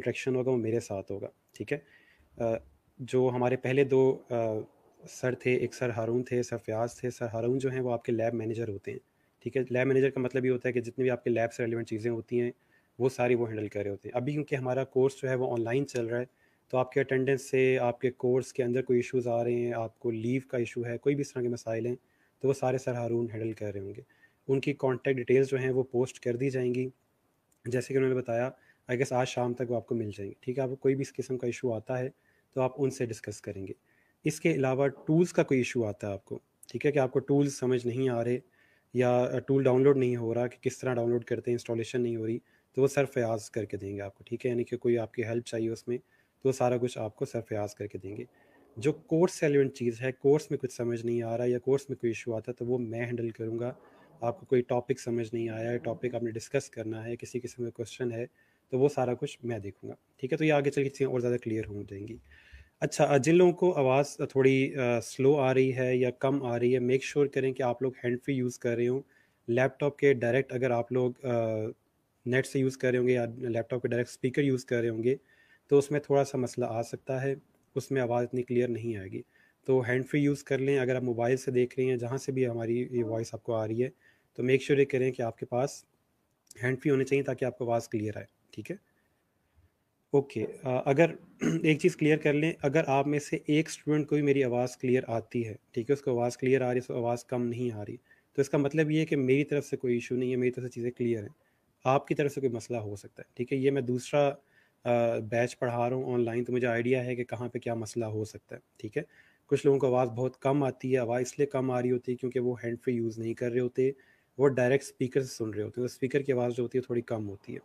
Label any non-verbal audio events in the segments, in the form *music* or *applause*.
Interaction होगा वो मेरे साथ होगा ठीक है जो हमारे पहले दो सर थे एक सर हारून थे सर फयाज थे सर हारून जो हैं वो आपके लैब मैनेजर होते हैं ठीक है लैब मैनेजर का मतलब ये होता है कि जितनी भी आपके लैब से रिलेवेंट चीज़ें होती हैं वो सारी वो हैंडल कर रहे होते हैं अभी क्योंकि हमारा कोर्स जो है वो ऑनलाइन चल रहा है तो आपके अटेंडेंस से आपके कोर्स के अंदर कोई इश्यूज आ रहे हैं आपको लीव का इशू है कोई भी इस तरह के मसाइल हैं तो वो सारे सर हारून हैंडल कर रहे होंगे उनकी कॉन्टैक्ट डिटेल्स जो हैं वो पोस्ट कर दी जाएंगी जैसे कि उन्होंने बताया आई गेस आज शाम तक वो आपको मिल जाएंगे ठीक है आपको कोई भी इस किस्म का इशू आता है तो आप उनसे डिस्कस करेंगे इसके अलावा टूल्स का कोई इशू आता है आपको ठीक है कि आपको टूल्स समझ नहीं आ रहे या टूल डाउनलोड नहीं हो रहा कि किस तरह डाउनलोड करते हैं इंस्टॉलेशन नहीं हो रही तो वो सर फयाज करके देंगे आपको ठीक है यानी कि कोई आपकी हेल्प चाहिए उसमें तो वो सारा कुछ आपको सर फयाज करके देंगे जो कोर्स सेलिवेंट चीज़ है कोर्स में कुछ समझ नहीं आ रहा या कोर्स में कोई इशू आता है तो वो मैं हैंडल करूँगा आपको कोई टॉपिक समझ नहीं आया टॉपिक आपने डिस्कस करना है किसी किस्म का क्वेश्चन है तो वो सारा कुछ मैं देखूंगा ठीक है तो ये आगे चल के चीज़ें और ज़्यादा क्लियर हो जाएंगी अच्छा जिन लोगों को आवाज़ थोड़ी स्लो आ रही है या कम आ रही है मेक श्योर sure करें कि आप लोग हैंड फ्री यूज़ कर रहे हो लैपटॉप के डायरेक्ट अगर आप लोग नेट से यूज़ कर रहे होंगे या लैपटॉप के डायरेक्ट स्पीकर यूज़ कर रहे होंगे तो उसमें थोड़ा सा मसला आ सकता है उसमें आवाज़ इतनी क्लियर नहीं आएगी तो हैंड फ्री यूज़ कर लें अगर आप मोबाइल से देख रहे हैं जहाँ से भी हमारी ये वॉइस आपको आ रही है तो मेक श्योर sure ये करें कि आपके पास हैंड फ्री होने चाहिए ताकि आपको आवाज़ क्लियर आए ठीक है ओके अगर *clears throat* एक चीज़ क्लियर कर लें अगर आप में से एक स्टूडेंट को भी मेरी आवाज़ क्लियर आती है ठीक है उसको आवाज़ क्लियर आ रही है आवाज़ कम नहीं आ रही तो इसका मतलब ये है कि मेरी तरफ से कोई इशू नहीं है मेरी तरफ से चीज़ें क्लियर हैं आपकी तरफ से कोई मसला हो सकता है ठीक है ये मैं दूसरा बैच पढ़ा रहा हूँ ऑनलाइन तो मुझे आइडिया है कि कहाँ पर क्या मसला हो सकता है ठीक है कुछ लोगों को आवाज़ बहुत कम आती है आवाज़ इसलिए कम आ रही होती है क्योंकि वो हैंड फ्री यूज़ नहीं कर रहे होते वो डायरेक्ट स्पीकर से सुन रहे होते हैं तो स्पीकर की आवाज़ जो होती है थोड़ी कम होती है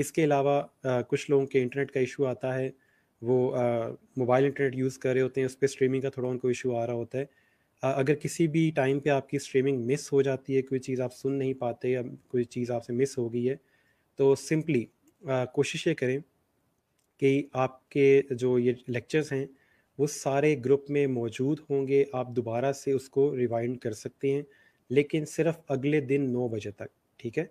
इसके अलावा कुछ लोगों के इंटरनेट का इशू आता है वो मोबाइल इंटरनेट यूज़ कर रहे होते हैं उस पर स्ट्रीमिंग का थोड़ा उनको इशू आ रहा होता है अगर किसी भी टाइम पे आपकी स्ट्रीमिंग मिस हो जाती है कोई चीज़ आप सुन नहीं पाते या कोई चीज़ आपसे मिस हो गई है तो सिंपली कोशिश ये करें कि आपके जो ये लेक्चर्स हैं वो सारे ग्रुप में मौजूद होंगे आप दोबारा से उसको रिवाइंड कर सकते हैं लेकिन सिर्फ अगले दिन नौ बजे तक ठीक है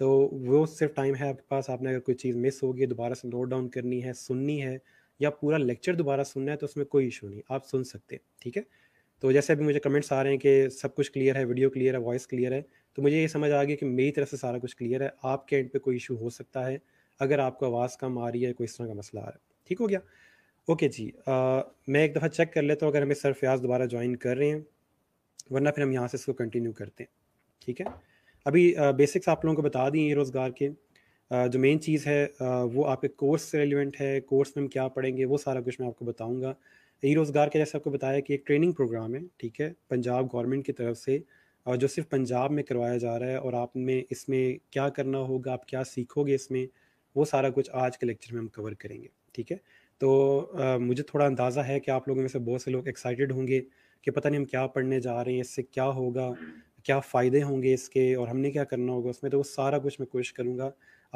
तो वो सिर्फ टाइम है आपके पास आपने अगर कोई चीज़ मिस होगी दोबारा से नोट डाउन करनी है सुननी है या पूरा लेक्चर दोबारा सुनना है तो उसमें कोई इशू नहीं आप सुन सकते हैं ठीक है तो जैसे अभी मुझे कमेंट्स आ रहे हैं कि सब कुछ क्लियर है वीडियो क्लियर है वॉइस क्लियर है तो मुझे ये समझ आ गया कि मेरी तरफ से सारा कुछ क्लियर है आपके एंड पे कोई इशू हो सकता है अगर आपको आवाज़ कम आ रही है कोई इस तरह का मसला आ रहा है ठीक हो गया ओके जी आ, मैं एक दफ़ा चेक कर लेता हूँ अगर हमें फयाज दोबारा ज्वाइन कर रहे हैं वरना फिर हम यहाँ से इसको कंटिन्यू करते हैं ठीक है अभी बेसिक्स आप लोगों को बता दिए ये रोज़गार के जो मेन चीज़ है वो आपके कोर्स से रेलिवेंट है कोर्स में हम क्या पढ़ेंगे वो सारा कुछ मैं आपको बताऊँगा ई रोज़गार के जैसे आपको बताया कि एक ट्रेनिंग प्रोग्राम है ठीक है पंजाब गवर्नमेंट की तरफ से और जो सिर्फ पंजाब में करवाया जा रहा है और आप में इसमें क्या करना होगा आप क्या सीखोगे इसमें वो सारा कुछ आज के लेक्चर में हम कवर करेंगे ठीक है तो आ, मुझे थोड़ा अंदाज़ा है कि आप लोगों में से बहुत से लोग एक्साइटेड होंगे कि पता नहीं हम क्या पढ़ने जा रहे हैं इससे क्या होगा क्या फ़ायदे होंगे इसके और हमने क्या करना होगा उसमें तो वो सारा कुछ मैं कोशिश करूँगा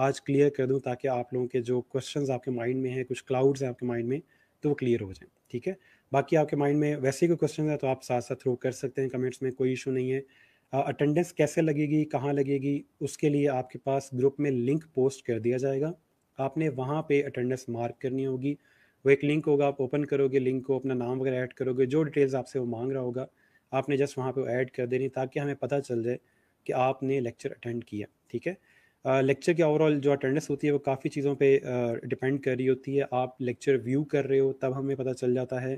आज क्लियर कर दूँ ताकि आप लोगों के जो क्वेश्चन आपके माइंड में हैं कुछ क्लाउड्स हैं आपके माइंड में तो वो क्लियर हो जाए ठीक है बाकी आपके माइंड में वैसे ही कोई क्वेश्चन है तो आप साथ साथ थ्रो कर सकते हैं कमेंट्स में कोई इशू नहीं है अटेंडेंस uh, कैसे लगेगी कहाँ लगेगी उसके लिए आपके पास ग्रुप में लिंक पोस्ट कर दिया जाएगा आपने वहाँ पे अटेंडेंस मार्क करनी होगी वो एक लिंक होगा आप ओपन करोगे लिंक को अपना नाम वगैरह ऐड करोगे जो डिटेल्स आपसे वो मांग रहा होगा आपने जस्ट वहाँ पे ऐड कर देनी ताकि हमें पता चल जाए कि आपने लेक्चर अटेंड किया ठीक है लेक्चर की ओवरऑल जो अटेंडेंस होती है वो काफ़ी चीज़ों पे डिपेंड कर रही होती है आप लेक्चर व्यू कर रहे हो तब हमें पता चल जाता है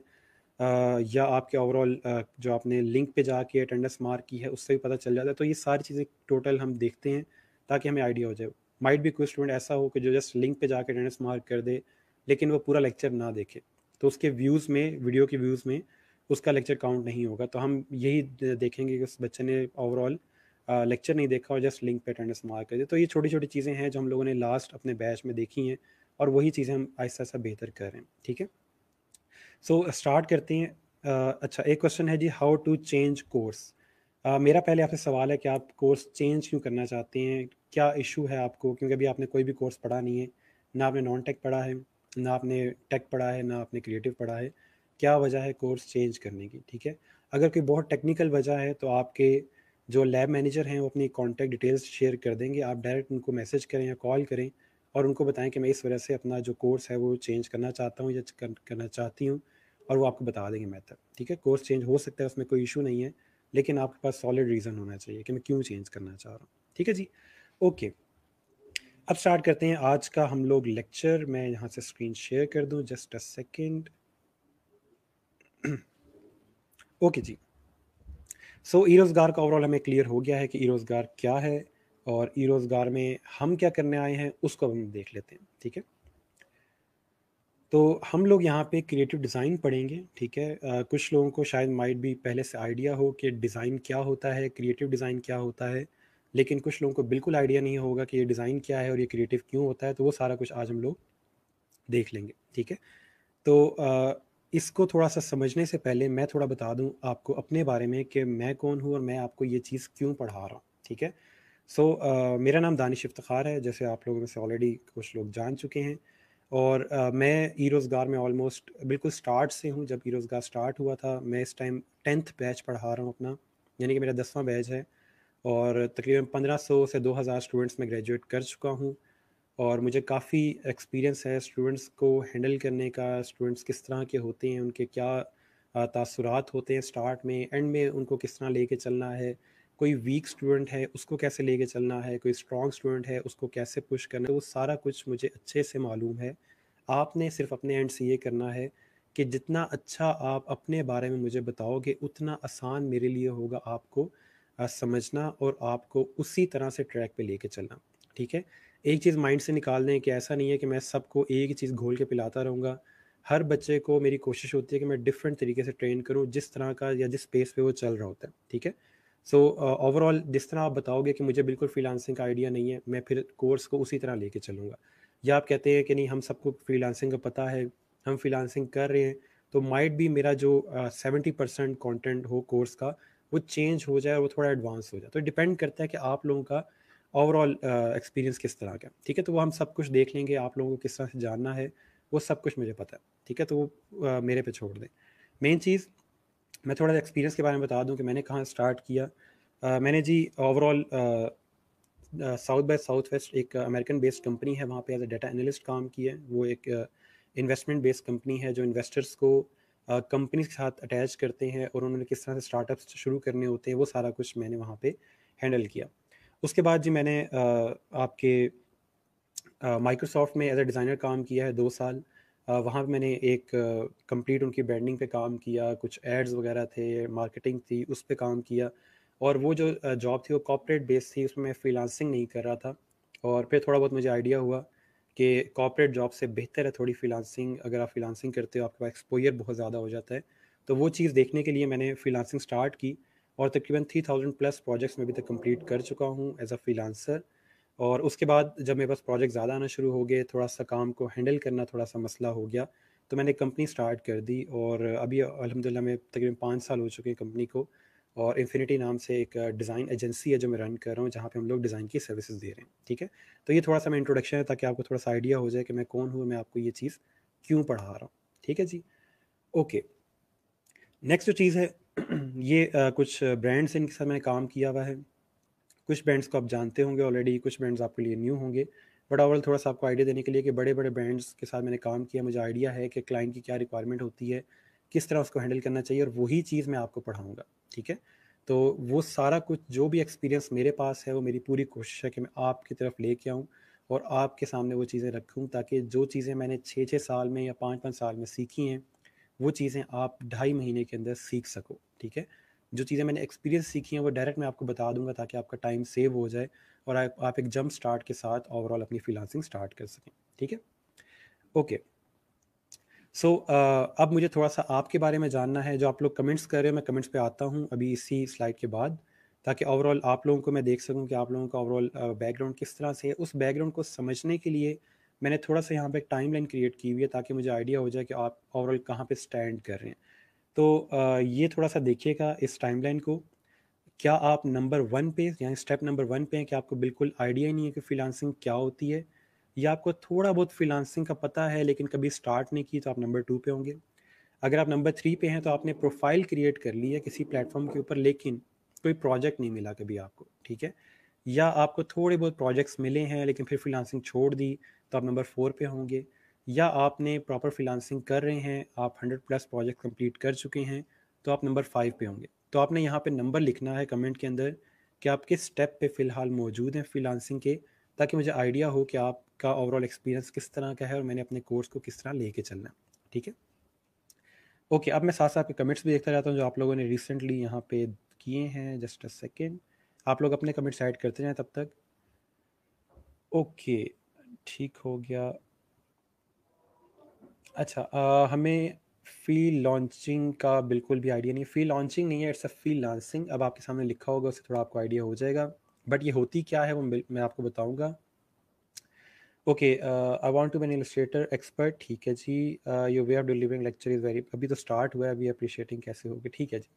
या आपके ओवरऑल जो आपने लिंक पे जाके अटेंडेंस मार्क की है उससे भी पता चल जाता है तो ये सारी चीज़ें टोटल हम देखते हैं ताकि हमें आइडिया हो जाए माइट भी कोई स्टूडेंट ऐसा हो कि जो जस्ट लिंक पे जाके अटेंडेंस मार्क कर दे लेकिन वो पूरा लेक्चर ना देखे तो उसके व्यूज़ में वीडियो के व्यूज़ में उसका लेक्चर काउंट नहीं होगा तो हम यही देखेंगे कि उस बच्चे ने ओवरऑल लेक्चर नहीं देखा और जस्ट लिंक पे अटेंडेंस मार्क कर दिया तो ये छोटी छोटी चीज़ें हैं जो हम लोगों ने लास्ट अपने बैच में देखी हैं और वही चीज़ें हम आहिस्ता आहिस्ता बेहतर कर रहे हैं ठीक है सो स्टार्ट करते हैं uh, अच्छा एक क्वेश्चन है जी हाउ टू चेंज कोर्स मेरा पहले आपसे सवाल है कि आप कोर्स चेंज क्यों करना चाहते हैं क्या इशू है आपको क्योंकि अभी आपने कोई भी कोर्स पढ़ा नहीं है ना आपने नॉन टेक पढ़ा है ना आपने टेक पढ़ा है ना आपने क्रिएटिव पढ़ा है क्या वजह है कोर्स चेंज करने की ठीक है अगर कोई बहुत टेक्निकल वजह है तो आपके जो लैब मैनेजर हैं वो अपनी कॉन्टैक्ट डिटेल्स शेयर कर देंगे आप डायरेक्ट उनको मैसेज करें या कॉल करें और उनको बताएं कि मैं इस वजह से अपना जो कोर्स है वो चेंज करना चाहता हूँ या करना चाहती हूँ और वो आपको बता देंगे मेथड ठीक है कोर्स चेंज हो सकता है उसमें कोई इशू नहीं है लेकिन आपके पास सॉलिड रीज़न होना चाहिए कि मैं क्यों चेंज करना चाह रहा हूँ ठीक है जी ओके अब स्टार्ट करते हैं आज का हम लोग लेक्चर मैं यहाँ से स्क्रीन शेयर कर दूँ जस्ट अ सेकेंड ओके *clears throat* जी सो ई रोज़गार का ओवरऑल हमें क्लियर हो गया है कि ई रोज़गार क्या है और ई रोज़गार में हम क्या करने आए हैं उसको हम देख लेते हैं ठीक है तो हम लोग यहाँ पे क्रिएटिव डिज़ाइन पढ़ेंगे ठीक है आ, कुछ लोगों को शायद माइट भी पहले से आइडिया हो कि डिज़ाइन क्या होता है क्रिएटिव डिज़ाइन क्या होता है लेकिन कुछ लोगों को बिल्कुल आइडिया नहीं होगा कि ये डिज़ाइन क्या है और ये क्रिएटिव क्यों होता है तो वो सारा कुछ आज हम लोग देख लेंगे ठीक है तो इसको थोड़ा सा समझने से पहले मैं थोड़ा बता दूं आपको अपने बारे में कि मैं कौन हूँ और मैं आपको ये चीज़ क्यों पढ़ा रहा हूँ ठीक है सो so, uh, मेरा नाम दानिश इफ्तार है जैसे आप लोगों में से ऑलरेडी कुछ लोग जान चुके हैं और uh, मैं ई रोज़गार में ऑलमोस्ट बिल्कुल स्टार्ट से हूँ जब ई रोज़गार स्टार्ट हुआ था मैं इस टाइम टेंथ बैच पढ़ा रहा हूँ अपना यानी कि मेरा दसवां बैच है और तकरीबन सौ से हज़ार स्टूडेंट्स में ग्रेजुएट कर चुका हूँ और मुझे काफ़ी एक्सपीरियंस है स्टूडेंट्स को हैंडल करने का स्टूडेंट्स किस तरह के होते हैं उनके क्या तासुरात होते हैं स्टार्ट में एंड में उनको किस तरह लेके चलना है कोई वीक स्टूडेंट है उसको कैसे लेके चलना है कोई स्ट्रॉन्ग स्टूडेंट है उसको कैसे पुश करना है तो वो सारा कुछ मुझे अच्छे से मालूम है आपने सिर्फ अपने एंड से ये करना है कि जितना अच्छा आप अपने बारे में मुझे बताओगे उतना आसान मेरे लिए होगा आपको समझना और आपको उसी तरह से ट्रैक पे लेके चलना ठीक है एक चीज़ माइंड से निकाल दें कि ऐसा नहीं है कि मैं सबको एक ही चीज़ घोल के पिलाता रहूँगा हर बच्चे को मेरी कोशिश होती है कि मैं डिफरेंट तरीके से ट्रेन करूँ जिस तरह का या जिस स्पेस पे वो चल रहा होता है ठीक है सो ओवरऑल जिस तरह आप बताओगे कि मुझे बिल्कुल फ्रीलांसिंग का आइडिया नहीं है मैं फिर कोर्स को उसी तरह लेके चलूँगा या आप कहते हैं कि नहीं हम सबको फ्रीलांसिंग का पता है हम फ्रीलांसिंग कर रहे हैं तो माइट भी मेरा जो सेवेंटी परसेंट कॉन्टेंट हो कोर्स का वो चेंज हो जाए और वो थोड़ा एडवांस हो जाए तो डिपेंड करता है कि आप लोगों का ओवरऑल एक्सपीरियंस uh, किस तरह का ठीक है तो वो हम सब कुछ देख लेंगे आप लोगों को किस तरह से जानना है वो सब कुछ मुझे पता है ठीक है तो वो uh, मेरे पे छोड़ दें मेन चीज़ मैं थोड़ा सा एक्सपीरियंस के बारे में बता दूं कि मैंने कहाँ स्टार्ट किया uh, मैंने जी overall south by south west एक अमेरिकन बेस्ड कंपनी है वहाँ पे एज अ डाटा एनालिस्ट काम किया है वो एक इन्वेस्टमेंट बेस्ड कंपनी है जो इन्वेस्टर्स को कंपनी uh, के साथ अटैच करते हैं और उन्होंने किस तरह से स्टार्टअप्स शुरू करने होते हैं वो सारा कुछ मैंने वहाँ पे हैंडल किया उसके बाद जी मैंने आपके माइक्रोसॉफ्ट में एज ए डिज़ाइनर काम किया है दो साल वहाँ पर मैंने एक कंप्लीट उनकी ब्रांडिंग पे काम किया कुछ एड्स वगैरह थे मार्केटिंग थी उस पर काम किया और वो जो जॉब थी वो कॉपरेट बेस थी उसमें मैं फ्रीलांसिंग नहीं कर रहा था और फिर थोड़ा बहुत मुझे आइडिया हुआ कि कॉपरेट जॉब से बेहतर है थोड़ी फ्रीलांसिंग अगर आप फ्रीलांसिंग करते हो आपके पास एक्सपोजर बहुत ज़्यादा हो जाता है तो वो चीज़ देखने के लिए मैंने फ्रीलांसिंग स्टार्ट की और तकरीबन थ्री थाउजेंड प्लस प्रोजेक्ट्स में भी तक कम्प्लीट कर चुका हूँ एज अ फ्रीलांसर और उसके बाद जब मेरे पास प्रोजेक्ट ज़्यादा आना शुरू हो गए थोड़ा सा काम को हैंडल करना थोड़ा सा मसला हो गया तो मैंने कंपनी स्टार्ट कर दी और अभी अलहमदिल्ला में तकरीबन पाँच साल हो चुके हैं कंपनी को और इन्फिनिटी नाम से एक डिज़ाइन एजेंसी है जो मैं रन कर रहा हूँ जहाँ पे हम लोग डिज़ाइन की सर्विसेज दे रहे हैं ठीक है तो ये थोड़ा सा मैं इंट्रोडक्शन है ताकि आपको थोड़ा सा आइडिया हो जाए कि मैं कौन हूँ मैं आपको ये चीज़ क्यों पढ़ा रहा हूँ ठीक है जी ओके नेक्स्ट जो चीज़ है *clears throat* ये आ, कुछ ब्रांड्स इनके साथ मैंने काम किया हुआ है कुछ ब्रांड्स को आप जानते होंगे ऑलरेडी कुछ ब्रांड्स आपके लिए न्यू होंगे बट ओवरऑल थोड़ा सा आपको आइडिया देने के लिए कि बड़े बड़े ब्रांड्स के साथ मैंने काम किया मुझे आइडिया है कि क्लाइंट की क्या रिक्वायरमेंट होती है किस तरह उसको हैंडल करना चाहिए और वही चीज़ मैं आपको पढ़ाऊँगा ठीक है तो वो सारा कुछ जो भी एक्सपीरियंस मेरे पास है वो मेरी पूरी कोशिश है कि मैं आपकी तरफ लेके आऊँ और आपके सामने वो चीज़ें रखूँ ताकि जो चीज़ें मैंने छः छः साल में या पाँच पाँच साल में सीखी हैं वो चीज़ें आप ढाई महीने के अंदर सीख सको ठीक है जो चीज़ें मैंने एक्सपीरियंस सीखी हैं वो डायरेक्ट मैं आपको बता दूंगा ताकि आपका टाइम सेव हो जाए और आप, एक जंप स्टार्ट के साथ ओवरऑल अपनी फ्रीलांसिंग स्टार्ट कर सकें ठीक है ओके सो अब मुझे थोड़ा सा आपके बारे में जानना है जो आप लोग कमेंट्स कर रहे हो मैं कमेंट्स पे आता हूँ अभी इसी स्लाइड के बाद ताकि ओवरऑल आप लोगों को मैं देख सकूँ कि आप लोगों का ओवरऑल बैकग्राउंड किस तरह से है उस बैकग्राउंड को समझने के लिए मैंने थोड़ा सा यहाँ पे टाइम लाइन क्रिएट की हुई है ताकि मुझे आइडिया हो जाए कि आप ओवरऑल कहाँ पे स्टैंड कर रहे हैं तो ये थोड़ा-सा देखिएगा इस टाइमलाइन को। क्या आप नंबर वन पे यानी स्टेप नंबर वन पे हैं कि आपको बिल्कुल आइडिया ही नहीं है कि फ्रीलांसिंग क्या होती है? या आपको थोड़ा-बहुत फ्रीलांसिंग का पता है लेकिन कभी स्टार्ट नहीं की तो आप नंबर टू पे होंगे। अगर आप नंबर थ्री पे हैं तो आपने प्रोफ़ाइल क्रिएट कर ली है किसी प्लेटफ़ॉर्म के ऊपर लेकिन कोई प्रोजेक्ट नहीं मिला कभी आपको, ठीक है? या आपको थोड़े बहुत प्रोजेक्ट्स मिले हैं लेकिन फिर फ्रीलांसिंग छोड़ दी तो आप नंबर फ़ोर पे होंगे। या आपने प्रॉपर फ्रीलांसिंग कर रहे हैं आप हंड्रेड प्लस प्रोजेक्ट कंप्लीट कर चुके हैं तो आप नंबर फाइव पे होंगे तो आपने यहाँ पे नंबर लिखना है कमेंट के अंदर कि आप किस स्टेप पे फ़िलहाल मौजूद हैं फ्रीलांसिंग के ताकि मुझे आइडिया हो कि आपका ओवरऑल एक्सपीरियंस किस तरह का है और मैंने अपने कोर्स को किस तरह लेके चलना है ठीक है ओके अब मैं साथ साथ आपके कमेंट्स भी देखता जाता हूँ जो आप लोगों ने रिसेंटली यहाँ पे किए हैं जस्ट अ सेकेंड आप लोग अपने कमेंट्स ऐड करते जाएँ तब तक ओके ठीक हो गया अच्छा आ, हमें फ़ी लॉन्चिंग का बिल्कुल भी आइडिया नहीं है। फ़ी लॉन्चिंग नहीं है, इट्स अ लॉन्सिंग अब आपके सामने लिखा होगा उससे थोड़ा आपको आइडिया हो जाएगा। बट ये होती क्या है वो मैं आपको बताऊँगा। Okay I want to be an illustrator expert ठीक है जी। Your way of delivering lecture is very अभी तो स्टार्ट हुआ है अभी अप्रिशिएटिंग कैसे होगी ठीक है जी।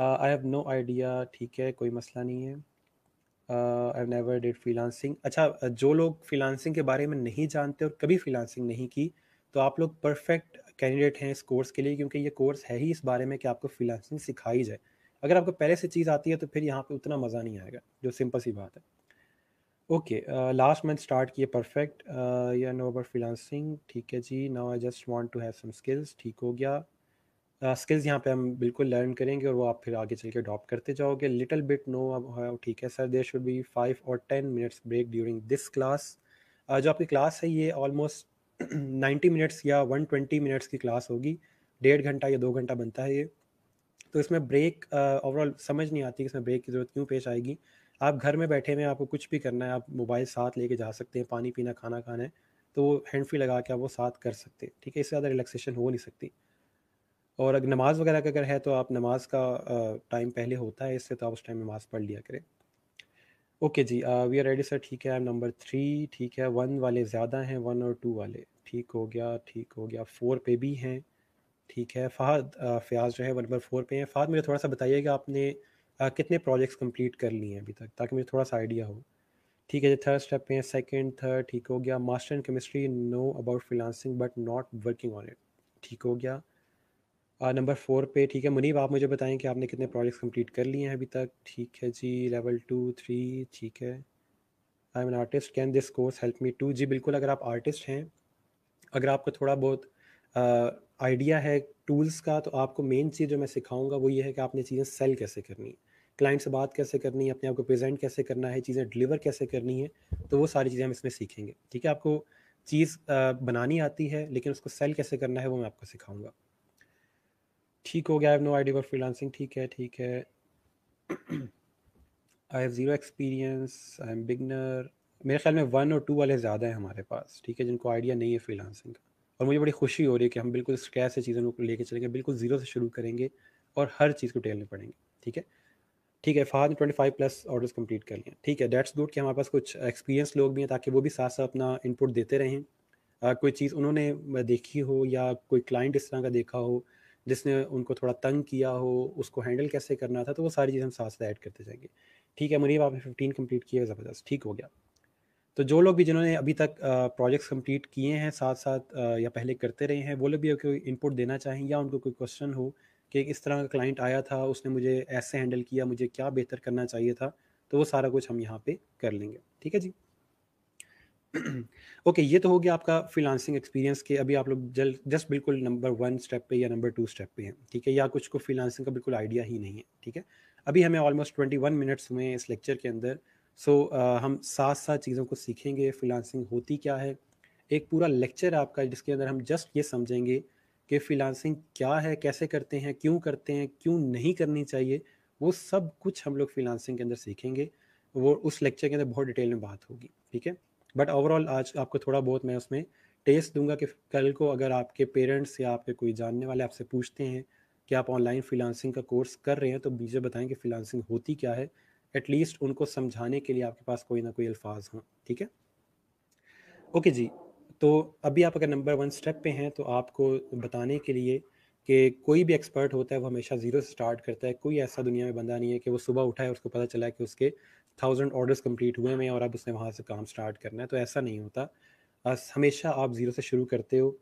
आई हैव नो आइडिया ठीक है, कोई मसला नहीं है। I have never did freelancing अच्छा जो लोग फ़्रीलांसिंग के बारे में नहीं जानते और कभी फ़्रीलांसिंग नहीं की तो आप लोग परफेक्ट कैंडिडेट हैं इस कोर्स के लिए क्योंकि ये कोर्स है ही इस बारे में कि आपको फ्रीलांसिंग सिखाई जाए अगर आपको पहले से चीज़ आती है तो फिर यहाँ पे उतना मज़ा नहीं आएगा जो सिंपल सी बात है ओके लास्ट मंथ स्टार्ट किए परफेक्ट या नो अबाउट फ्रीलांसिंग ठीक है जी now I just want to have some skills ठीक हो गया स्किल्स uh, यहाँ पे हम बिल्कुल लर्न करेंगे और वो आप फिर आगे चल के अडॉप्ट करते जाओगे लिटल बिट नो अब हाँ, ठीक है sir there should be five और ten minutes break during this class जो आपकी क्लास है ये ऑलमोस्ट 90 मिनट्स या 120 मिनट्स की क्लास होगी डेढ़ घंटा या दो घंटा बनता है ये तो इसमें ब्रेक ओवरऑल समझ नहीं आती कि इसमें ब्रेक की ज़रूरत क्यों पेश आएगी आप घर में बैठे हुए आपको कुछ भी करना है आप मोबाइल साथ लेके जा सकते हैं पानी पीना खाना खाना है तो हैंड फ्री लगा के आप वो साथ कर सकते हैं ठीक है इससे ज़्यादा रिलैक्सेशन हो नहीं सकती और अगर नमाज़ वगैरह का अगर है तो आप नमाज का टाइम पहले होता है इससे तो आप उस टाइम नमाज़ पढ़ लिया करें ओके जी वी आर रेडी सर ठीक है नंबर थ्री ठीक है वन वाले ज़्यादा हैं वन और टू वाले ठीक हो गया ठीक हो गया फोर पे भी हैं ठीक है फहद फयाज जो है वन नंबर फोर पे हैं फहद मुझे थोड़ा सा बताइएगा आपने आ, कितने प्रोजेक्ट्स कंप्लीट कर लिए हैं अभी तक ताकि मुझे थोड़ा सा आइडिया हो ठीक है थर्ड स्टेप पे हैं सेकंड थर्ड ठीक हो गया master in chemistry no about freelancing but not working on it ठीक हो गया नंबर फोर पे ठीक है मुनीब आप मुझे बताएं कि आपने कितने प्रोजेक्ट्स कंप्लीट कर लिए हैं अभी तक ठीक है जी लेवल टू थ्री ठीक है I am an artist can this course help me to जी बिल्कुल अगर आप आर्टिस्ट हैं अगर आपको थोड़ा बहुत आइडिया है टूल्स का तो आपको मेन चीज़ जो मैं सिखाऊंगा वो ये है कि आपने चीज़ें सेल कैसे करनी है क्लाइंट से बात कैसे करनी है अपने आप को प्रेजेंट कैसे करना है चीज़ें डिलीवर कैसे करनी है तो वो सारी चीज़ें हम इसमें सीखेंगे ठीक है आपको चीज़ बनानी आती है लेकिन उसको सेल कैसे करना है वो मैं आपको सिखाऊंगा ठीक हो गया I have no idea for freelancing ठीक है ठीक है I have zero experience I am beginner मेरे ख्याल में वन और टू वाले ज़्यादा हैं हमारे पास ठीक है जिनको आइडिया नहीं है फ्रीलांसिंग का और मुझे बड़ी खुशी हो रही है कि हम बिल्कुल स्क्रैच से चीज़ों को लेके चलेंगे बिल्कुल ज़ीरो से शुरू करेंगे और हर चीज़ को टेलने पड़ेंगे ठीक है ठीक है फाद ने twenty five plus orders complete कर लिए ठीक है डेट्स गुड कि हमारे पास कुछ एक्सपीरियंस लोग भी हैं ताकि वो भी साथ साथ अपना इनपुट देते रहें आ, कोई चीज़ उन्होंने देखी हो या कोई क्लाइंट इस तरह का देखा हो जिसने उनको थोड़ा तंग किया हो उसको हैंडल कैसे करना था तो वो सारी चीज़ हम साथ साथ ऐड करते जाएंगे ठीक है मुनीब आपने फिफ्टीन कम्प्लीट किया ज़बरदस्त ठीक हो गया तो जो लोग भी जिन्होंने अभी तक प्रोजेक्ट्स कंप्लीट किए हैं साथ साथ या पहले करते रहे हैं वो लोग भी कोई इनपुट देना चाहें या उनको कोई क्वेश्चन हो कि इस तरह का क्लाइंट आया था उसने मुझे ऐसे हैंडल किया मुझे क्या बेहतर करना चाहिए था तो वो सारा कुछ हम यहाँ पे कर लेंगे ठीक है जी ओके *clears throat* okay, ये तो हो गया आपका फ्रीलांसिंग एक्सपीरियंस के अभी आप लोग जल जस्ट बिल्कुल नंबर वन स्टेप पे या नंबर टू स्टेप पे हैं ठीक है या कुछ को फ्रीलांसिंग का बिल्कुल आइडिया ही नहीं है ठीक है अभी हमें ऑलमोस्ट ट्वेंटी वन मिनट्स में इस लेक्चर के अंदर सो so, uh, हम साथ साथ चीज़ों को सीखेंगे फ्रीलांसिंग होती क्या है एक पूरा लेक्चर आपका जिसके अंदर हम जस्ट ये समझेंगे कि फ्रीलांसिंग क्या है कैसे करते हैं क्यों करते हैं क्यों नहीं करनी चाहिए वो सब कुछ हम लोग फ्रीलांसिंग के अंदर सीखेंगे वो उस लेक्चर के अंदर बहुत डिटेल में बात होगी ठीक है बट ओवरऑल आज आपको थोड़ा बहुत मैं उसमें टेस्ट दूंगा कि कल को अगर आपके पेरेंट्स या आपके कोई जानने वाले आपसे पूछते हैं कि आप ऑनलाइन फ्रीलांसिंग का कोर्स कर रहे हैं तो मुझे बताएं कि फ्रीलांसिंग होती क्या है एटलीस्ट उनको समझाने के लिए आपके पास कोई ना कोई अल्फाज हों ठीक है ओके जी तो अभी आप अगर नंबर वन स्टेप पे हैं तो आपको बताने के लिए कि कोई भी एक्सपर्ट होता है वो हमेशा ज़ीरो से स्टार्ट करता है कोई ऐसा दुनिया में बंदा नहीं है कि वो सुबह उठा है उसको पता चला है कि उसके थाउजेंड ऑर्डर्स कंप्लीट हुए हैं और अब उसने वहाँ से काम स्टार्ट करना है तो ऐसा नहीं होता हमेशा आप ज़ीरो से शुरू करते हो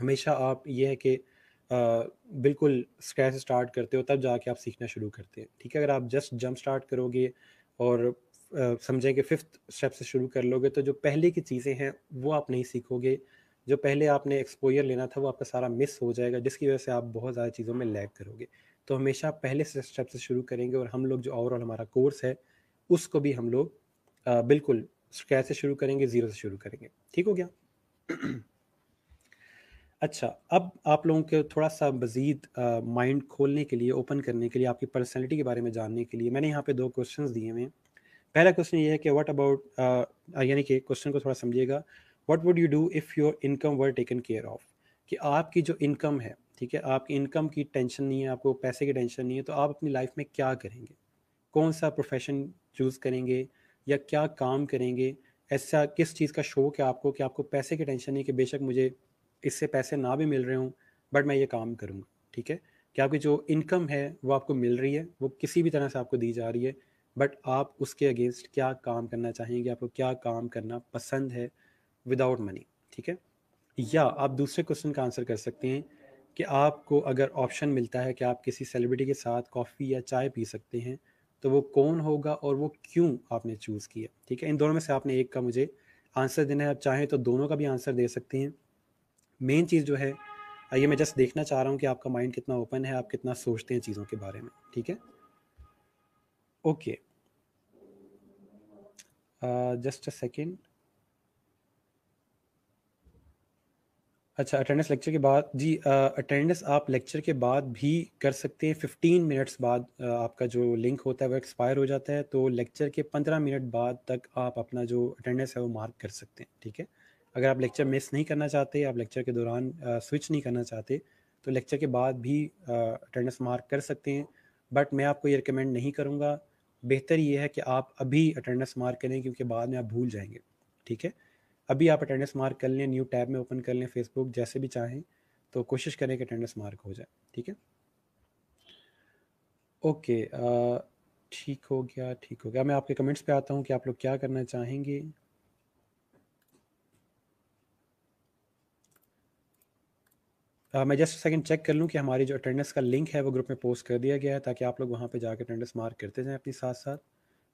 हमेशा आप ये है कि बिल्कुल स्क्रैच स्टार्ट करते हो तब जाके आप सीखना शुरू करते हैं ठीक है अगर आप जस्ट जंप स्टार्ट करोगे और समझें कि फिफ्थ स्टेप से शुरू कर लोगे तो जो पहले की चीज़ें हैं वो आप नहीं सीखोगे जो पहले आपने एक्सपोजर लेना था वो आपका सारा मिस हो जाएगा जिसकी वजह से आप बहुत ज़्यादा चीज़ों में लैग करोगे तो हमेशा पहले से स्टेप से शुरू करेंगे और हम लोग जो ओवरऑल हमारा कोर्स है उसको भी हम लोग बिल्कुल स्क्रैच से शुरू करेंगे ज़ीरो से शुरू करेंगे ठीक हो गया अच्छा अब आप लोगों के थोड़ा-सा मज़ीद माइंड खोलने के लिए, ओपन करने के लिए, आपकी पर्सनैलिटी के बारे में जानने के लिए मैंने यहाँ पे दो क्वेश्चन दिए हुए पहला क्वेश्चन ये है कि वट अबाउट यानी कि क्वेश्चन को थोड़ा समझिएगा, what would you do if your income were taken care of? कि आपकी जो इनकम है, ठीक है, आपकी इनकम की टेंशन नहीं है, आपको पैसे की टेंशन नहीं है, तो आप अपनी लाइफ में क्या करेंगे? कौन-सा प्रोफ़ेशन चूज़ करेंगे या क्या काम करेंगे? ऐसा किस चीज़ का शौक है आपको कि आपको पैसे की टेंशन नहीं है कि बेशक मुझे इससे पैसे ना भी मिल रहे हों बट मैं ये काम करूँगा ठीक है कि आपकी जो इनकम है वो आपको मिल रही है वो किसी भी तरह से आपको दी जा रही है बट आप उसके अगेंस्ट क्या काम करना चाहेंगे आपको क्या काम करना पसंद है विदाउट मनी ठीक है या आप दूसरे क्वेश्चन का आंसर कर सकते हैं कि आपको अगर ऑप्शन मिलता है कि आप किसी सेलिब्रिटी के साथ कॉफ़ी या चाय पी सकते हैं तो वो कौन होगा और वो क्यों आपने चूज़ किया ठीक है इन दोनों में से आपने एक का मुझे आंसर देना है आप चाहें तो दोनों का भी आंसर दे सकते हैं मेन चीज़ जो है ये मैं जस्ट देखना चाह रहा हूँ कि आपका माइंड कितना ओपन है आप कितना सोचते हैं चीज़ों के बारे में ठीक है ओके जस्ट अ सेकेंड अच्छा अटेंडेंस लेक्चर के बाद जी अटेंडेंस uh, आप लेक्चर के बाद भी कर सकते हैं फिफ्टीन मिनट्स बाद uh, आपका जो लिंक होता है वो एक्सपायर हो जाता है तो लेक्चर के पंद्रह मिनट बाद तक आप अपना जो अटेंडेंस है वो मार्क कर सकते हैं ठीक है अगर आप लेक्चर मिस नहीं करना चाहते आप लेक्चर के दौरान स्विच नहीं करना चाहते तो लेक्चर के बाद भी अटेंडेंस मार्क कर सकते हैं बट मैं आपको ये रिकमेंड नहीं करूँगा बेहतर ये है कि आप अभी अटेंडेंस मार्क करें क्योंकि बाद में आप भूल जाएंगे ठीक है अभी आप अटेंडेंस मार्क कर लें न्यू टैब में ओपन कर लें फेसबुक जैसे भी चाहें तो कोशिश करें कि अटेंडेंस मार्क हो जाए ठीक है ओके ठीक हो गया ठीक हो गया मैं आपके कमेंट्स पे आता हूँ कि आप लोग क्या करना चाहेंगे मैं जस्ट सेकंड चेक कर लूँ कि हमारी जो अटेंडेंस का लिंक है वो ग्रुप में पोस्ट कर दिया गया है ताकि आप लोग वहाँ पे जाकर अटेंडेंस मार्क करते जाएं अपने साथ साथ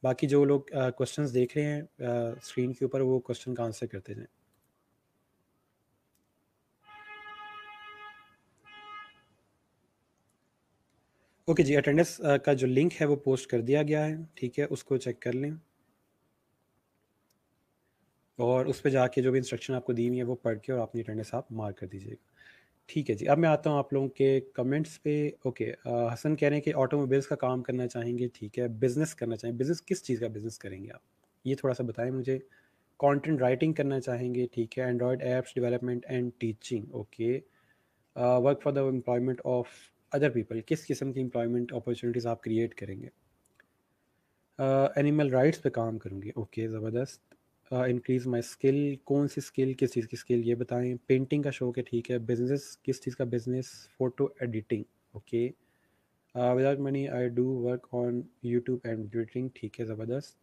बाकी जो लोग क्वेश्चंस uh, देख रहे हैं स्क्रीन uh, के ऊपर वो क्वेश्चन का आंसर करते जाएं ओके okay, जी अटेंडेंस का जो लिंक है वो पोस्ट कर दिया गया है ठीक है उसको चेक कर लें और उस पर जाके जो भी इंस्ट्रक्शन आपको दी हुई है वो पढ़ के और अपनी अटेंडेंस आप मार्क कर दीजिएगा ठीक है जी अब मैं आता हूँ आप लोगों के कमेंट्स पे ओके हसन कह रहे हैं कि ऑटोमोबाइल्स का काम करना चाहेंगे ठीक है बिजनेस करना चाहेंगे बिजनेस किस चीज़ का बिजनेस करेंगे आप ये थोड़ा सा बताएं मुझे कंटेंट राइटिंग करना चाहेंगे ठीक है android apps development and teaching okay work for the employment of other people किस किस्म की एम्प्लॉयमेंट अपॉर्चुनिटीज़ आप क्रिएट करेंगे एनिमल राइट्स पे काम करूँगी ओके ज़बरदस्त इंक्रीज माई स्किल कौन सी स्किल किस चीज़ की स्किल ये बताएं पेंटिंग का शौक है ठीक है बिजनेस किस चीज़ का business photo editing okay without money I do work on YouTube and editing ठीक है ज़बरदस्त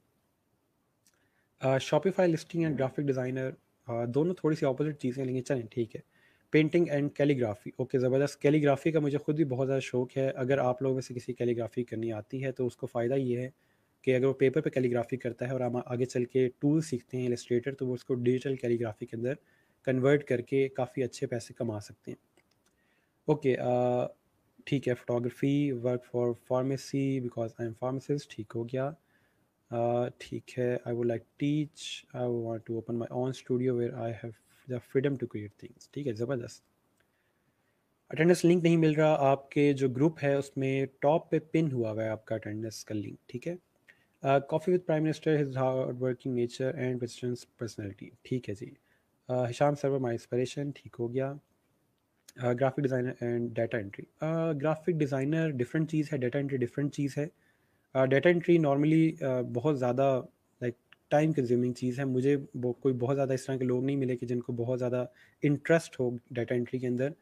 Shopify listing and graphic designer दोनों थोड़ी सी अपोजिट चीज़ें लेंगे चलें ठीक है पेंटिंग एंड कैलीग्राफी ओके ज़बरदस्त कैलीग्राफी का मुझे खुद भी बहुत ज़्यादा शौक है अगर आप लोगों में से किसी कैलीग्राफी करनी आती है तो उसको फ़ायदा ये है कि अगर वो पेपर पे कैलीग्राफी करता है और हम आगे चल के टूल सीखते हैं इलस्ट्रेटर तो वो उसको डिजिटल कैलीग्राफी के अंदर कन्वर्ट करके काफ़ी अच्छे पैसे कमा सकते हैं ओके ठीक है photography work for pharmacy because I am pharmacist ठीक हो गया ठीक है I would like teach I want to open my own studio where I have the freedom to create things ठीक है ज़बरदस्त अटेंडेंस लिंक नहीं मिल रहा आपके जो ग्रुप है उसमें टॉप पे पिन हुआ हुआ है आपका अटेंडेंस का लिंक ठीक है coffee with prime minister his hard working nature and and personality ठीक है जी हिशाम सरवर माई इंस्परेशन ठीक हो गया graphic designer and data entry graphic designer different चीज़ है डाटा एंट्री डिफरेंट चीज़ है डाटा एंट्री नॉर्मली बहुत ज़्यादा लाइक टाइम कंज्यूमिंग चीज़ है मुझे कोई बहुत ज़्यादा इस तरह के लोग नहीं मिले कि जिनको बहुत ज़्यादा इंटरेस्ट हो डाटा एंट्री के अंदर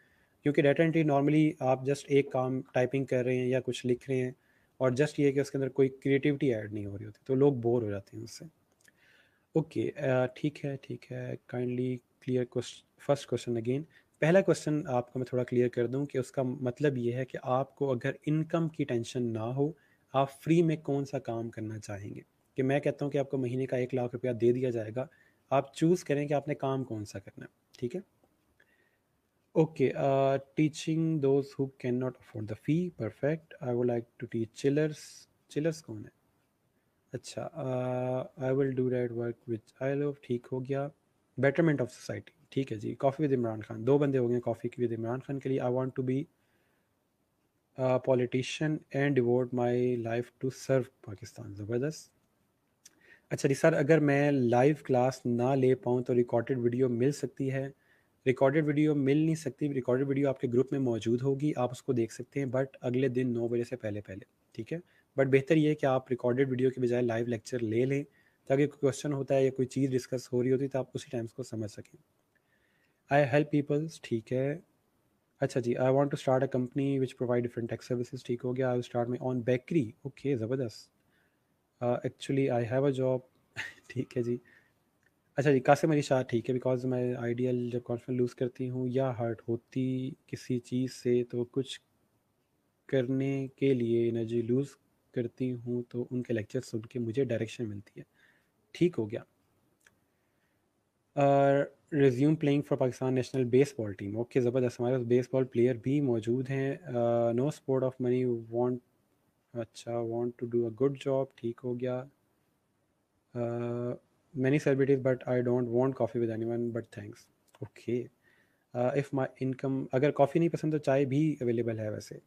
क्योंकि डाटा एंट्री नॉर्मली आप जस्ट एक काम टाइपिंग कर रहे हैं या कुछ लिख रहे हैं और जस्ट ये कि उसके अंदर कोई क्रिएटिविटी ऐड नहीं हो रही होती तो लोग बोर हो जाते हैं उससे ओके ठीक है ठीक है kindly clear question first question again पहला क्वेश्चन आपको मैं थोड़ा क्लियर कर दूं कि उसका मतलब ये है कि आपको अगर इनकम की टेंशन ना हो आप फ्री में कौन सा काम करना चाहेंगे कि मैं कहता हूँ कि आपको महीने का एक लाख रुपया दे दिया जाएगा आप चूज़ करें कि आपने काम कौन सा करना है ठीक है Okay, uh, teaching those who cannot afford the fee. Perfect. I would like to teach chillers. Chillers कौन है? अच्छा, uh, I will do that work which I love. ठीक हो गया. Betterment of society. ठीक है जी. Coffee with Imran Khan. दो बंदे हो गए coffee with इमरान खान के लिए. I want to be a politician and devote my life to serve Pakistan. जबरदस्त. अच्छा जी सर अगर मैं लाइव क्लास ना ले पाऊँ तो रिकॉर्डेड वीडियो मिल सकती है रिकॉर्डेड वीडियो मिल नहीं सकती रिकॉर्डेड वीडियो आपके ग्रुप में मौजूद होगी आप उसको देख सकते हैं बट अगले दिन नौ बजे से पहले पहले ठीक है बट बेहतर ये है कि आप रिकॉर्डेड वीडियो के बजाय लाइव लेक्चर ले लें ताकि कोई क्वेश्चन होता है या कोई चीज़ डिस्कस हो रही होती है तो आप उसी टाइम उसको समझ सकें आई हेल्प पीपल्स ठीक है अच्छा जी I want to start a company which provide different tax services ठीक हो गया I start my own bakery okay ज़बरदस्त actually I have a job ठीक है जी अच्छा जी कासिम अली शाह ठीक है बिकॉज मैं आइडियल जब कॉन्फिडेंस लूज़ करती हूँ या हर्ट होती किसी चीज़ से तो कुछ करने के लिए एनर्जी लूज़ करती हूँ तो उनके लेक्चर सुन के मुझे डायरेक्शन मिलती है ठीक हो गया resume playing for Pakistan national baseball team okay ज़बरदस्त हमारे पास बेसबॉल प्लेयर भी मौजूद हैं no sport of money want अच्छा want to do a good job ठीक हो गया uh, many celebrities but i don't want coffee with anyone but thanks okay if my income अगर कॉफ़ी नहीं पसंद तो चाय भी अवेलेबल है वैसे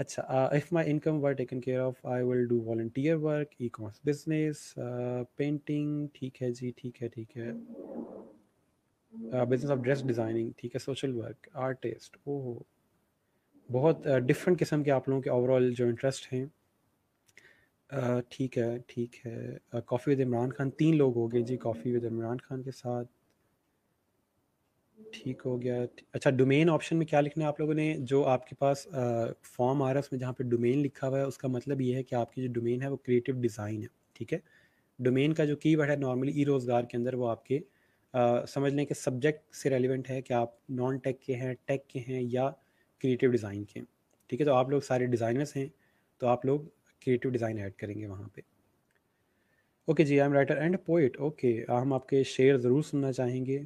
अच्छा if my income were taken care of I will do volunteer work e commerce business painting ठीक है जी ठीक है ठीक है बिजनेस ऑफ ड्रेस डिज़ाइनिंग ठीक है सोशल वर्क आर्टिस्ट ओह बहुत डिफरेंट uh, किस्म के आप लोगों के ओवरऑल जो इंटरेस्ट हैं ठीक है, ठीक है। कॉफ़ी विद इमरान खान तीन लोग हो गए जी कॉफ़ी विद इमरान खान के साथ। ठीक हो गया। अच्छा डोमेन ऑप्शन में क्या लिखना है आप लोगों ने? जो आपके पास फॉर्म आ रहा है उसमें जहाँ पे डोमेन लिखा हुआ है उसका मतलब ये है कि आपकी जो डोमेन है वो क्रिएटिव डिज़ाइन है, ठीक है? डोमेन का जो वर्ड है नॉर्मली ई-रोज़गार के अंदर वो आपके अ, समझ लें कि सब्जेक्ट से रेलिवेंट है कि आप नॉन टेक के हैं, टेक के हैं या क्रिएटिव डिज़ाइन के हैं, ठीक है? तो आप लोग सारे डिज़ाइनर्स हैं, तो आप लोग क्रिएटिव डिज़ाइन ऐड करेंगे वहाँ पे ओके जी I am writer and poet okay हम आपके शेर ज़रूर सुनना चाहेंगे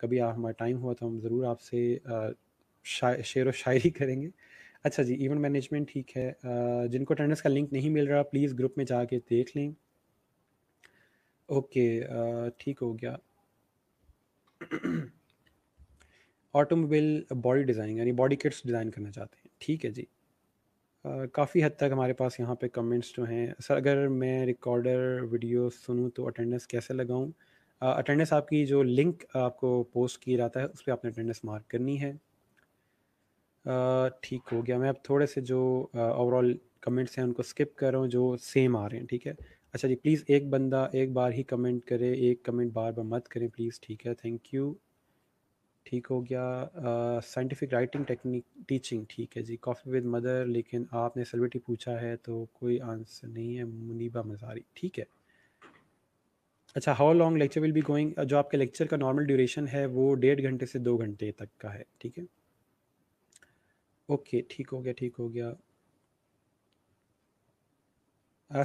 कभी हमारा टाइम हुआ तो हम ज़रूर आपसे शेर व शायरी करेंगे अच्छा जी इवेंट मैनेजमेंट ठीक है जिनको अटेंडेंस का लिंक नहीं मिल रहा प्लीज़ ग्रुप में जाके देख लें ओके ठीक हो गया ऑटोमोबाइल बॉडी डिज़ाइन यानी बॉडी किट्स डिज़ाइन करना चाहते हैं ठीक है जी काफ़ी हद तक हमारे पास यहाँ पे कमेंट्स जो हैं सर अगर मैं रिकॉर्डर वीडियो सुनूँ तो अटेंडेंस कैसे लगाऊँ अटेंडेंस आपकी जो लिंक आपको पोस्ट किया जाता है उस पर आपने अटेंडेंस मार्क करनी है ठीक हो गया मैं अब थोड़े से जो ओवरऑल कमेंट्स हैं उनको स्किप कर रहा हूँ जो सेम आ रहे हैं ठीक है अच्छा जी प्लीज़ एक बंदा एक बार ही कमेंट करे एक कमेंट बार बार मत करें प्लीज़ ठीक है थैंक यू ठीक हो गया साइंटिफिक राइटिंग टेक्निक टीचिंग ठीक है जी कॉफ़ी विद मदर लेकिन आपने सेलिब्रिटी पूछा है तो कोई आंसर नहीं है मुनीबा मजारी ठीक है अच्छा how long lecture will be going जो आपके लेक्चर का नॉर्मल ड्यूरेशन है वो डेढ़ घंटे से दो घंटे तक का है ठीक है ओके ठीक हो गया ठीक हो गया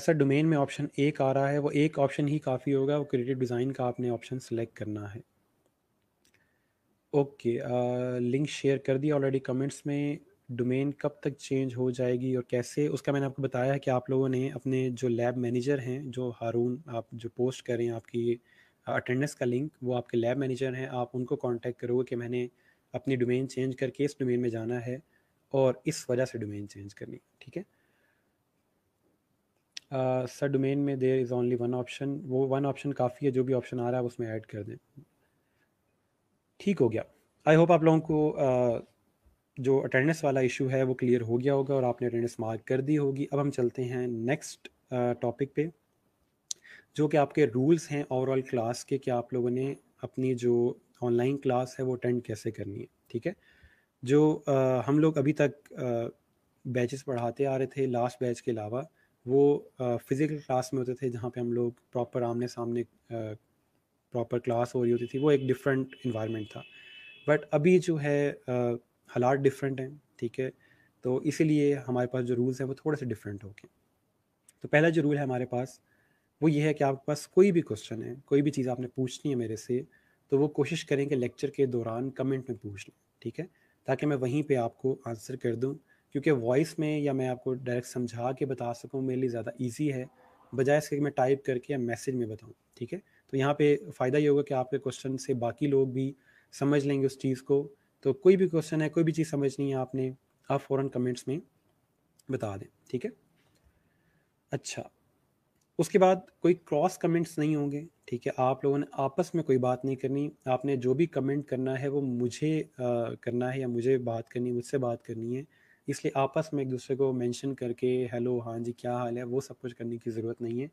सर डोमेन में ऑप्शन एक आ रहा है वो एक ऑप्शन ही काफ़ी होगा वो क्रिएटिव डिज़ाइन का आपने ऑप्शन सेलेक्ट करना है ओके लिंक शेयर कर दिया ऑलरेडी कमेंट्स में डोमेन कब तक चेंज हो जाएगी और कैसे उसका मैंने आपको बताया है कि आप लोगों ने अपने जो लैब मैनेजर हैं जो हारून आप जो पोस्ट करें आपकी अटेंडेंस का लिंक वो आपके लैब मैनेजर हैं आप उनको कांटेक्ट करोगे कि मैंने अपनी डोमेन चेंज करके इस डोमेन में जाना है और इस वजह से डोमेन चेंज करनी ठीक है सर डोमेन में there is only one option वो वन ऑप्शन काफ़ी है जो भी ऑप्शन आ रहा है उसमें ऐड कर दें ठीक हो गया आई होप आप लोगों को जो अटेंडेंस वाला इशू है वो क्लियर हो गया होगा और आपने अटेंडेंस मार्क कर दी होगी अब हम चलते हैं नेक्स्ट टॉपिक पे जो कि आपके रूल्स हैं ओवरऑल क्लास के कि आप लोगों ने अपनी जो ऑनलाइन क्लास है वो अटेंड कैसे करनी है ठीक है जो आ, हम लोग अभी तक बैचेस पढ़ाते आ रहे थे लास्ट बैच के अलावा वो फिज़िकल क्लास में होते थे जहाँ पे हम लोग प्रॉपर आमने सामने आ, प्रॉपर क्लास हो रही होती थी वो एक डिफरेंट इन्वायरमेंट था बट अभी जो है हालात डिफरेंट हैं ठीक है तो इसीलिए हमारे पास जो रूल्स हैं वो थोड़े से डिफरेंट हो गए तो पहला जो रूल है हमारे पास वो ये है कि आपके पास कोई भी क्वेश्चन है कोई भी चीज़ आपने पूछनी है मेरे से तो वो कोशिश करें कि लेक्चर के दौरान कमेंट में पूछ लें ठीक है ताकि मैं वहीं पे आपको आंसर कर दूं क्योंकि वॉइस में या मैं आपको डायरेक्ट समझा के बता सकूं मेरे लिए ज़्यादा इजी है बजाय इसके मैं टाइप करके या मैसेज में बताऊं ठीक है तो यहाँ पे फ़ायदा ये होगा कि आपके क्वेश्चन से बाकी लोग भी समझ लेंगे उस चीज़ को तो कोई भी क्वेश्चन है कोई भी चीज़ समझनी है आपने आप फ़ौर कमेंट्स में बता दें ठीक है अच्छा उसके बाद कोई क्रॉस कमेंट्स नहीं होंगे ठीक है आप लोगों ने आपस में कोई बात नहीं करनी आपने जो भी कमेंट करना है वो मुझे आ, करना है या मुझे बात करनी मुझसे बात करनी है इसलिए आपस में एक दूसरे को मेंशन करके हेलो हाँ जी क्या हाल है वो सब कुछ करने की ज़रूरत नहीं है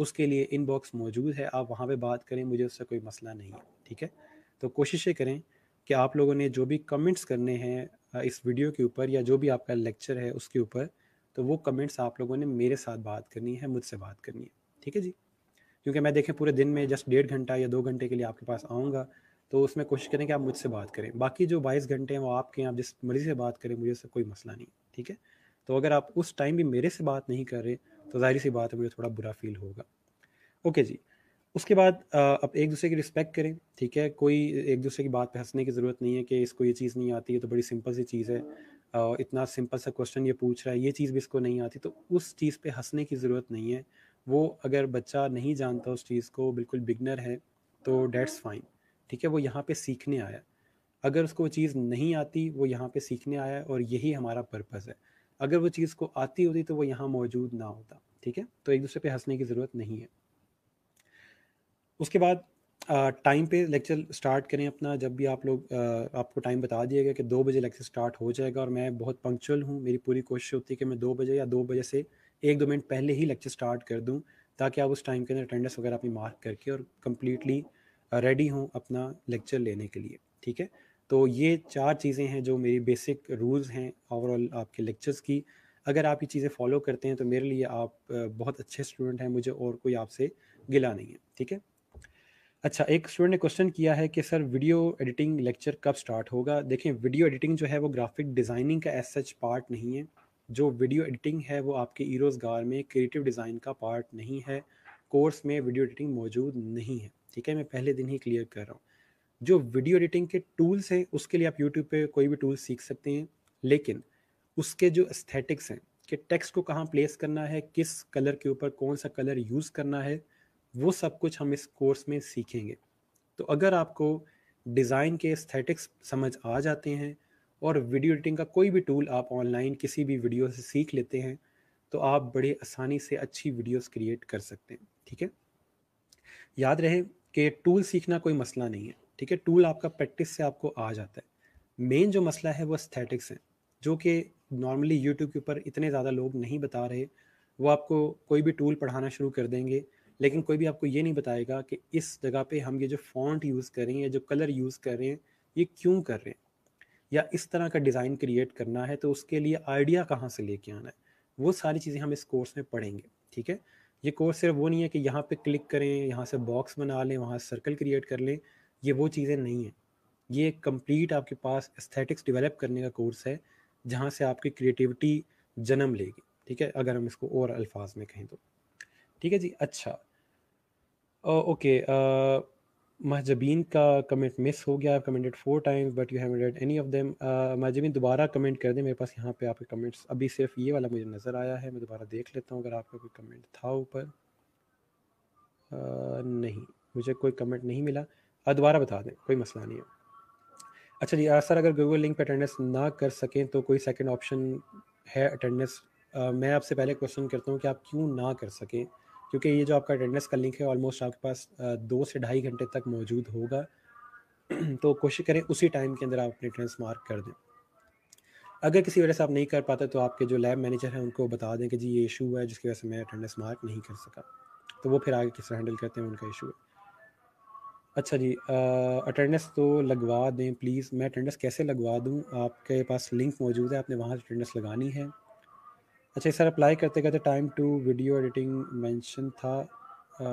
उसके लिए इनबॉक्स मौजूद है आप वहाँ पे बात करें मुझे उससे कोई मसला नहीं है ठीक है तो कोशिशें करें कि आप लोगों ने जो भी कमेंट्स करने हैं इस वीडियो के ऊपर या जो भी आपका लेक्चर है उसके ऊपर तो वो कमेंट्स आप लोगों ने मेरे साथ बात करनी है मुझसे बात करनी है ठीक है जी क्योंकि मैं देखें पूरे दिन में जस्ट डेढ़ घंटा या दो घंटे के लिए आपके पास आऊँगा तो उसमें कोशिश करें कि आप मुझसे बात करें बाकी जो बाईस घंटे हैं वो आपके आप जिस मर्ज़ी से बात करें मुझे उससे कोई मसला नहीं ठीक है तो अगर आप उस टाइम भी मेरे से बात नहीं कर रहे तो जाहिर सी बात है मुझे थोड़ा बुरा फील होगा ओके जी उसके बाद आप एक दूसरे की रिस्पेक्ट करें ठीक है कोई एक दूसरे की बात पे हंसने की ज़रूरत नहीं है कि इसको ये चीज़ नहीं आती है तो बड़ी सिंपल सी चीज़ है इतना सिंपल सा क्वेश्चन ये पूछ रहा है ये चीज़ भी इसको नहीं आती तो उस चीज़ पे हंसने की ज़रूरत नहीं है वो अगर बच्चा नहीं जानता उस चीज़ को बिल्कुल बिगनर है तो डेट्स फाइन ठीक है वो यहाँ पर सीखने आया अगर उसको वो चीज़ नहीं आती वो यहाँ पर सीखने आया और यही हमारा पर्पज़ है अगर वो चीज़ को आती होती तो वो यहाँ मौजूद ना होता ठीक है तो एक दूसरे पे हंसने की ज़रूरत नहीं है उसके बाद टाइम पे लेक्चर स्टार्ट करें अपना जब भी आप लोग आपको टाइम बता दिया गया कि दो बजे लेक्चर स्टार्ट हो जाएगा और मैं बहुत पंक्चुअल हूँ मेरी पूरी कोशिश होती है कि मैं दो बजे या दो बजे से एक दो मिनट पहले ही लेक्चर स्टार्ट कर दूँ ताकि आप उस टाइम के अंदर अटेंडेंस वगैरह अपनी मार्क करके और कम्प्लीटली रेडी हों अपना लेक्चर लेने के लिए ठीक है तो ये चार चीज़ें हैं जो मेरी बेसिक रूल्स हैं ओवरऑल आपके लेक्चर्स की अगर आप ये चीज़ें फॉलो करते हैं तो मेरे लिए आप बहुत अच्छे स्टूडेंट हैं मुझे और कोई आपसे गिला नहीं है ठीक है अच्छा एक स्टूडेंट ने क्वेश्चन किया है कि सर वीडियो एडिटिंग लेक्चर कब स्टार्ट होगा देखें वीडियो एडिटिंग जो है वो ग्राफिक डिज़ाइनिंग का एज सच पार्ट नहीं है जो वीडियो एडिटिंग है वो आपके ई रोज़गार में क्रिएटिव डिज़ाइन का पार्ट नहीं है कोर्स में वीडियो एडिटिंग मौजूद नहीं है ठीक है मैं पहले दिन ही क्लियर कर रहा हूँ जो वीडियो एडिटिंग के टूल्स हैं उसके लिए आप यूट्यूब पे कोई भी टूल सीख सकते हैं लेकिन उसके जो एस्थेटिक्स हैं कि टेक्स्ट को कहाँ प्लेस करना है किस कलर के ऊपर कौन सा कलर यूज़ करना है वो सब कुछ हम इस कोर्स में सीखेंगे तो अगर आपको डिज़ाइन के एस्थेटिक्स समझ आ जाते हैं और वीडियो एडिटिंग का कोई भी टूल आप ऑनलाइन किसी भी वीडियो से सीख लेते हैं तो आप बड़े आसानी से अच्छी वीडियोस क्रिएट कर सकते हैं ठीक है याद रहे कि टूल सीखना कोई मसला नहीं है ठीक है टूल आपका प्रैक्टिस से आपको आ जाता है मेन जो मसला है वो स्थेटिक्स है जो कि नॉर्मली यूट्यूब के ऊपर इतने ज़्यादा लोग नहीं बता रहे वो आपको कोई भी टूल पढ़ाना शुरू कर देंगे लेकिन कोई भी आपको ये नहीं बताएगा कि इस जगह पे हम ये जो फॉन्ट यूज़ कर रहे हैं जो कलर यूज़ कर रहे हैं ये क्यों कर रहे हैं या इस तरह का डिज़ाइन क्रिएट करना है तो उसके लिए आइडिया कहाँ से लेके आना है वो सारी चीज़ें हम इस कोर्स में पढ़ेंगे ठीक है ये कोर्स सिर्फ वो नहीं है कि यहाँ पे क्लिक करें यहाँ से बॉक्स बना लें वहाँ सर्कल क्रिएट कर लें ये वो चीज़ें नहीं हैं ये कंप्लीट आपके पास एस्थेटिक्स डेवलप करने का कोर्स है जहाँ से आपकी क्रिएटिविटी जन्म लेगी ठीक है अगर हम इसको और अल्फाज में कहें तो ठीक है जी अच्छा ओके महजबीन का कमेंट मिस हो गया commented four times but you have read any of them Mahjabeen दोबारा कमेंट कर दें मेरे पास यहाँ पे आपके कमेंट्स अभी सिर्फ ये वाला मुझे नज़र आया है मैं दोबारा देख लेता हूँ अगर आपका कोई कमेंट था ऊपर नहीं मुझे कोई कमेंट नहीं मिला दोबारा बता दें कोई मसला नहीं है अच्छा जी सर अगर गूगल लिंक पर अटेंडेंस ना कर सकें तो कोई सेकंड ऑप्शन है अटेंडेंस मैं आपसे पहले क्वेश्चन करता हूँ कि आप क्यों ना कर सकें क्योंकि ये जो आपका अटेंडेंस का लिंक है ऑलमोस्ट आपके पास दो से ढाई घंटे तक मौजूद होगा *clears throat* तो कोशिश करें उसी टाइम के अंदर आप अपनी अटेंडेंस मार्क कर दें अगर किसी वजह से आप नहीं कर पाते तो आपके जो लैब मैनेजर हैं उनको बता दें कि जी ये इशू है जिसकी वजह से मैं अटेंडेंस मार्क नहीं कर सका तो वो फिर आगे किस हैंडल करते हैं उनका इशू है अच्छा जी अटेंडेंस तो लगवा दें प्लीज़ मैं अटेंडेंस कैसे लगवा दूं आपके पास लिंक मौजूद है आपने वहाँ से अटेंडेंस लगानी है अच्छा सर अप्लाई करते करते time to video editing mention था आ,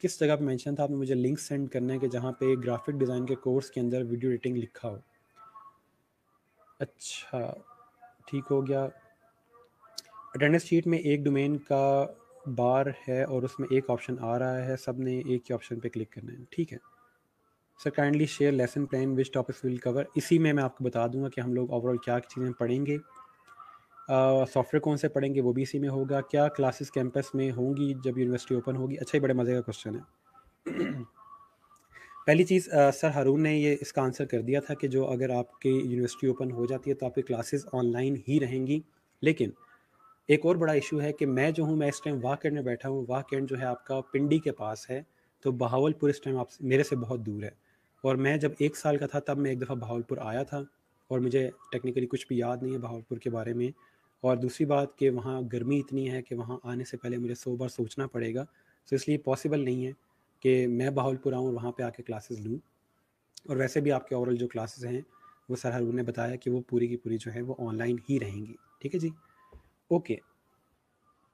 किस जगह पे मेंशन था आपने मुझे लिंक सेंड करना है कि जहाँ पे ग्राफिक डिज़ाइन के कोर्स के अंदर वीडियो एडिटिंग लिखा हो अच्छा ठीक हो गया अटेंडेंस शीट में एक डोमेन का बार है और उसमें एक ऑप्शन आ रहा है सब ने एक ही ऑप्शन पे क्लिक करना है ठीक है sir kindly share lesson plan which topics will cover इसी में मैं आपको बता दूंगा कि हम लोग ओवरऑल क्या चीज़ें पढ़ेंगे सॉफ्टवेयर कौन से पढ़ेंगे वो भी इसी में होगा क्या क्लासेस कैंपस में होंगी जब यूनिवर्सिटी ओपन होगी अच्छा ही बड़े मज़े का क्वेश्चन है *clears throat* पहली चीज़ सर हारून ने ये इसका आंसर कर दिया था कि जो अगर आपकी यूनिवर्सिटी ओपन हो जाती है तो आपकी क्लासेस ऑनलाइन ही रहेंगी लेकिन एक और बड़ा इशू है कि मैं जो हूँ मैं इस टाइम वाह कैंड में बैठा हूँ वाह कैंड जो है आपका पिंडी के पास है तो बहावलपुर इस टाइम आप मेरे से बहुत दूर है और मैं जब एक साल का था तब मैं एक दफ़ा बहावलपुर आया था और मुझे टेक्निकली कुछ भी याद नहीं है बहावलपुर के बारे में और दूसरी बात कि वहाँ गर्मी इतनी है कि वहाँ आने से पहले मुझे सौ बार सोचना पड़ेगा तो इसलिए पॉसिबल नहीं है कि मैं बहावलपुर आऊँ और वहाँ पर आके क्लासेस लूँ और वैसे भी आपके ओवरऑल जो क्लासेस हैं वो सर हरून ने बताया कि वो पूरी की पूरी जो है वो ऑनलाइन ही रहेंगी ठीक है जी ओके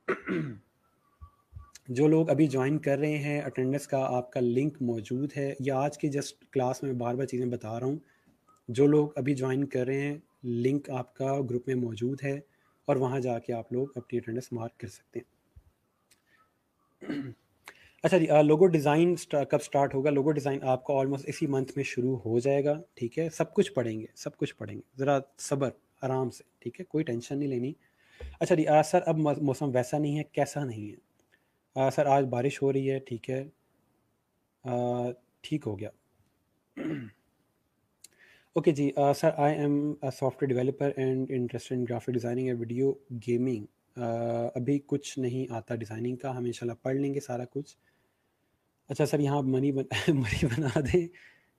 *clears throat* जो लोग अभी ज्वाइन कर रहे हैं अटेंडेंस का आपका लिंक मौजूद है या आज के जस्ट क्लास में बार बार चीज़ें बता रहा हूँ जो लोग अभी ज्वाइन कर रहे हैं लिंक आपका ग्रुप में मौजूद है और वहाँ जाके आप लोग अपनी अटेंडेंस मार्क कर सकते हैं *clears throat* अच्छा जी लोगो डिज़ाइन कब स्टार्ट होगा लोगो डिज़ाइन आपका ऑलमोस्ट इसी मंथ में शुरू हो जाएगा ठीक है सब कुछ पढ़ेंगे सब कुछ पढ़ेंगे ज़रा सब्र आराम से ठीक है कोई टेंशन नहीं लेनी अच्छा जी सर अब मौसम वैसा नहीं है कैसा नहीं है आ, सर आज बारिश हो रही है ठीक है ठीक हो गया *clears throat* ओके जी uh, sir I am a software developer and interested in graphic designing and video gaming अभी कुछ नहीं आता डिज़ाइनिंग का हम इनशाला पढ़ लेंगे सारा कुछ अच्छा सर यहाँ मनी बन मनी *laughs* बना दें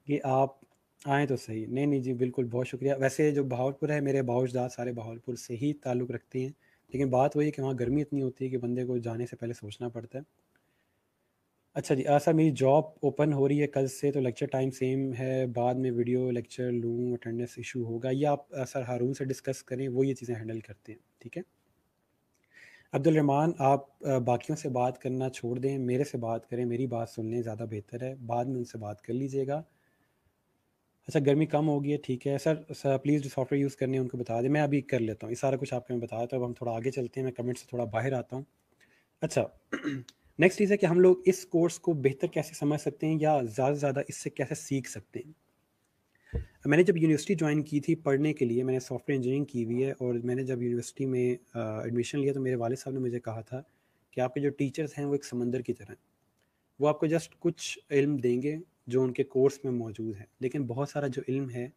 कि आप आए तो सही नहीं नहीं जी बिल्कुल बहुत शुक्रिया वैसे जो बहावलपुर है मेरे बाउशदाद सारे बहावलपुर से ही ताल्लुक़ रखते हैं लेकिन बात वही है कि वहाँ गर्मी इतनी होती है कि बंदे को जाने से पहले सोचना पड़ता है अच्छा जी ऐसा मेरी जॉब ओपन हो रही है कल से तो लेक्चर टाइम सेम है बाद में वीडियो लेक्चर लूँ अटेंडेंस इशू होगा या आप सर हारून से डिस्कस करें वो ये चीज़ें हैंडल करते हैं ठीक है रहमान आप बाकियों से बात करना छोड़ दें मेरे से बात करें मेरी बात सुन लें ज़्यादा बेहतर है बाद में उनसे बात कर लीजिएगा अच्छा गर्मी कम होगी है ठीक है सर सर प्लीज़ जो सॉफ्टवेयर यूज़ करने उनको बता दें मैं अभी कर लेता हूँ ये सारा कुछ आपको मैं बताया हूँ तो अब हम थोड़ा आगे चलते हैं मैं कमेंट से थोड़ा बाहर आता हूँ अच्छा नेक्स्ट *clears throat* चीज़ है कि हम लोग इस कोर्स को बेहतर कैसे समझ सकते हैं या ज़्यादा से ज़्यादा इससे कैसे सीख सकते हैं मैंने जब यूनिवर्सिटी ज्वाइन की थी पढ़ने के लिए मैंने सॉफ्टवेयर इंजीनियरिंग की हुई है और मैंने जब यूनिवर्सिटी में एडमिशन लिया तो मेरे वाले साहब ने मुझे कहा था कि आपके जो टीचर्स हैं वो एक समंदर की तरह हैं वो आपको जस्ट कुछ इल्म देंगे जो उनके कोर्स में मौजूद है लेकिन बहुत सारा जो इल्म है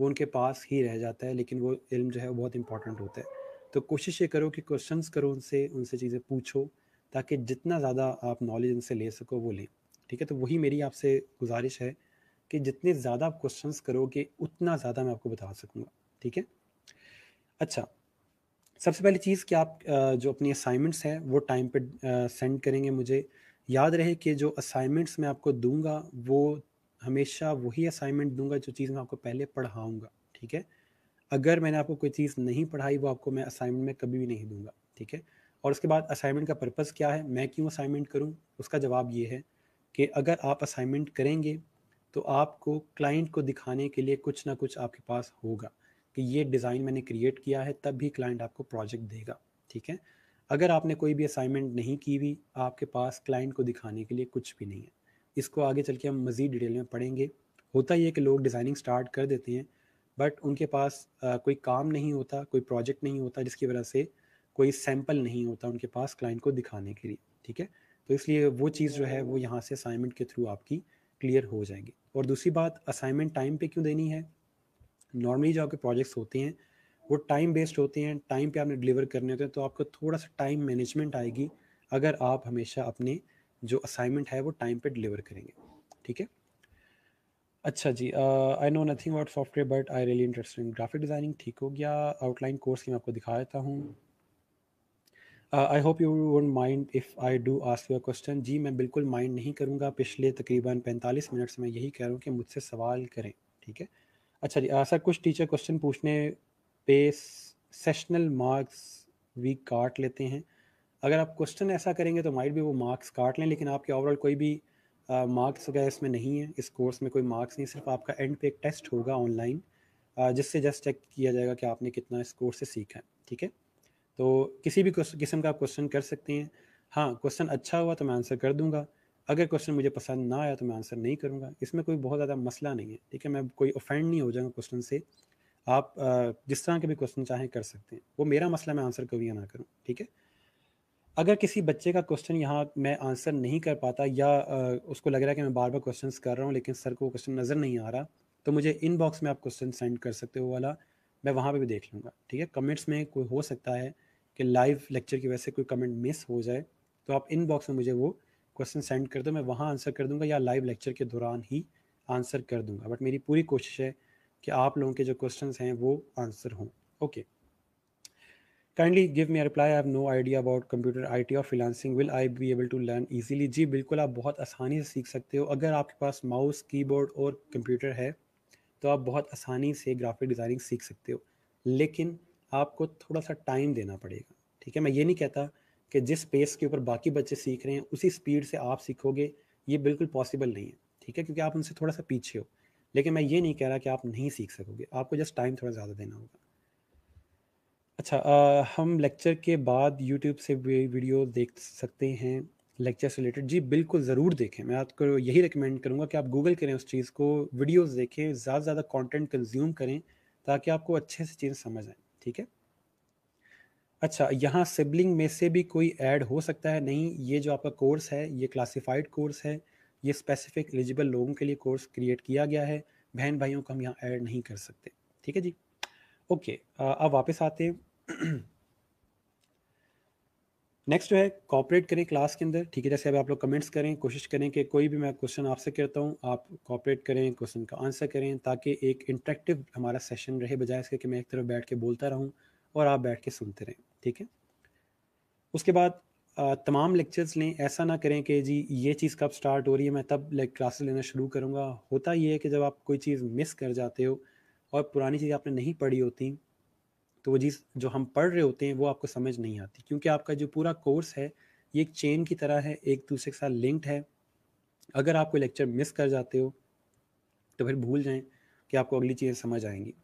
वो उनके पास ही रह जाता है लेकिन वो इल्म जो है वो बहुत इंपॉर्टेंट होता है तो कोशिश ये करो कि क्वेश्चन करो उनसे उनसे चीज़ें पूछो ताकि जितना ज़्यादा आप नॉलेज उनसे ले सको वो लें ठीक है तो वही मेरी आपसे गुजारिश है कि जितने ज़्यादा आप क्वेश्चन करोगे उतना ज़्यादा मैं आपको बता सकूँगा ठीक है अच्छा सबसे पहली चीज़ कि आप जो अपनी असाइनमेंट्स हैं वो टाइम पे सेंड करेंगे मुझे याद रहे कि जो असाइनमेंट्स मैं आपको दूंगा वो हमेशा वही असाइनमेंट दूंगा जो चीज़ मैं आपको पहले पढ़ाऊँगा ठीक है अगर मैंने आपको कोई चीज़ नहीं पढ़ाई वो आपको मैं असाइनमेंट में कभी भी नहीं दूंगा ठीक है और उसके बाद असाइनमेंट का पर्पज़ क्या है मैं क्यों असाइनमेंट करूँ उसका जवाब ये है कि अगर आप असाइनमेंट करेंगे तो आपको क्लाइंट को दिखाने के लिए कुछ ना कुछ आपके पास होगा कि ये डिज़ाइन मैंने क्रिएट किया है तब भी क्लाइंट आपको प्रोजेक्ट देगा ठीक है अगर आपने कोई भी असाइनमेंट नहीं की हुई आपके पास क्लाइंट को दिखाने के लिए कुछ भी नहीं है इसको आगे चल के हम मज़ीद डिटेल में पढ़ेंगे होता ही है कि लोग डिज़ाइनिंग स्टार्ट कर देते हैं बट उनके पास आ, कोई काम नहीं होता कोई प्रोजेक्ट नहीं होता जिसकी वजह से कोई सैम्पल नहीं होता उनके पास क्लाइंट को दिखाने के लिए ठीक है तो इसलिए वो चीज़ जो है वो यहाँ से असाइनमेंट के थ्रू आपकी क्लियर हो जाएगी और दूसरी बात असाइनमेंट टाइम पे क्यों देनी है नॉर्मली जो आपके प्रोजेक्ट्स होते हैं वो टाइम बेस्ड होते हैं टाइम पे आपने डिलीवर करने होते हैं तो आपको थोड़ा सा टाइम मैनेजमेंट आएगी अगर आप हमेशा अपने जो असाइनमेंट है वो टाइम पे डिलीवर करेंगे ठीक है अच्छा जी I know nothing about software but I really interest in graphic designing ठीक हो गया आउटलाइन कोर्स की मैं आपको दिखा देता हूँ I hope you won't mind if I do ask your question जी मैं बिल्कुल माइंड नहीं करूँगा पिछले तकरीबन पैंतालीस मिनट से मैं यही कह रहा हूँ कि मुझसे सवाल करें ठीक है अच्छा जी सर कुछ टीचर क्वेश्चन पूछने पे सेशनल मार्क्स वी काट लेते हैं अगर आप क्वेश्चन ऐसा करेंगे तो माइट भी वो मार्क्स काट लें लेकिन आपके ओवरऑल कोई भी मार्क्स वगैरह इसमें नहीं है इस कोर्स में कोई मार्क्स नहीं सिर्फ आपका एंड पे एक टेस्ट होगा ऑनलाइन जिससे जस्ट चेक किया जाएगा कि आपने कितना इस कोर्स से सीखा है ठीक है तो किसी भी किस्म का आप क्वेश्चन कर सकते हैं हाँ क्वेश्चन अच्छा हुआ तो मैं आंसर कर दूंगा अगर क्वेश्चन मुझे पसंद ना आया तो मैं आंसर नहीं करूँगा इसमें कोई बहुत ज़्यादा मसला नहीं है ठीक है मैं कोई ऑफेंड नहीं हो जाऊँगा क्वेश्चन से आप जिस तरह के भी क्वेश्चन चाहें कर सकते हैं वो मेरा मसला मैं आंसर करूँ या ना करूँ ठीक है अगर किसी बच्चे का क्वेश्चन यहाँ मैं आंसर नहीं कर पाता या उसको लग रहा है कि मैं बार बार क्वेश्चन कर रहा हूँ लेकिन सर को क्वेश्चन नज़र नहीं आ रहा तो मुझे इनबॉक्स में आप क्वेश्चन सेंड कर सकते हो वाला मैं वहाँ पर भी देख लूँगा ठीक है कमेंट्स में कोई हो सकता है कि लाइव लेक्चर की वजह से कोई कमेंट मिस हो जाए तो आप इनबॉक्स में मुझे वो क्वेश्चन सेंड कर दो मैं वहाँ आंसर कर दूँगा या लाइव लेक्चर के दौरान ही आंसर कर दूँगा बट मेरी पूरी कोशिश है कि आप लोगों के जो क्वेश्चन हैं वो आंसर हों okay kindly give me reply I have no idea about computer I T और freelancing will I be able to learn easily जी बिल्कुल आप बहुत आसानी से सीख सकते हो अगर आपके पास माउस कीबोर्ड और कंप्यूटर है तो आप बहुत आसानी से ग्राफिक डिज़ाइनिंग सीख सकते हो लेकिन आपको थोड़ा सा टाइम देना पड़ेगा ठीक है मैं ये नहीं कहता कि जिस पेस के ऊपर बाकी बच्चे सीख रहे हैं उसी स्पीड से आप सीखोगे ये बिल्कुल पॉसिबल नहीं है ठीक है क्योंकि आप उनसे थोड़ा सा पीछे हो लेकिन मैं ये नहीं कह रहा कि आप नहीं सीख सकोगे आपको जस्ट टाइम थोड़ा ज़्यादा देना होगा अच्छा आ, हम लेक्चर के बाद यूट्यूब से वीडियो देख सकते हैं लेक्चर से रिलेटेड जी बिल्कुल ज़रूर देखें मैं आपको यही रिकमेंड करूँगा कि आप गूगल करें उस चीज़ को वीडियोस देखें ज़्यादा से ज़्यादा कंटेंट कंज्यूम करें ताकि आपको अच्छे से चीज़ें समझ आएँ ठीक है अच्छा यहाँ सिबलिंग में से भी कोई ऐड हो सकता है नहीं ये जो आपका कोर्स है ये क्लासिफाइड कोर्स है ये स्पेसिफिक एलिजिबल लोगों के लिए कोर्स क्रिएट किया गया है बहन भाइयों को हम यहाँ ऐड नहीं कर सकते ठीक है जी ओके अब वापस आते हैं नेक्स्ट *clears throat* जो है कॉपरेट करें क्लास के अंदर ठीक है जैसे अब आप लोग कमेंट्स करें कोशिश करें कि कोई भी मैं क्वेश्चन आपसे करता हूँ आप कॉपरेट करें क्वेश्चन का आंसर करें ताकि एक इंटरेक्टिव हमारा सेशन रहे बजाय इसके कि मैं एक तरफ बैठ के बोलता रहूँ और आप बैठ के सुनते रहें ठीक है उसके बाद तमाम लेक्चर्स लें ऐसा ना करें कि जी ये चीज़ कब स्टार्ट हो रही है मैं तब लाइक क्लासेस लेना शुरू करूँगा होता ये है कि जब आप कोई चीज़ मिस कर जाते हो और पुरानी चीज़ें आपने नहीं पढ़ी होती तो वो चीज़ जो हम पढ़ रहे होते हैं वो आपको समझ नहीं आती क्योंकि आपका जो पूरा कोर्स है ये एक चेन की तरह है एक दूसरे के साथ लिंक्ड है अगर आप कोई लेक्चर मिस कर जाते हो तो फिर भूल जाएं कि आपको अगली चीज़ें समझ आएंगी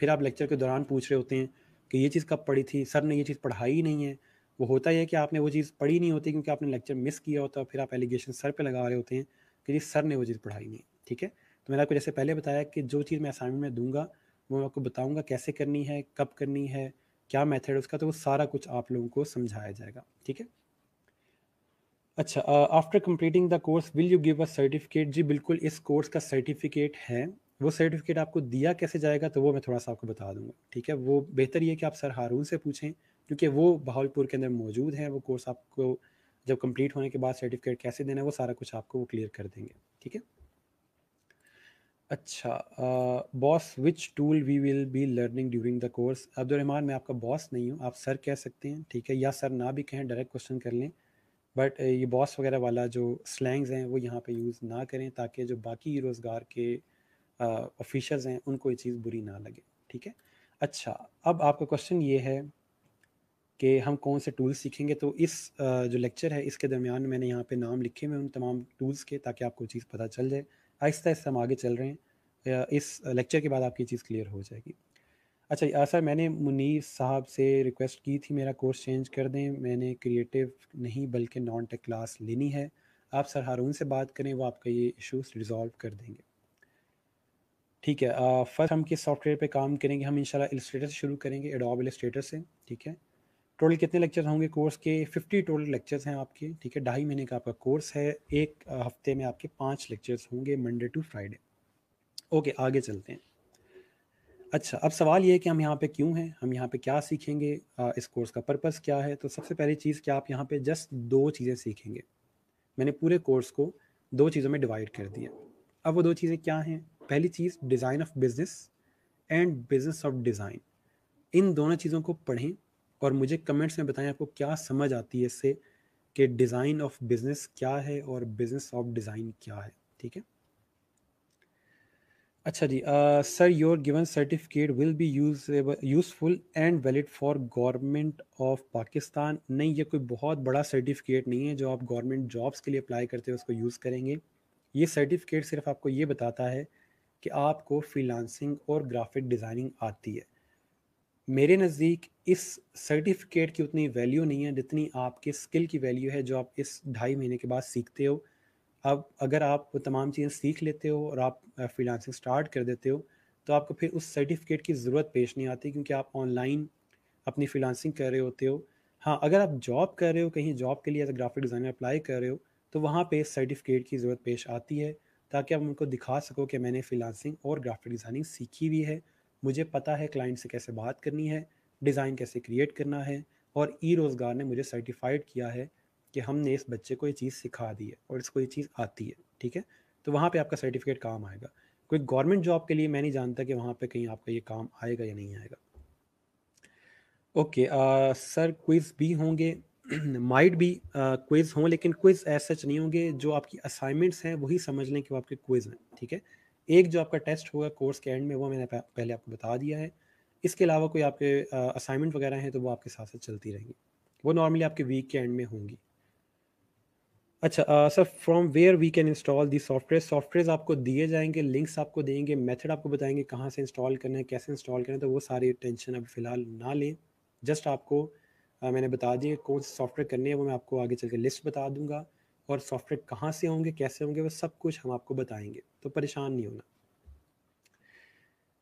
फिर आप लेक्चर के दौरान पूछ रहे होते हैं कि ये चीज़ कब पढ़ी थी सर ने ये चीज़ पढ़ाई नहीं है वो होता ही है कि आपने वो चीज़ पढ़ी नहीं होती क्योंकि आपने लेक्चर मिस किया होता है फिर आप एलिगेशन सर पे लगा रहे होते हैं कि जी सर ने वो चीज़ पढ़ाई नहीं ठीक है तो मैंने आपको जैसे पहले बताया कि जो चीज़ मैं असाइनमेंट में दूंगा वो मैं आपको बताऊँगा कैसे करनी है कब करनी है क्या मेथड है उसका तो वो सारा कुछ आप लोगों को समझाया जाएगा ठीक है अच्छा after completing the course will you give a certificate जी बिल्कुल इस कोर्स का सर्टिफिकेट है वो सर्टिफिकेट आपको दिया कैसे जाएगा तो वो मैं थोड़ा सा आपको बता दूंगा ठीक है वो बेहतर ये कि आप सर हारून से पूछें क्योंकि वो बहावलपुर के अंदर मौजूद हैं वो कोर्स आपको जब कंप्लीट होने के बाद सर्टिफिकेट कैसे देना है वो सारा कुछ आपको वो क्लियर कर देंगे ठीक है अच्छा boss which tool we will be learning during the course Abdulrahman मैं आपका बॉस नहीं हूँ आप सर कह सकते हैं ठीक है या सर ना भी कहें डायरेक्ट क्वेश्चन कर लें बट ये बॉस वगैरह वाला जो स्लैंग्स हैं वो यहाँ पे यूज़ ना करें ताकि जो बाकी रोज़गार के ऑफिशर्स हैं उनको ये चीज़ बुरी ना लगे ठीक है अच्छा अब आपका क्वेश्चन ये है कि हम कौन से टूल्स सीखेंगे तो इस जो लेक्चर है इसके दरमियान मैंने यहाँ पे नाम लिखे हुए उन तमाम टूल्स के ताकि आपको चीज़ पता चल जाए आहिस्ता आहिस्ता हम आगे चल रहे हैं इस लेक्चर के बाद आपकी चीज़ क्लियर हो जाएगी अच्छा सर मैंने मुनीर साहब से रिक्वेस्ट की थी मेरा कोर्स चेंज कर दें मैंने क्रिएटिव नहीं बल्कि नॉन टेक क्लास लेनी है आप सर हारून से बात करें वो आपका ये इशूज़ रिजॉल्व कर देंगे ठीक है फर्स्ट हम किस सॉफ्टवेयर पे काम करेंगे हम इंशाल्लाह इलस्ट्रेटर से शुरू करेंगे एडोब इलस्ट्रेटर से ठीक है टोटल कितने लेक्चर होंगे कोर्स के फिफ्टी टोटल लेक्चर्स हैं आपके ठीक है ढाई महीने का आपका कोर्स है एक हफ्ते में आपके पाँच लेक्चर्स होंगे मंडे टू फ्राइडे ओके आगे चलते हैं अच्छा अब सवाल ये है कि हम यहाँ पे क्यों हैं हम यहाँ पे क्या सीखेंगे इस कोर्स का पर्पस क्या है तो सबसे पहली चीज़ कि आप यहाँ पे जस्ट दो चीज़ें सीखेंगे मैंने पूरे कोर्स को दो चीज़ों में डिवाइड कर दिया अब वो दो चीज़ें क्या हैं पहली चीज़ design of business and business of design इन दोनों चीज़ों को पढ़ें और मुझे कमेंट्स में बताएं आपको क्या समझ आती है इससे कि डिज़ाइन ऑफ बिजनेस क्या है और बिजनेस ऑफ डिज़ाइन क्या है ठीक है अच्छा जी sir your given certificate will be useful and valid for government of Pakistan नहीं ये कोई बहुत बड़ा सर्टिफिकेट नहीं है जो आप गवर्नमेंट जॉब्स के लिए अप्लाई करते हो उसको यूज़ करेंगे ये सर्टिफिकेट सिर्फ आपको ये बताता है कि आपको फ्रीलांसिंग और ग्राफिक डिज़ाइनिंग आती है मेरे नज़दीक इस सर्टिफिकेट की उतनी वैल्यू नहीं है जितनी आपके स्किल की वैल्यू है जो आप इस ढाई महीने के बाद सीखते हो अब अगर आप वो तमाम चीज़ें सीख लेते हो और आप फ्रीलांसिंग स्टार्ट कर देते हो तो आपको फिर उस सर्टिफिकेट की ज़रूरत पेश नहीं आती क्योंकि आप ऑनलाइन अपनी फ्रीलांसिंग कर रहे होते हो हाँ अगर आप जॉब कर रहे हो कहीं जॉब के लिए एज ग्राफिक डिज़ाइनर अप्लाई कर रहे हो तो वहाँ पे सर्टिफिकेट की ज़रूरत पेश आती है ताकि आप उनको दिखा सको कि मैंने फ्रीलांसिंग और ग्राफिक डिज़ाइनिंग सीखी हुई है मुझे पता है क्लाइंट से कैसे बात करनी है डिज़ाइन कैसे क्रिएट करना है और ई रोज़गार ने मुझे सर्टिफाइड किया है कि हमने इस बच्चे को ये चीज़ सिखा दी है और इसको ये चीज़ आती है ठीक है तो वहाँ पे आपका सर्टिफिकेट काम आएगा कोई गवर्नमेंट जॉब के लिए मैं नहीं जानता कि वहाँ पे कहीं आपका ये काम आएगा या नहीं आएगा ओके सर क्विज़ भी होंगे माइट *clears throat* भी क्विज़ हों लेकिन क्विज़ ऐसा सच नहीं होंगे जो आपकी असाइनमेंट्स हैं वही समझ लें कि वो आपके क्विज़ हैं ठीक है एक जो आपका टेस्ट होगा कोर्स के एंड में वो मैंने पहले आपको बता दिया है इसके अलावा कोई आपके असाइनमेंट वगैरह हैं तो वो आपके साथ साथ चलती रहेंगी वो नॉर्मली आपके वीक के एंड में होंगी अच्छा sir from where we can install the software software आपको दिए जाएंगे लिंक्स आपको देंगे मेथड आपको बताएंगे कहाँ से इंस्टॉल करना है कैसे इंस्टॉल करना है तो वो सारी टेंशन अभी फ़िलहाल ना लें जस्ट आपको आ, मैंने बता दिए कौन से सॉफ्टवेयर करने हैं वो मैं आपको आगे चल के लिस्ट बता दूंगा और सॉफ्टवेयर कहाँ से होंगे कैसे होंगे वो सब कुछ हम आपको बताएंगे तो परेशान नहीं होना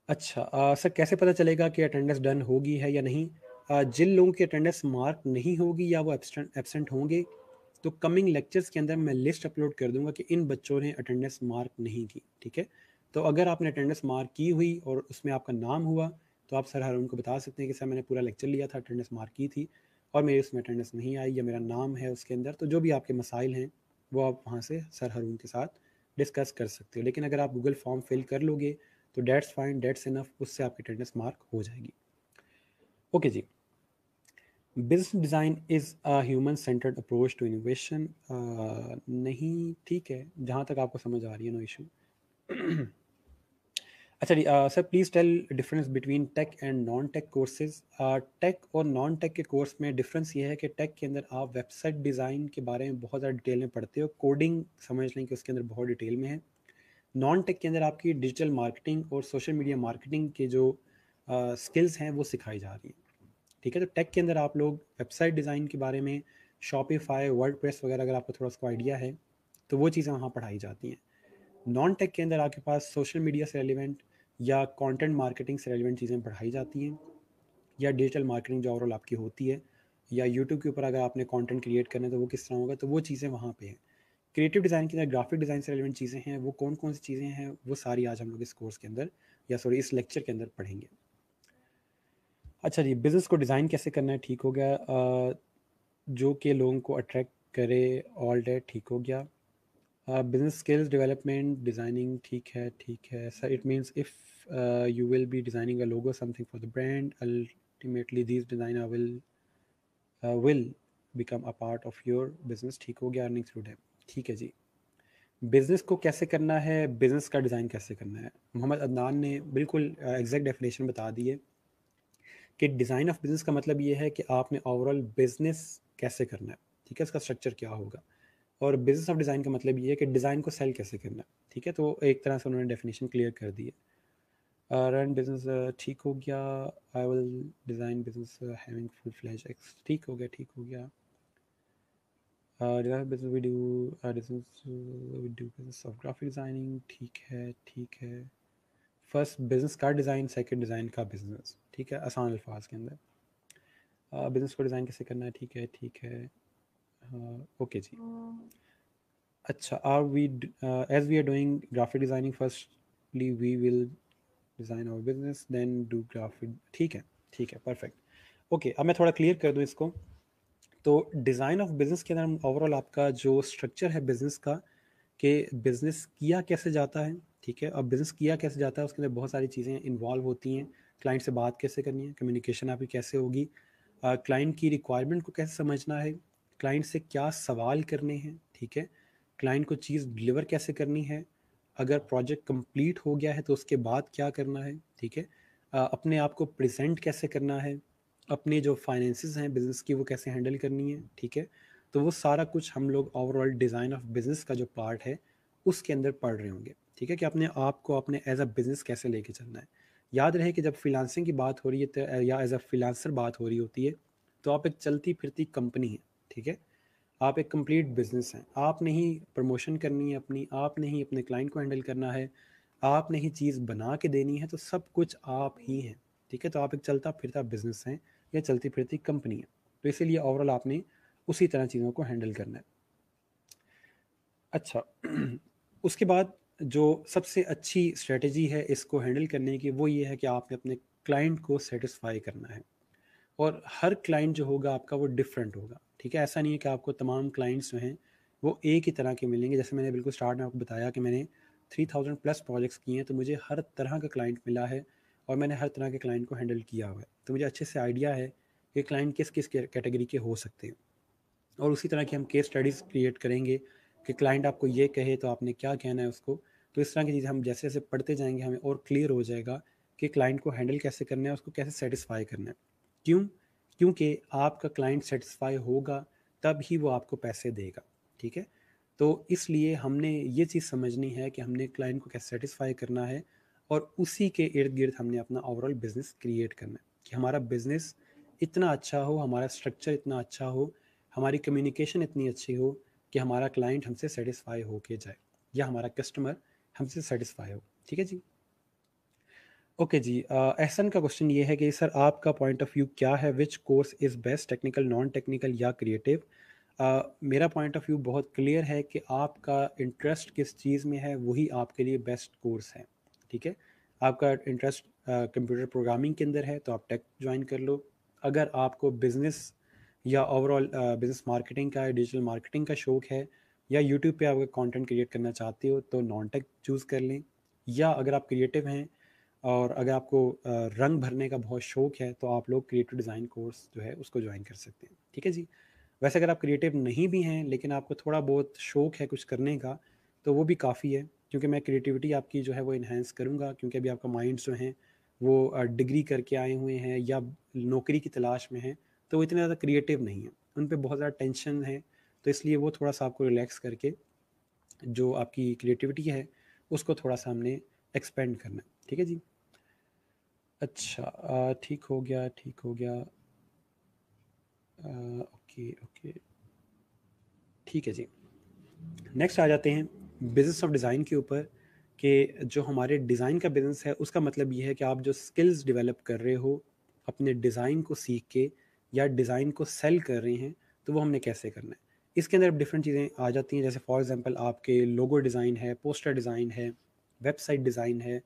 अच्छा आ, सर कैसे पता चलेगा कि अटेंडेंस डन होगी है या नहीं आ, जिन लोगों की अटेंडेंस मार्क नहीं होगी या वो एबसेंट होंगे तो कमिंग लेक्चर्स के अंदर मैं लिस्ट अपलोड कर दूंगा कि इन बच्चों ने अटेंडेंस मार्क नहीं की ठीक है तो अगर आपने अटेंडेंस मार्क की हुई और उसमें आपका नाम हुआ तो आप सर हर को बता सकते हैं कि सर मैंने पूरा लेक्चर लिया था अटेंडेंस मार्क की थी और मेरी उसमें अटेंडेंस नहीं आई या मेरा नाम है उसके अंदर तो जो भी आपके मसाइल हैं वो आप वहाँ से सर हरून के साथ डिस्कस कर सकते हो लेकिन अगर आप गूगल फॉर्म फिल कर लोगे तो डेट्स फाइन डेट्स इनफ उससे आपकी अटेंडेंस मार्क हो जाएगी ओके जी business design is a human centred approach to innovation नहीं ठीक है जहाँ तक आपको समझ आ रही है नो इशू अच्छा sir please tell difference between tech and non tech courses tech और नॉन टेक के कोर्स में डिफरेंस ये है कि टेक के अंदर आप वेबसाइट डिज़ाइन के बारे में बहुत ज़्यादा डिटेल में पढ़ते हो कोडिंग समझ लें कि उसके अंदर बहुत डिटेल में है नॉन टेक के अंदर आपकी डिजिटल मार्केटिंग और सोशल मीडिया मार्केटिंग के जो स्किल्स uh, हैं वो सिखाई जा रही हैं ठीक है तो टेक के अंदर आप लोग वेबसाइट डिज़ाइन के बारे में शॉपिफाई वर्ड वगैरह अगर आपको थोड़ा उसका आइडिया है तो वो चीज़ें वहाँ पढ़ाई जाती हैं नॉन टेक के अंदर आपके पास सोशल मीडिया से रेलिवेंट या कंटेंट मार्केटिंग से रेलिवेंट चीज़ें पढ़ाई जाती हैं या डिजिटल मार्केटिंग जो ओवरऑल आपकी होती है या यूट्यूब के ऊपर अगर आपने कंटेंट क्रिएट करना है तो वो किस तरह होगा तो वो चीज़ें वहाँ पे हैं क्रिएटिव डिज़ाइन के अंदर ग्राफिक डिज़ाइन से रेलिवेंट चीज़ें हैं वो कौन कौन सी चीज़ें हैं वो सारी आज हम लोग इस कोर्स के अंदर या सॉरी इस लेक्चर के अंदर पढ़ेंगे अच्छा जी बिज़नेस को डिज़ाइन कैसे करना है ठीक हो गया जो कि लोगों को अट्रैक्ट करे ऑल डे ठीक हो गया बिजनेस स्किल्स डेवलपमेंट डिजाइनिंग ठीक है ठीक है sir it means if you will be designing a logo something for the brand ultimately this design will will become a part of your business ठीक हो गया अर्निंग थ्रू ठीक है जी business को कैसे करना है बिजनेस का डिज़ाइन कैसे करना है मोहम्मद अदनान ने बिल्कुल एग्जैक्ट uh, डेफिनेशन बता दी है कि डिज़ाइन ऑफ बिजनेस का मतलब ये है कि आपने ओवरऑल बिजनेस कैसे करना है ठीक है इसका स्ट्रक्चर क्या होगा और बिजनेस ऑफ डिज़ाइन का मतलब ये है कि डिज़ाइन को सेल कैसे करना ठीक है तो एक तरह से उन्होंने डेफिनेशन क्लियर कर दी है रन uh, बिजनेस uh, ठीक हो गया I will design business having full flash x ठीक हो गया ठीक हो गया business business of graphic designing ठीक है ठीक है फर्स्ट बिजनेस का डिज़ाइन सेकेंड डिज़ाइन का बिजनेस ठीक है आसान अल्फाज के अंदर बिजनेस uh, को डिज़ाइन कैसे करना है ठीक है ठीक है हाँ, ओके जी हाँ। अच्छा are we as we are doing graphic designing firstly we will design our business then do graphic ठीक है ठीक है परफेक्ट ओके अब मैं थोड़ा क्लियर कर दूं इसको तो डिज़ाइन ऑफ बिजनेस के अंदर ओवरऑल आपका जो स्ट्रक्चर है बिजनेस का कि बिजनेस किया कैसे जाता है ठीक है अब बिजनेस किया कैसे जाता है उसके अंदर बहुत सारी चीज़ें इन्वॉल्व होती हैं क्लाइंट से बात कैसे करनी है कम्युनिकेशन आपकी कैसे होगी क्लाइंट uh, की रिक्वायरमेंट को कैसे समझना है क्लाइंट से क्या सवाल करने हैं ठीक है क्लाइंट को चीज़ डिलीवर कैसे करनी है अगर प्रोजेक्ट कंप्लीट हो गया है तो उसके बाद क्या करना है ठीक है अपने आप को प्रेजेंट कैसे करना है अपने जो फाइनेंसिस हैं बिज़नेस की वो कैसे हैंडल करनी है ठीक है तो वो सारा कुछ हम लोग ओवरऑल डिज़ाइन ऑफ बिज़नेस का जो पार्ट है उसके अंदर पढ़ रहे होंगे ठीक है कि अपने आप को अपने एज अ बिज़नेस कैसे लेके चलना है याद रहे कि जब फिलानसिंग की बात हो रही है तो, या एज अ फिलानसर बात हो रही होती है तो आप एक चलती फिरती कंपनी है ठीक है आप एक कंप्लीट बिजनेस हैं आपने ही प्रमोशन करनी है अपनी आपने ही अपने क्लाइंट को हैंडल करना है आपने ही चीज़ बना के देनी है तो सब कुछ आप ही हैं ठीक है तो आप एक चलता फिरता बिजनेस हैं या चलती फिरती कंपनी है तो इसीलिए ओवरऑल आपने उसी तरह चीज़ों को हैंडल करना है अच्छा *clears throat* उसके बाद जो सबसे अच्छी स्ट्रेटजी है इसको हैंडल करने की वो ये है कि आपने अपने क्लाइंट को सेटिस्फाई करना है और हर क्लाइंट जो होगा आपका वो डिफरेंट होगा ठीक है ऐसा नहीं है कि आपको तमाम क्लाइंट्स जो हैं वो एक ही तरह के मिलेंगे जैसे मैंने बिल्कुल स्टार्ट में आपको बताया कि मैंने थ्री थाउजेंड प्लस प्रोजेक्ट्स किए हैं तो मुझे हर तरह का क्लाइंट मिला है और मैंने हर तरह के क्लाइंट को हैंडल किया हुआ है तो मुझे अच्छे से आइडिया है कि क्लाइंट किस किस कैटेगरी के हो सकते हैं और उसी तरह की हम केस स्टडीज़ क्रिएट करेंगे कि क्लाइंट आपको ये कहे तो आपने क्या कहना है उसको तो इस तरह की चीज़ें हम जैसे जैसे पढ़ते जाएंगे हमें और क्लियर हो जाएगा कि क्लाइंट को हैंडल कैसे करना है उसको कैसे सेटिस्फाई करना है क्यों क्योंकि आपका क्लाइंट सेटिस्फाई होगा तब ही वो आपको पैसे देगा ठीक है तो इसलिए हमने ये चीज़ समझनी है कि हमने क्लाइंट को कैसे सेटिस्फाई करना है और उसी के इर्द गिर्द हमने अपना ओवरऑल बिज़नेस क्रिएट करना है कि हमारा बिज़नेस इतना अच्छा हो हमारा स्ट्रक्चर इतना अच्छा हो हमारी कम्युनिकेशन इतनी अच्छी हो कि हमारा क्लाइंट हमसे सेटिस्फाई होके जाए या हमारा कस्टमर हमसे सेटिस्फाई हो ठीक है जी ओके जी एहसन का क्वेश्चन ये है कि सर आपका पॉइंट ऑफ व्यू क्या है which course is best technical non technical या क्रिएटिव मेरा पॉइंट ऑफ व्यू बहुत क्लियर है कि आपका इंटरेस्ट किस चीज़ में है वही आपके लिए बेस्ट कोर्स है ठीक है आपका इंटरेस्ट कंप्यूटर प्रोग्रामिंग के अंदर है तो आप टेक ज्वाइन कर लो अगर आपको बिजनेस या ओवरऑल बिजनेस मार्केटिंग का डिजिटल मार्केटिंग का शौक है या यूट्यूब पे आप कंटेंट क्रिएट करना चाहते हो तो नॉन टेक चूज़ कर लें या अगर आप क्रिएटिव हैं और अगर आपको रंग भरने का बहुत शौक है तो आप लोग क्रिएटिव डिज़ाइन कोर्स जो है उसको ज्वाइन कर सकते हैं ठीक है जी वैसे अगर आप क्रिएटिव नहीं भी हैं लेकिन आपको थोड़ा बहुत शौक है कुछ करने का तो वो भी काफ़ी है क्योंकि मैं क्रिएटिविटी आपकी जो है वो इन्हेंस करूँगा क्योंकि अभी आपका माइंड जो हैं वो डिग्री करके आए हुए हैं या नौकरी की तलाश में हैं तो वो इतने ज़्यादा क्रिएटिव नहीं है उन पर बहुत ज़्यादा टेंशन है तो इसलिए वो थोड़ा सा आपको रिलैक्स करके जो आपकी क्रिएटिविटी है उसको थोड़ा सा हमने एक्सपेंड करना है ठीक है जी अच्छा ठीक हो गया ठीक हो गया ओके ओके ठीक है जी नेक्स्ट आ जाते हैं बिजनेस ऑफ डिज़ाइन के ऊपर कि जो हमारे डिज़ाइन का बिजनेस है उसका मतलब ये है कि आप जो स्किल्स डेवलप कर रहे हो अपने डिज़ाइन को सीख के या डिज़ाइन को सेल कर रहे हैं तो वो हमने कैसे करना है इसके अंदर डिफरेंट चीज़ें आ जाती हैं जैसे फॉर एग्जांपल आपके लोगो डिज़ाइन है पोस्टर डिज़ाइन है वेबसाइट डिज़ाइन है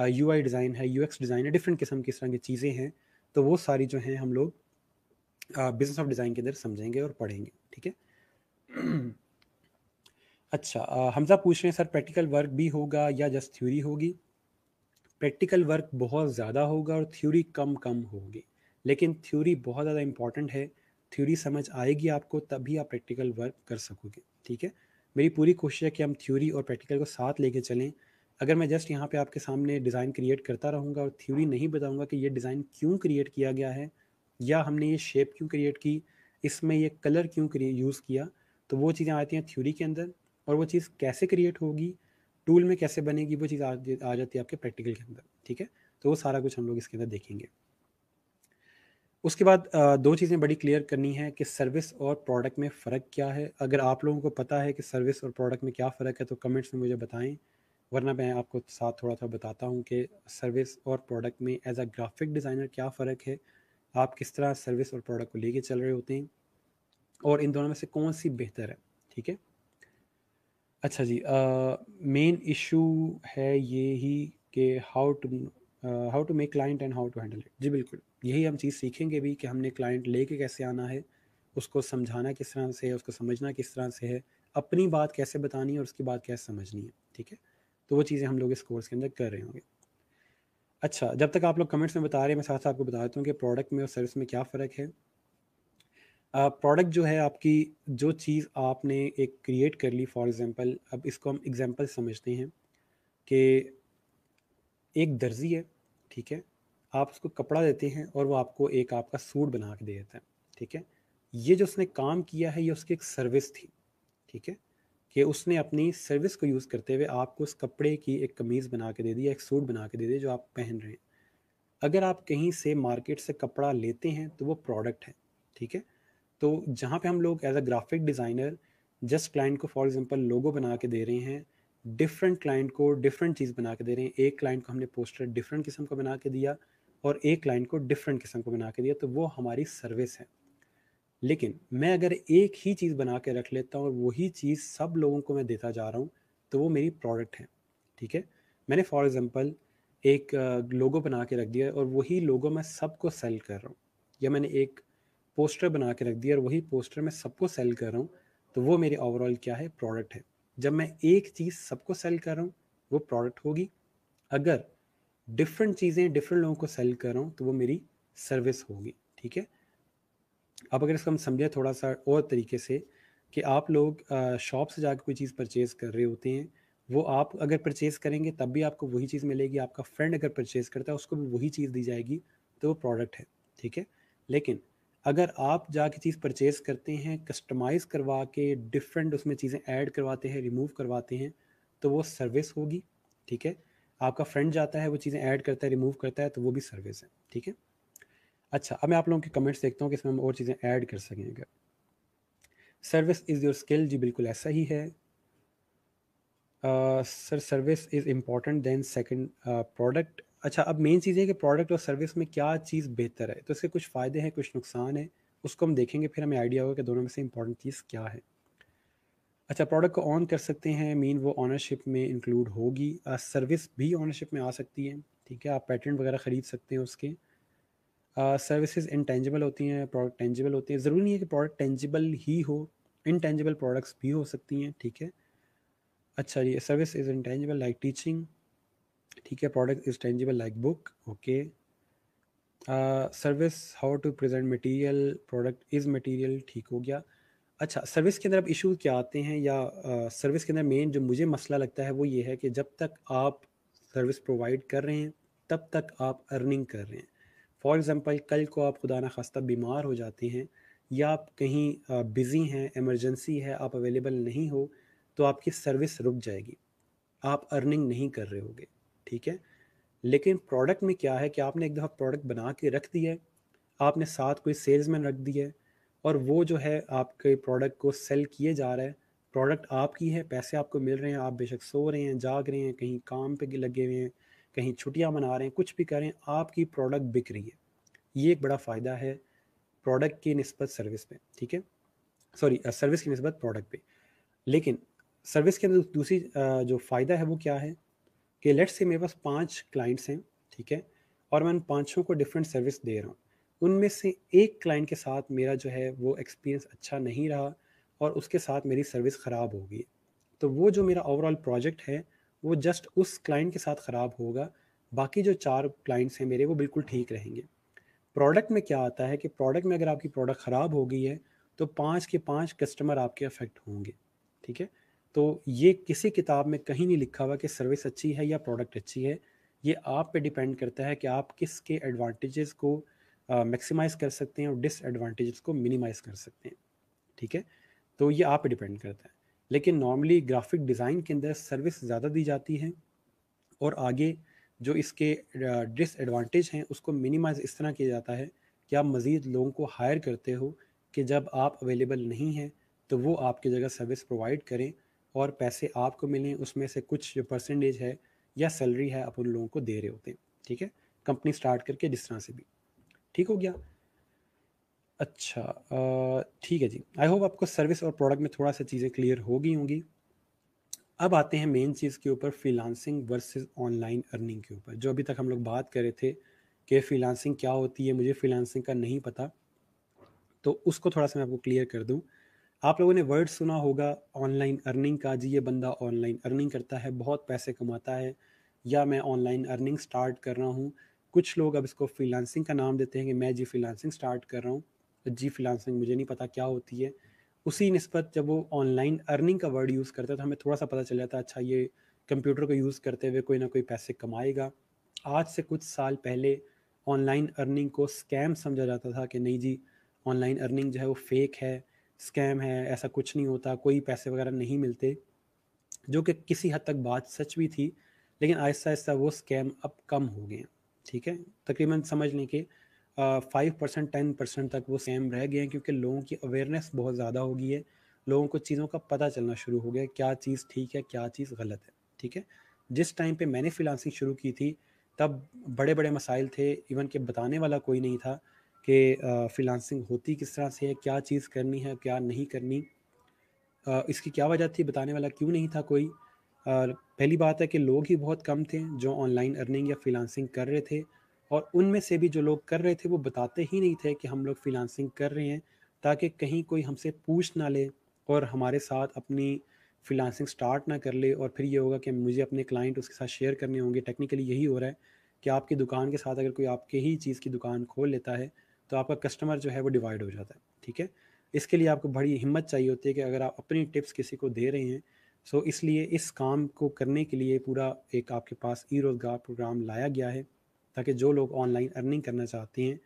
यू आई डिज़ाइन है यू एक्स डिज़ाइन है डिफरेंट किस्म की इस तरह की चीज़ें हैं तो वो सारी जो हैं हम लोग बिजनेस ऑफ डिज़ाइन के अंदर समझेंगे और पढ़ेंगे ठीक है *clears throat* अच्छा हमजा पूछ रहे हैं सर प्रैक्टिकल वर्क भी होगा या जस्ट थ्योरी होगी प्रैक्टिकल वर्क बहुत ज़्यादा होगा और थ्योरी कम कम होगी लेकिन थ्योरी बहुत ज़्यादा इंपॉर्टेंट है थ्योरी समझ आएगी आपको तभी आप प्रैक्टिकल वर्क कर सकोगे ठीक है मेरी पूरी कोशिश है कि हम थ्योरी और प्रैक्टिकल को साथ लेके चलें अगर मैं जस्ट यहाँ पे आपके सामने डिज़ाइन क्रिएट करता रहूँगा और थ्योरी नहीं बताऊँगा कि ये डिज़ाइन क्यों क्रिएट किया गया है या हमने ये शेप क्यों क्रिएट की इसमें ये कलर क्यों यूज़ किया तो वो चीज़ें आती हैं थ्योरी के अंदर और वो चीज़ कैसे क्रिएट होगी टूल में कैसे बनेगी वो चीज़ आ, आ जाती है आपके प्रैक्टिकल के अंदर ठीक है तो वो सारा कुछ हम लोग इसके अंदर देखेंगे उसके बाद दो चीज़ें बड़ी क्लियर करनी है कि सर्विस और प्रोडक्ट में फ़र्क क्या है अगर आप लोगों को पता है कि सर्विस और प्रोडक्ट में क्या फ़र्क है तो कमेंट्स में मुझे बताएं वरना मैं आपको साथ थोड़ा थोड़ा बताता हूँ कि सर्विस और प्रोडक्ट में एज अ ग्राफिक डिज़ाइनर क्या फ़र्क है आप किस तरह सर्विस और प्रोडक्ट को लेके चल रहे होते हैं और इन दोनों में से कौन सी बेहतर है ठीक है अच्छा जी मेन uh, इशू है ये ही कि how to how to make client and how to handle it जी बिल्कुल यही हम चीज़ सीखेंगे भी कि हमने क्लाइंट लेके कैसे आना है उसको समझाना किस तरह से है उसको समझना किस तरह से है अपनी बात कैसे बतानी है और उसकी बात कैसे समझनी है ठीक है तो वो चीज़ें हम लोग इस कोर्स के अंदर कर रहे होंगे अच्छा जब तक आप लोग कमेंट्स में बता रहे हैं मैं साथ आपको बता देता हूँ कि प्रोडक्ट में और सर्विस में क्या फ़र्क है प्रोडक्ट जो है आपकी जो चीज़ आपने एक क्रिएट कर ली फॉर एग्ज़ाम्पल अब इसको हम एग्ज़ाम्पल समझते हैं कि एक दर्जी है ठीक है आप उसको कपड़ा देते हैं और वो आपको एक आपका सूट बना के दे देता है ठीक है ये जो उसने काम किया है ये उसकी एक सर्विस थी ठीक है कि उसने अपनी सर्विस को यूज़ करते हुए आपको उस कपड़े की एक कमीज़ बना के दे दी एक सूट बना के दे दी जो आप पहन रहे हैं अगर आप कहीं से मार्केट से कपड़ा लेते हैं तो वो प्रोडक्ट है ठीक है तो जहाँ पे हम लोग as a graphic designer just client को फॉर एग्जांपल लोगो बना के दे रहे हैं डिफरेंट क्लाइंट को डिफरेंट चीज़ बना के दे रहे हैं एक क्लाइंट को हमने पोस्टर डिफरेंट किस्म का बना के दिया और एक क्लाइंट को डिफरेंट किस्म का बना के दिया तो वो हमारी सर्विस है लेकिन मैं अगर एक ही चीज़ बना के रख लेता हूँ और वही चीज़ सब लोगों को मैं देता जा रहा हूँ तो वो मेरी प्रोडक्ट है ठीक है मैंने फॉर एग्ज़ाम्पल एक लोगो बना के रख दिया और वही लोगो मैं सबको सेल कर रहा हूँ या मैंने एक पोस्टर बना के रख दिया और वही पोस्टर मैं सबको तो सेल कर रहा हूँ तो वो मेरी ओवरऑल क्या है प्रोडक्ट है जब मैं एक चीज़ सबको सेल कर रहा हूँ वो प्रोडक्ट होगी अगर डिफरेंट चीज़ें डिफरेंट लोगों को सेल कर रहा हूँ तो वो मेरी सर्विस होगी ठीक है अब अगर इसको हम समझें थोड़ा सा और तरीके से कि आप लोग शॉप से जाकर कोई चीज़ परचेज़ कर रहे होते हैं वो आप अगर परचेज़ करेंगे तब भी आपको वही चीज़ मिलेगी आपका फ्रेंड अगर परचेज़ करता है उसको भी वही चीज़ दी जाएगी तो वो प्रोडक्ट है ठीक है लेकिन अगर आप जाके चीज़ परचेज़ करते हैं कस्टमाइज़ करवा के डिफरेंट उसमें चीज़ें ऐड करवाते हैं रिमूव करवाते हैं तो वो सर्विस होगी ठीक है आपका फ्रेंड जाता है वो चीज़ें ऐड करता है रिमूव करता है तो वो भी सर्विस है ठीक है अच्छा अब मैं आप लोगों के कमेंट्स देखता हूँ कि इसमें हम और चीज़ें ऐड कर सकेंगे सर्विस इज़ योर स्किल जी बिल्कुल ऐसा ही है sir service is important than second product अच्छा अब मेन चीज़ है कि प्रोडक्ट और सर्विस में क्या चीज़ बेहतर है तो इसके कुछ फ़ायदे हैं कुछ नुकसान है उसको हम देखेंगे फिर हमें आइडिया होगा कि दोनों में से इम्पॉर्टेंट चीज़ क्या है अच्छा प्रोडक्ट को ऑन कर सकते हैं मीन वो ऑनरशिप में इंक्लूड होगी सर्विस भी ऑनरशिप में आ सकती है ठीक है आप पैटर्न वगैरह ख़रीद सकते हैं उसके सर्विसेज इंटेंजिबल होती हैं प्रोडक्ट टेंजिबल होती हैं ज़रूरी नहीं है कि प्रोडक्ट टेंजिबल ही हो इनटेंजिबल प्रोडक्ट्स भी हो सकती हैं ठीक है अच्छा ये service is intangible like teaching ठीक है product is tangible like book okay service how to present material product is material ठीक हो गया अच्छा सर्विस के अंदर अब इशू क्या आते हैं या सर्विस uh, के अंदर मेन जो मुझे मसला लगता है वो ये है कि जब तक आप सर्विस प्रोवाइड कर रहे हैं तब तक आप अर्निंग कर रहे हैं फॉर एग्ज़ाम्पल कल को आप खुदा ना खास्ता बीमार हो जाते हैं या आप कहीं बिज़ी हैं एमरजेंसी है आप अवेलेबल नहीं हो तो आपकी सर्विस रुक जाएगी आप अर्निंग नहीं कर रहे होगे ठीक है लेकिन प्रोडक्ट में क्या है कि आपने एक दफ़ा प्रोडक्ट बना के रख दिया है आपने साथ कोई सेल्समैन रख दिया है और वो जो है आपके प्रोडक्ट को सेल किए जा रहा है प्रोडक्ट आपकी है पैसे आपको मिल रहे हैं आप बेशक सो रहे हैं जाग रहे हैं कहीं काम पे लगे हुए हैं कहीं छुट्टियां मना रहे हैं कुछ भी करें आपकी प्रोडक्ट बिक रही है ये एक बड़ा फ़ायदा है प्रोडक्ट की नस्बत सर्विस पे ठीक है सॉरी सर्विस की नस्बत प्रोडक्ट पे लेकिन सर्विस के अंदर दूसरी जो फ़ायदा है वो क्या है कि लेट्स से मेरे पास पाँच क्लाइंट्स हैं ठीक है और मैं उन पाँचों को डिफरेंट सर्विस दे रहा हूँ उनमें से एक क्लाइंट के साथ मेरा जो है वो एक्सपीरियंस अच्छा नहीं रहा और उसके साथ मेरी सर्विस ख़राब हो गई तो वो जो मेरा ओवरऑल प्रोजेक्ट है वो जस्ट उस क्लाइंट के साथ ख़राब होगा बाकी जो चार क्लाइंट्स हैं मेरे वो बिल्कुल ठीक रहेंगे प्रोडक्ट में क्या आता है कि प्रोडक्ट में अगर आपकी प्रोडक्ट ख़राब हो गई है तो पाँच के पाँच कस्टमर आपके अफेक्ट होंगे ठीक है तो ये किसी किताब में कहीं नहीं लिखा हुआ कि सर्विस अच्छी है या प्रोडक्ट अच्छी है ये आप पे डिपेंड करता है कि आप किसके एडवांटेजेस को मैक्सिमाइज uh, कर सकते हैं और डिसएडवांटेजेस को मिनिमाइज कर सकते हैं ठीक है तो ये आप पे डिपेंड करता है लेकिन नॉर्मली ग्राफिक डिज़ाइन के अंदर सर्विस ज़्यादा दी जाती है और आगे जो इसके डिसएडवांटेज हैं उसको मिनिमाइज इस तरह किया जाता है कि आप मज़ीद लोगों को हायर करते हो कि जब आप अवेलेबल नहीं हैं तो वो आपकी जगह सर्विस प्रोवाइड करें और पैसे आपको मिलें उसमें से कुछ जो परसेंटेज है या सैलरी है आप उन लोगों को दे रहे होते हैं ठीक है कंपनी स्टार्ट करके जिस तरह से भी ठीक हो गया अच्छा ठीक है जी। आई होप आपको सर्विस और प्रोडक्ट में थोड़ा-सा चीज़ें क्लियर हो गई होंगी। अब आते हैं मेन चीज़ के ऊपर फ्रीलांसिंग वर्सेस ऑनलाइन अर्निंग के ऊपर। जो अभी तक हम लोग बात कर रहे थे कि फ्रीलांसिंग क्या होती है, मुझे फ्रीलांसिंग का नहीं पता। तो उसको थोड़ा-सा मैं आपको क्लियर कर दूँ। आप लोगों ने वर्ड सुना होगा ऑनलाइन अर्निंग का, जी ये बंदा ऑनलाइन अर्निंग करता है, बहुत पैसे कमाता है या मैं ऑनलाइन अर्निंग स्टार्ट कर रहा हूँ। कुछ लोग अब इसको फ्रीलांसिंग का नाम देते हैं कि मैं जी फ्रीलांसिंग स्टार्ट कर रहा हूँ। जी फ्रीलांसिंग मुझे नहीं पता क्या होती है उसी नस्बत जब वो ऑनलाइन अर्निंग का वर्ड यूज़ करता है तो हमें थोड़ा सा पता चल जाता है अच्छा ये कंप्यूटर को यूज़ करते हुए कोई ना कोई पैसे कमाएगा आज से कुछ साल पहले ऑनलाइन अर्निंग को स्कैम समझा जाता था कि नहीं जी ऑनलाइन अर्निंग जो है वो फेक है स्कैम है ऐसा कुछ नहीं होता कोई पैसे वगैरह नहीं मिलते जो कि किसी हद तक बात सच भी थी लेकिन आहिस्ता आहिस्ता वो स्कैम अब कम हो गए ठीक है तकरीबन समझ लें कि फाइव परसेंट टेन परसेंट तक वो सेम रह गए हैं क्योंकि लोगों की अवेयरनेस बहुत ज़्यादा हो गई है लोगों को चीज़ों का पता चलना शुरू हो गया क्या चीज़ ठीक है क्या चीज़ गलत है ठीक है जिस टाइम पे मैंने फिलानसिंग शुरू की थी तब बड़े बड़े मसाइल थे इवन के बताने वाला कोई नहीं था कि फिलानसिंग होती किस तरह से है क्या चीज़ करनी है क्या नहीं करनी आ, इसकी क्या वजह थी बताने वाला क्यों नहीं था कोई आ, पहली बात है कि लोग ही बहुत कम थे जो ऑनलाइन अर्निंग या फिलानसिंग कर रहे थे और उनमें से भी जो लोग कर रहे थे वो बताते ही नहीं थे कि हम लोग फिलानसिंग कर रहे हैं ताकि कहीं कोई हमसे पूछ ना ले और हमारे साथ अपनी फिलानसिंग स्टार्ट ना कर ले और फिर ये होगा कि मुझे अपने क्लाइंट उसके साथ शेयर करने होंगे टेक्निकली यही हो रहा है कि आपकी दुकान के साथ अगर कोई आपके ही चीज़ की दुकान खोल लेता है तो आपका कस्टमर जो है वो डिवाइड हो जाता है ठीक है इसके लिए आपको बड़ी हिम्मत चाहिए होती है कि अगर आप अपनी टिप्स किसी को दे रहे हैं सो तो इसलिए इस काम को करने के लिए पूरा एक आपके पास ई रोज़गार प्रोग्राम लाया गया है ताकि जो लोग ऑनलाइन अर्निंग करना चाहते हैं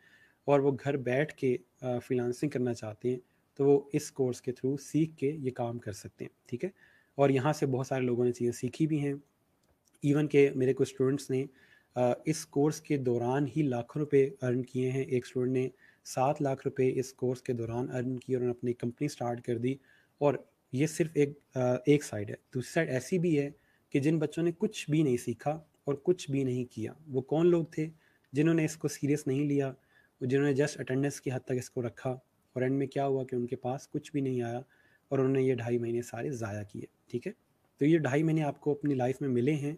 और वो घर बैठ के फ्रीलांसिंग करना चाहते हैं तो वो इस कोर्स के थ्रू सीख के ये काम कर सकते हैं ठीक है और यहाँ से बहुत सारे लोगों ने चीज़ें सीखी भी हैं इवन के मेरे कुछ स्टूडेंट्स ने इस कोर्स के दौरान ही लाखों रुपए अर्न किए हैं एक स्टूडेंट ने सात लाख रुपए इस कोर्स के दौरान अर्न किए और उन्होंने अपनी कंपनी स्टार्ट कर दी और ये सिर्फ एक एक साइड है दूसरी साइड ऐसी भी है कि जिन बच्चों ने कुछ भी नहीं सीखा और कुछ भी नहीं किया वो कौन लोग थे जिन्होंने इसको सीरियस नहीं लिया जिन्होंने जस्ट अटेंडेंस की हद तक इसको रखा और एंड में क्या हुआ कि उनके पास कुछ भी नहीं आया और उन्होंने ये ढाई महीने सारे ज़ाया किए ठीक है तो ये ढाई महीने आपको अपनी लाइफ में मिले हैं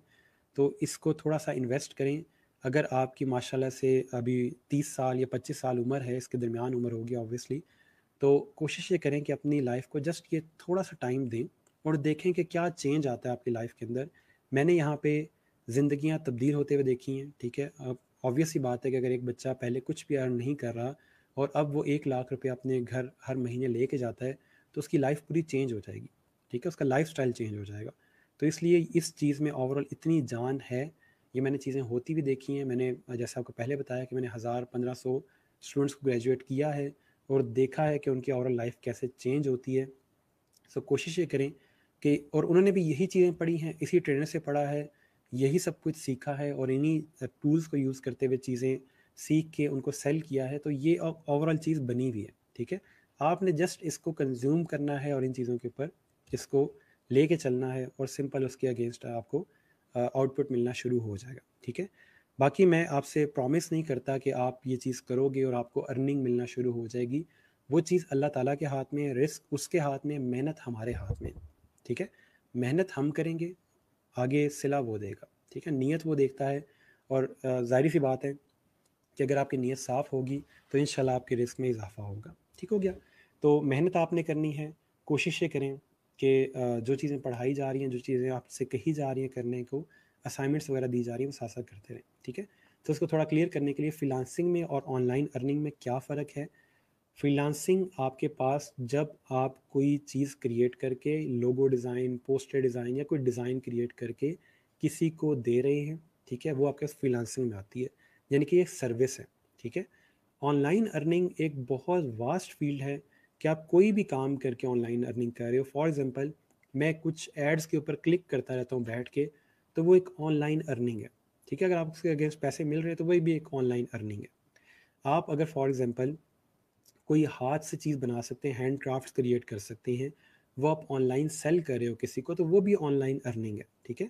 तो इसको थोड़ा सा इन्वेस्ट करें अगर आपकी माशाल्लाह से अभी तीस साल या पच्चीस साल उम्र है इसके दरमियान उम्र होगी ऑब्वियसली तो कोशिश ये करें कि अपनी लाइफ को जस्ट ये थोड़ा सा टाइम दें और देखें कि क्या चेंज आता है आपकी लाइफ के अंदर मैंने यहाँ पे ज़िंदियाँ तब्दील होते हुए देखी हैं ठीक है अब ऑबियस ही बात है कि अगर एक बच्चा पहले कुछ भी अर्न नहीं कर रहा और अब वो एक लाख रुपये अपने घर हर महीने ले कर जाता है तो उसकी लाइफ पूरी चेंज हो जाएगी ठीक है उसका लाइफ स्टाइल चेंज हो जाएगा तो इसलिए इस चीज़ में ओवरऑल इतनी जान है ये मैंने चीज़ें होती भी देखी हैं मैंने जैसे आपको पहले बताया कि मैंने हज़ार पंद्रह सौ स्टूडेंट्स को ग्रेजुएट किया है और देखा है कि उनकी ओवरऑल लाइफ कैसे चेंज होती है सो कोशिश ये करें कि और उन्होंने भी यही चीज़ें पढ़ी हैं इसी ट्रेनर से पढ़ा है यही सब कुछ सीखा है और इन्हीं टूल्स को यूज़ करते हुए चीज़ें सीख के उनको सेल किया है तो ये ओवरऑल चीज़ बनी हुई है ठीक है आपने जस्ट इसको कंज्यूम करना है और इन चीज़ों के ऊपर इसको ले कर चलना है और सिंपल उसके अगेंस्ट आपको आउटपुट मिलना शुरू हो जाएगा ठीक है बाकी मैं आपसे प्रॉमिस नहीं करता कि आप ये चीज़ करोगे और आपको अर्निंग मिलना शुरू हो जाएगी वो चीज़ अल्लाह ताला के हाथ में रिस्क उसके हाथ में मेहनत हमारे हाथ में ठीक है मेहनत हम करेंगे आगे सिला वो देगा ठीक है नीयत वो देखता है और जाहिर सी बात है कि अगर आपकी नीयत साफ़ होगी तो इन आपके रिस्क में इजाफा होगा ठीक हो गया तो मेहनत आपने करनी है कोशिशें करें कि जो चीज़ें पढ़ाई जा रही हैं जो चीज़ें आपसे कही जा रही हैं करने को असाइनमेंट्स वगैरह दी जा रही हैं वो साथ साथ करते रहें ठीक है तो उसको थोड़ा क्लियर करने के लिए फिलानसिंग में और ऑनलाइन अर्निंग में क्या फ़र्क है फ्रीलांसिंग आपके पास जब आप कोई चीज़ क्रिएट करके लोगो डिज़ाइन पोस्टर डिज़ाइन या कोई डिज़ाइन क्रिएट करके किसी को दे रहे हैं ठीक है वो आपके पास फ्रीलांसिंग में आती है यानी कि एक सर्विस है ठीक है ऑनलाइन अर्निंग एक बहुत वास्ट फील्ड है कि आप कोई भी काम करके ऑनलाइन अर्निंग कर रहे हो फॉर एग्ज़ाम्पल मैं कुछ एड्स के ऊपर क्लिक करता रहता हूँ बैठ के तो वो एक ऑनलाइन अर्निंग है ठीक है अगर आप उसके अगेंस्ट पैसे मिल रहे हैं तो वही भी एक ऑनलाइन अर्निंग है आप अगर फॉर एग्ज़ाम्पल कोई हाथ से चीज़ बना सकते हैं हैंड क्राफ्ट क्रिएट कर सकते हैं वो आप ऑनलाइन सेल कर रहे हो किसी को तो वो भी ऑनलाइन अर्निंग है ठीक है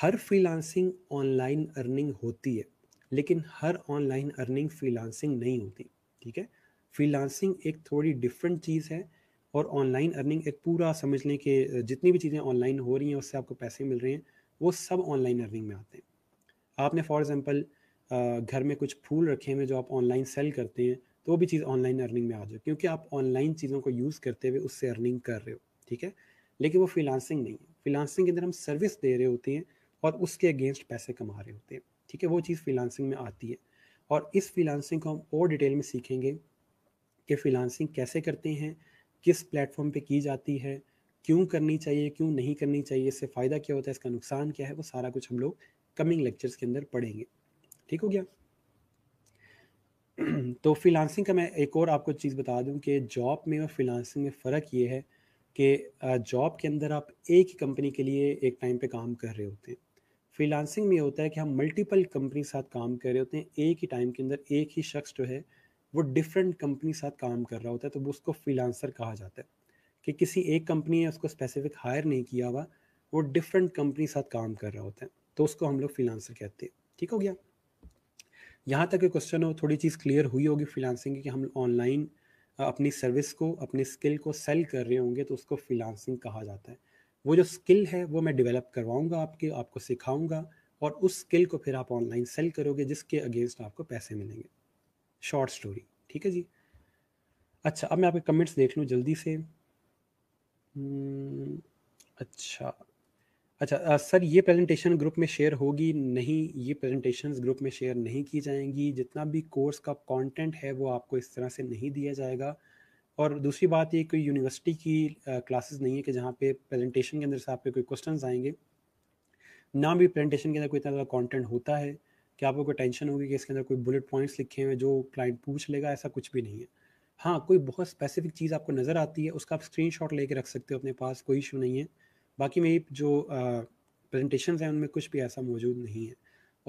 हर फ्रीलांसिंग ऑनलाइन अर्निंग होती है लेकिन हर ऑनलाइन अर्निंग फ्रीलांसिंग नहीं होती ठीक है फ्रीलांसिंग एक थोड़ी डिफरेंट चीज़ है और ऑनलाइन अर्निंग एक पूरा समझ लें कि जितनी भी चीज़ें ऑनलाइन हो रही हैं उससे आपको पैसे मिल रहे हैं वो सब ऑनलाइन अर्निंग में आते हैं आपने फॉर एग्ज़ाम्पल घर में कुछ फूल रखे हुए जो आप ऑनलाइन सेल करते हैं तो भी चीज़ ऑनलाइन अर्निंग में आ जाए क्योंकि आप ऑनलाइन चीज़ों को यूज़ करते हुए उससे अर्निंग कर रहे हो ठीक है लेकिन वो फिलानसिंग नहीं है फिलानसिंग के अंदर हम सर्विस दे रहे होते हैं और उसके अगेंस्ट पैसे कमा रहे होते हैं ठीक है वो चीज़ फिलानसिंग में आती है और इस फिलानसिंग को हम और डिटेल में सीखेंगे कि फिलानसिंग कैसे करते हैं किस प्लेटफॉर्म पे की जाती है क्यों करनी चाहिए क्यों नहीं करनी चाहिए इससे फ़ायदा क्या होता है इसका नुकसान क्या है वो सारा कुछ हम लोग कमिंग लेक्चर्स के अंदर पढ़ेंगे ठीक हो गया *clears throat* तो फ्रीलांसिंग का मैं एक और आपको चीज़ बता दूं कि जॉब में और फ्रीलांसिंग में फ़र्क ये है कि जॉब के अंदर आप एक ही कंपनी के लिए एक टाइम पे काम कर रहे होते हैं फ्रीलांसिंग में होता है कि हम मल्टीपल कंपनी साथ काम कर रहे होते हैं एक ही टाइम के अंदर एक ही शख्स जो है वो डिफरेंट कंपनी साथ काम कर रहा होता है तो वो उसको फ्रीलांसर कहा जाता है कि किसी एक कंपनी ने उसको स्पेसिफिक हायर नहीं किया हुआ वो डिफरेंट कंपनी साथ काम कर रहा होता है तो उसको हम लोग फ्रीलांसर कहते हैं ठीक हो गया यहाँ तक क्वेश्चन हो थोड़ी चीज़ क्लियर हुई होगी फिलानसिंग की कि हम ऑनलाइन अपनी सर्विस को अपने स्किल को सेल कर रहे होंगे तो उसको फिलानसिंग कहा जाता है वो जो स्किल है वो मैं डेवलप करवाऊँगा आपके आपको सिखाऊँगा और उस स्किल को फिर आप ऑनलाइन सेल करोगे जिसके अगेंस्ट आपको पैसे मिलेंगे शॉर्ट स्टोरी ठीक है जी अच्छा अब मैं आपके कमेंट्स देख लूँ जल्दी से हम्म, अच्छा अच्छा सर ये प्रेजेंटेशन ग्रुप में शेयर होगी नहीं ये प्रेजेंटेशंस ग्रुप में शेयर नहीं की जाएंगी जितना भी कोर्स का कंटेंट है वो आपको इस तरह से नहीं दिया जाएगा और दूसरी बात ये कोई यूनिवर्सिटी की क्लासेस नहीं है कि जहाँ पे प्रेजेंटेशन के अंदर से आपके कोई क्वेश्चन आएंगे ना भी प्रेजेंटेशन के अंदर कोई इतना ज़्यादा कॉन्टेंट होता है कि आपको कोई टेंशन होगी कि इसके अंदर कोई बुलेट पॉइंट्स लिखे हुए जो क्लाइंट पूछ लेगा ऐसा कुछ भी नहीं है हाँ कोई बहुत स्पेसिफिक चीज़ आपको नज़र आती है उसका आप स्क्रीन लेके रख सकते हो अपने पास कोई इशू नहीं है बाकी मेरी जो प्रेजेंटेशन हैं उनमें कुछ भी ऐसा मौजूद नहीं है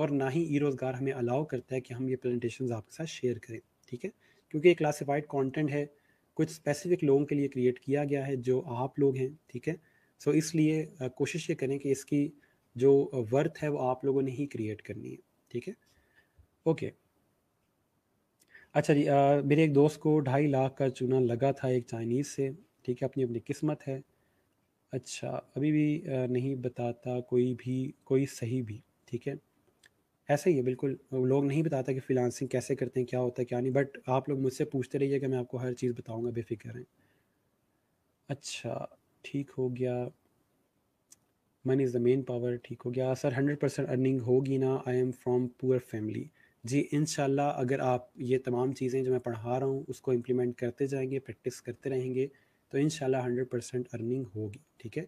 और ना ही ई रोज़गार हमें अलाउ करता है कि हम ये प्रेजेंटेशन आपके साथ शेयर करें ठीक है क्योंकि ये क्लासिफाइड कॉन्टेंट है कुछ स्पेसिफिक लोगों के लिए क्रिएट किया गया है जो आप लोग हैं ठीक है सो so, इसलिए कोशिश ये करें कि इसकी जो वर्थ है वो आप लोगों ने ही क्रिएट करनी है ठीक है ओके अच्छा जी आ, मेरे एक दोस्त को ढाई लाख का चूना लगा था एक चाइनीज़ से ठीक है अपनी अपनी किस्मत है अच्छा अभी भी नहीं बताता कोई भी कोई सही भी ठीक है ऐसा ही है बिल्कुल लोग नहीं बताता कि फिलानसिंग कैसे करते हैं क्या होता है क्या नहीं बट आप लोग मुझसे पूछते रहिए कि मैं आपको हर चीज़ बताऊंगा बेफिक्र हैं अच्छा ठीक हो गया money is the main power ठीक हो गया सर हंड्रेड परसेंट अर्निंग होगी ना I am from poor family जी इन अगर आप ये तमाम चीज़ें जो मैं पढ़ा रहा हूँ उसको इम्प्लीमेंट करते जाएंगे प्रैक्टिस करते रहेंगे तो इन हंड्रेड परसेंट अर्निंग होगी ठीक है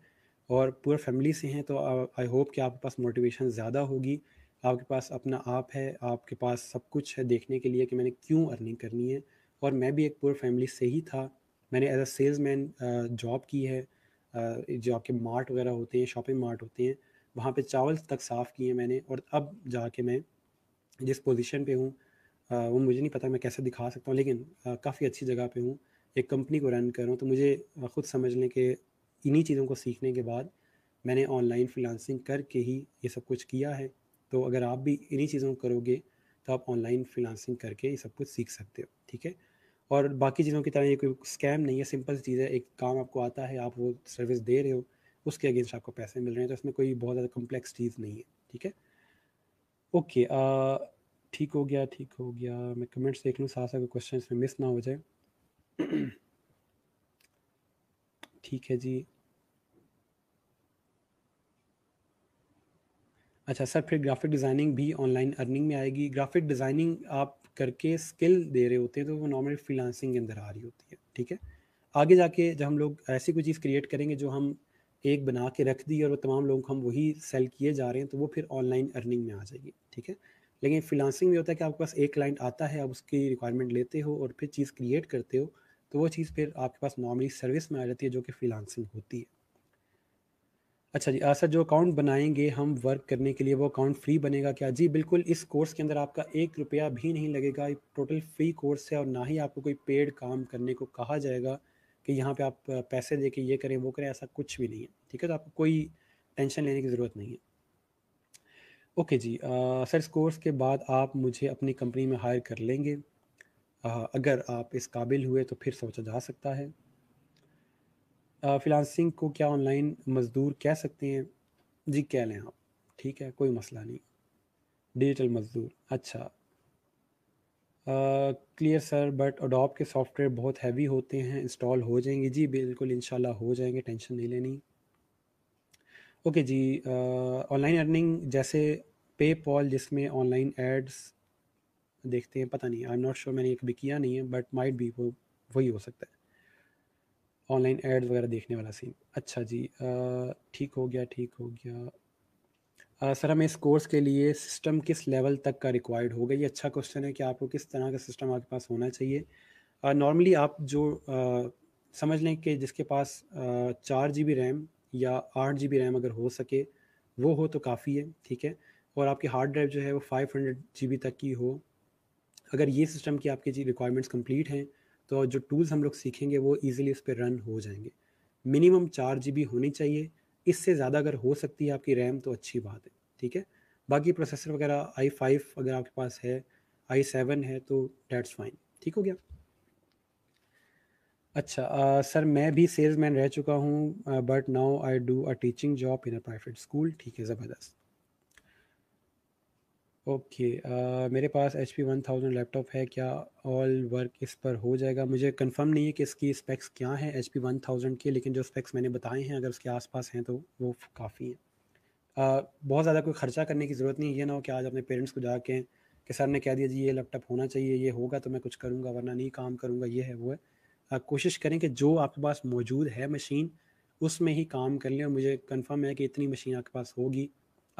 और पूरा फैमिली से हैं तो आई होप कि आपके पास मोटिवेशन ज़्यादा होगी आपके पास अपना आप है आपके पास सब कुछ है देखने के लिए कि मैंने क्यों अर्निंग करनी है और मैं भी एक पूरे फैमिली से ही था मैंने as a salesman job की है जो आपके मार्ट वगैरह होते हैं शॉपिंग मार्ट होते हैं वहाँ पे चावल तक साफ़ किए मैंने और अब जाके मैं जिस पोजीशन पे हूँ वो मुझे नहीं पता मैं कैसे दिखा सकता हूँ लेकिन काफ़ी अच्छी जगह पे हूँ एक कंपनी को रन कर रहा हूँ तो मुझे ख़ुद समझ लें कि इन्हीं चीज़ों को सीखने के बाद मैंने ऑनलाइन फ्रीलांसिंग करके ही ये सब कुछ किया है तो अगर आप भी इन्हीं चीज़ों को करोगे तो आप ऑनलाइन फ्रीलांसिंग करके ये सब कुछ सीख सकते हो ठीक है और बाकी चीज़ों की तरह ये कोई स्कैम नहीं है सिंपल सी चीज़ है एक काम आपको आता है आप वो सर्विस दे रहे हो उसके अगेंस्ट आपको पैसे मिल रहे हैं तो इसमें कोई बहुत ज़्यादा कम्प्लेक्स चीज़ नहीं है ठीक है ओके ठीक हो गया ठीक हो गया मैं कमेंट्स देख लूँ साथ साथ क्वेश्चन इसमें मिस ना हो जाए *clears throat* ठीक है जी अच्छा सर फिर ग्राफिक डिज़ाइनिंग भी ऑनलाइन अर्निंग में आएगी ग्राफिक डिज़ाइनिंग आप करके स्किल दे रहे होते हैं तो वो नॉर्मल फ्रीलांसिंग के अंदर आ रही होती है ठीक है आगे जाके जब हम लोग ऐसी कोई चीज़ क्रिएट करेंगे जो हम एक बना के रख दी और वो तमाम लोग हम वही सेल किए जा रहे हैं तो वो फिर ऑनलाइन अर्निंग में आ जाएगी ठीक है लेकिन फ्रीलांसिंग में होता है कि आपके पास एक क्लाइंट आता है आप उसकी रिक्वायरमेंट लेते हो और फिर चीज़ क्रिएट करते हो तो वो चीज़ फिर आपके पास नॉर्मली सर्विस में आ जाती है जो कि फ्रीलांसिंग होती है अच्छा जी सर जो अकाउंट बनाएंगे हम वर्क करने के लिए वो अकाउंट फ्री बनेगा क्या जी बिल्कुल इस कोर्स के अंदर आपका एक रुपया भी नहीं लगेगा टोटल फ्री कोर्स है और ना ही आपको कोई पेड काम करने को कहा जाएगा कि यहाँ पे आप पैसे दे के ये करें वो करें ऐसा कुछ भी नहीं है ठीक है तो आपको कोई टेंशन लेने की ज़रूरत नहीं है ओके जी आ, सर इस कोर्स के बाद आप मुझे अपनी कंपनी में हायर कर लेंगे अगर आप इस काबिल हुए तो फिर सोचा जा सकता है फिलानसिंग को क्या ऑनलाइन मज़दूर कह सकते हैं जी कह लें आप ठीक है कोई मसला नहीं डिजिटल मज़दूर अच्छा क्लियर सर बट अडोप के सॉफ्टवेयर बहुत हैवी होते हैं इंस्टॉल हो जाएंगे जी बिल्कुल इन हो जाएंगे टेंशन नहीं लेनी ओके जी ऑनलाइन अर्निंग जैसे पे पॉल जिसमें ऑनलाइन एड्स देखते हैं पता नहीं आई एम नॉट श्योर मैंने कभी किया नहीं है बट माइट भी वो वही हो सकता है ऑनलाइन एड्स वगैरह देखने वाला सीन अच्छा जी ठीक हो गया ठीक हो गया आ, सर हमें इस कोर्स के लिए सिस्टम किस लेवल तक का रिक्वायर्ड होगा ये अच्छा क्वेश्चन है कि आपको किस तरह का सिस्टम आपके पास होना चाहिए नॉर्मली आप जो आ, समझ लें कि जिसके पास आ, चार जी बी रैम या आठ जी बी रैम अगर हो सके वो हो तो काफ़ी है ठीक है और आपकी हार्ड ड्राइव जो है वो फाइव हंड्रेड जी बी तक की हो अगर ये सिस्टम की आपकी जी रिक्वायरमेंट्स कंप्लीट हैं तो जो टूल्स हम लोग सीखेंगे वो ईजिली उस पर रन हो जाएंगे मिनिमम चार जी होनी चाहिए इससे ज़्यादा अगर हो सकती है आपकी रैम तो अच्छी बात है ठीक है बाकी प्रोसेसर वगैरह आई फाइव अगर आपके पास है आई सेवन है तो डैट्स फाइन ठीक हो गया अच्छा आ, सर मैं भी सेल्समैन रह चुका हूँ but now I do a teaching job in a private school ठीक है ज़बरदस्त ओके मेरे पास H P one thousand laptop है क्या ऑल वर्क इस पर हो जाएगा मुझे कंफर्म नहीं है कि इसकी स्पेक्स क्या है एच पी वन थाउजेंड की लेकिन जो स्पेक्स मैंने बताए हैं अगर उसके आसपास हैं तो वो काफ़ी हैं बहुत ज़्यादा कोई खर्चा करने की ज़रूरत नहीं है ये ना हो कि आज अपने पेरेंट्स को जाके कि सर ने कह दिया जी ये लैपटॉप होना चाहिए ये होगा तो मैं कुछ करूँगा वरना नहीं काम करूँगा ये है वो है अ, कोशिश करें कि जो आपके पास मौजूद है मशीन उसमें ही काम कर लें और मुझे कन्फर्म है कि इतनी मशीन आपके पास होगी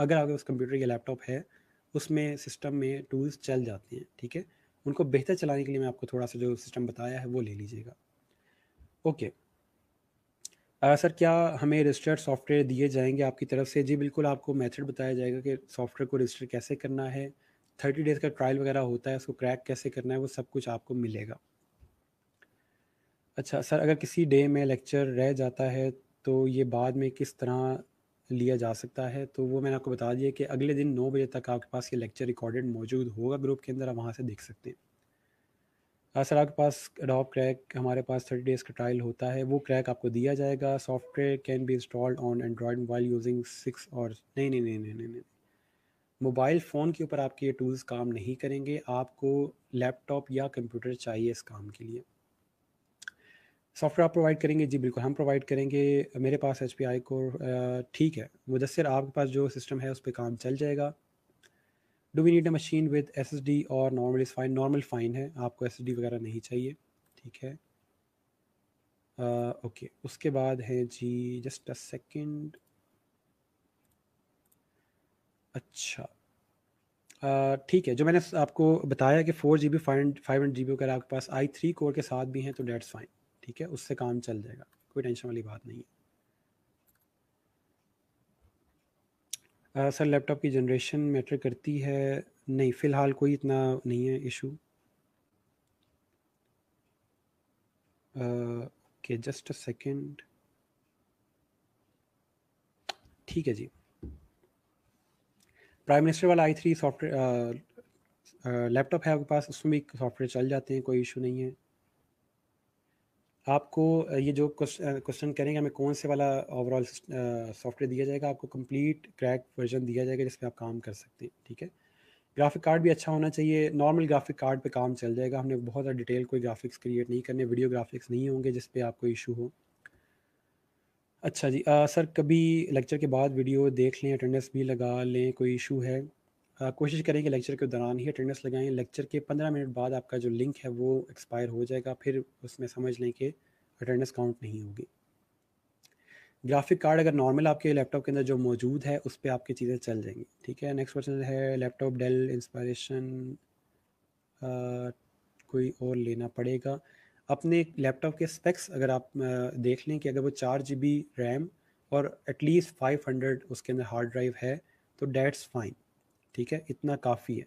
अगर आपके पास कंप्यूटर या लैपटॉप है उसमें सिस्टम में टूल्स चल जाते हैं ठीक है उनको बेहतर चलाने के लिए मैं आपको थोड़ा सा जो सिस्टम बताया है वो ले लीजिएगा ओके आ, सर क्या हमें रजिस्टर्ड सॉफ्टवेयर दिए जाएंगे आपकी तरफ से जी बिल्कुल आपको मेथड बताया जाएगा कि सॉफ्टवेयर को रजिस्टर कैसे करना है थर्टी डेज़ का ट्रायल वगैरह होता है उसको क्रैक कैसे करना है वो सब कुछ आपको मिलेगा अच्छा सर अगर किसी डे में लेक्चर रह जाता है तो ये बाद में किस तरह लिया जा सकता है तो वो मैंने आपको बता दिया कि अगले दिन नौ बजे तक आपके पास ये लेक्चर रिकॉर्डेड मौजूद होगा ग्रुप के अंदर आप वहाँ से देख सकते हैं हाँ सर आपके पास अडॉप क्रैक हमारे पास थर्टी डेज़ का ट्रायल होता है वो क्रैक आपको दिया जाएगा software can be installed on Android mobile using six और नहीं नहीं नहीं नहीं नहीं, नहीं। मोबाइल फ़ोन के ऊपर आपके ये टूल्स काम नहीं करेंगे आपको लैपटॉप या कंप्यूटर चाहिए इस काम के लिए सॉफ्टवेयर आप प्रोवाइड करेंगे जी बिल्कुल हम प्रोवाइड करेंगे मेरे पास एच पी आई को ठीक है मुदसर आपके पास जो सिस्टम है उस पर काम चल जाएगा do we need a machine with S S D और नॉर्मल फाइन नॉर्मल फ़ाइन है आपको एस एस डी वगैरह नहीं चाहिए ठीक है ओके uh, okay. उसके बाद है जी जस्ट अच्छा। अ सेकेंड अच्छा ठीक uh, है जो मैंने आपको बताया कि four G B five five hundred G B अगर आपके पास आई थ्री कोर के साथ भी हैं तो डेट्स फाइन ठीक है उससे काम चल जाएगा कोई टेंशन वाली बात नहीं है सर लैपटॉप की जनरेशन मैटर करती है नहीं फ़िलहाल कोई इतना नहीं है issue okay just a second ठीक है जी प्राइम मिनिस्टर वाला आई थ्री सॉफ्टवेयर लैपटॉप है आपके पास उसमें भी सॉफ्टवेयर चल जाते हैं कोई इशू नहीं है आपको ये जो क्वेश्चन करेंगे हमें कौन से वाला ओवरऑल सॉफ्टवेयर दिया जाएगा आपको कंप्लीट क्रैक वर्जन दिया जाएगा जिसमें आप काम कर सकते हैं ठीक है ग्राफिक कार्ड भी अच्छा होना चाहिए नॉर्मल ग्राफिक कार्ड पे काम चल जाएगा हमने बहुत ज़्यादा डिटेल कोई ग्राफिक्स क्रिएट नहीं करने वीडियो ग्राफिक्स नहीं होंगे जिस पे आपको इशू हो अच्छा जी आ, सर कभी लेक्चर के बाद वीडियो देख लें अटेंडेंस भी लगा लें कोई इशू है कोशिश करें कि लेक्चर के दौरान ही अटेंडेंस लगाएं लेक्चर के पंद्रह मिनट बाद आपका जो लिंक है वो एक्सपायर हो जाएगा फिर उसमें समझ लें कि अटेंडेंस काउंट नहीं होगी ग्राफिक कार्ड अगर नॉर्मल आपके लैपटॉप के अंदर जो मौजूद है उस पर आपकी चीज़ें चल जाएंगी ठीक है नेक्स्ट क्वेश्चन है लैपटॉप डेल इंस्पायरेशन कोई और लेना पड़ेगा अपने लैपटॉप के स्पेक्स अगर आप देख लें कि अगर वो चार जी बी रैम और एटलीस्ट फाइव हंड्रेड उसके अंदर हार्ड ड्राइव है तो डैट्स फाइन ठीक है इतना काफ़ी है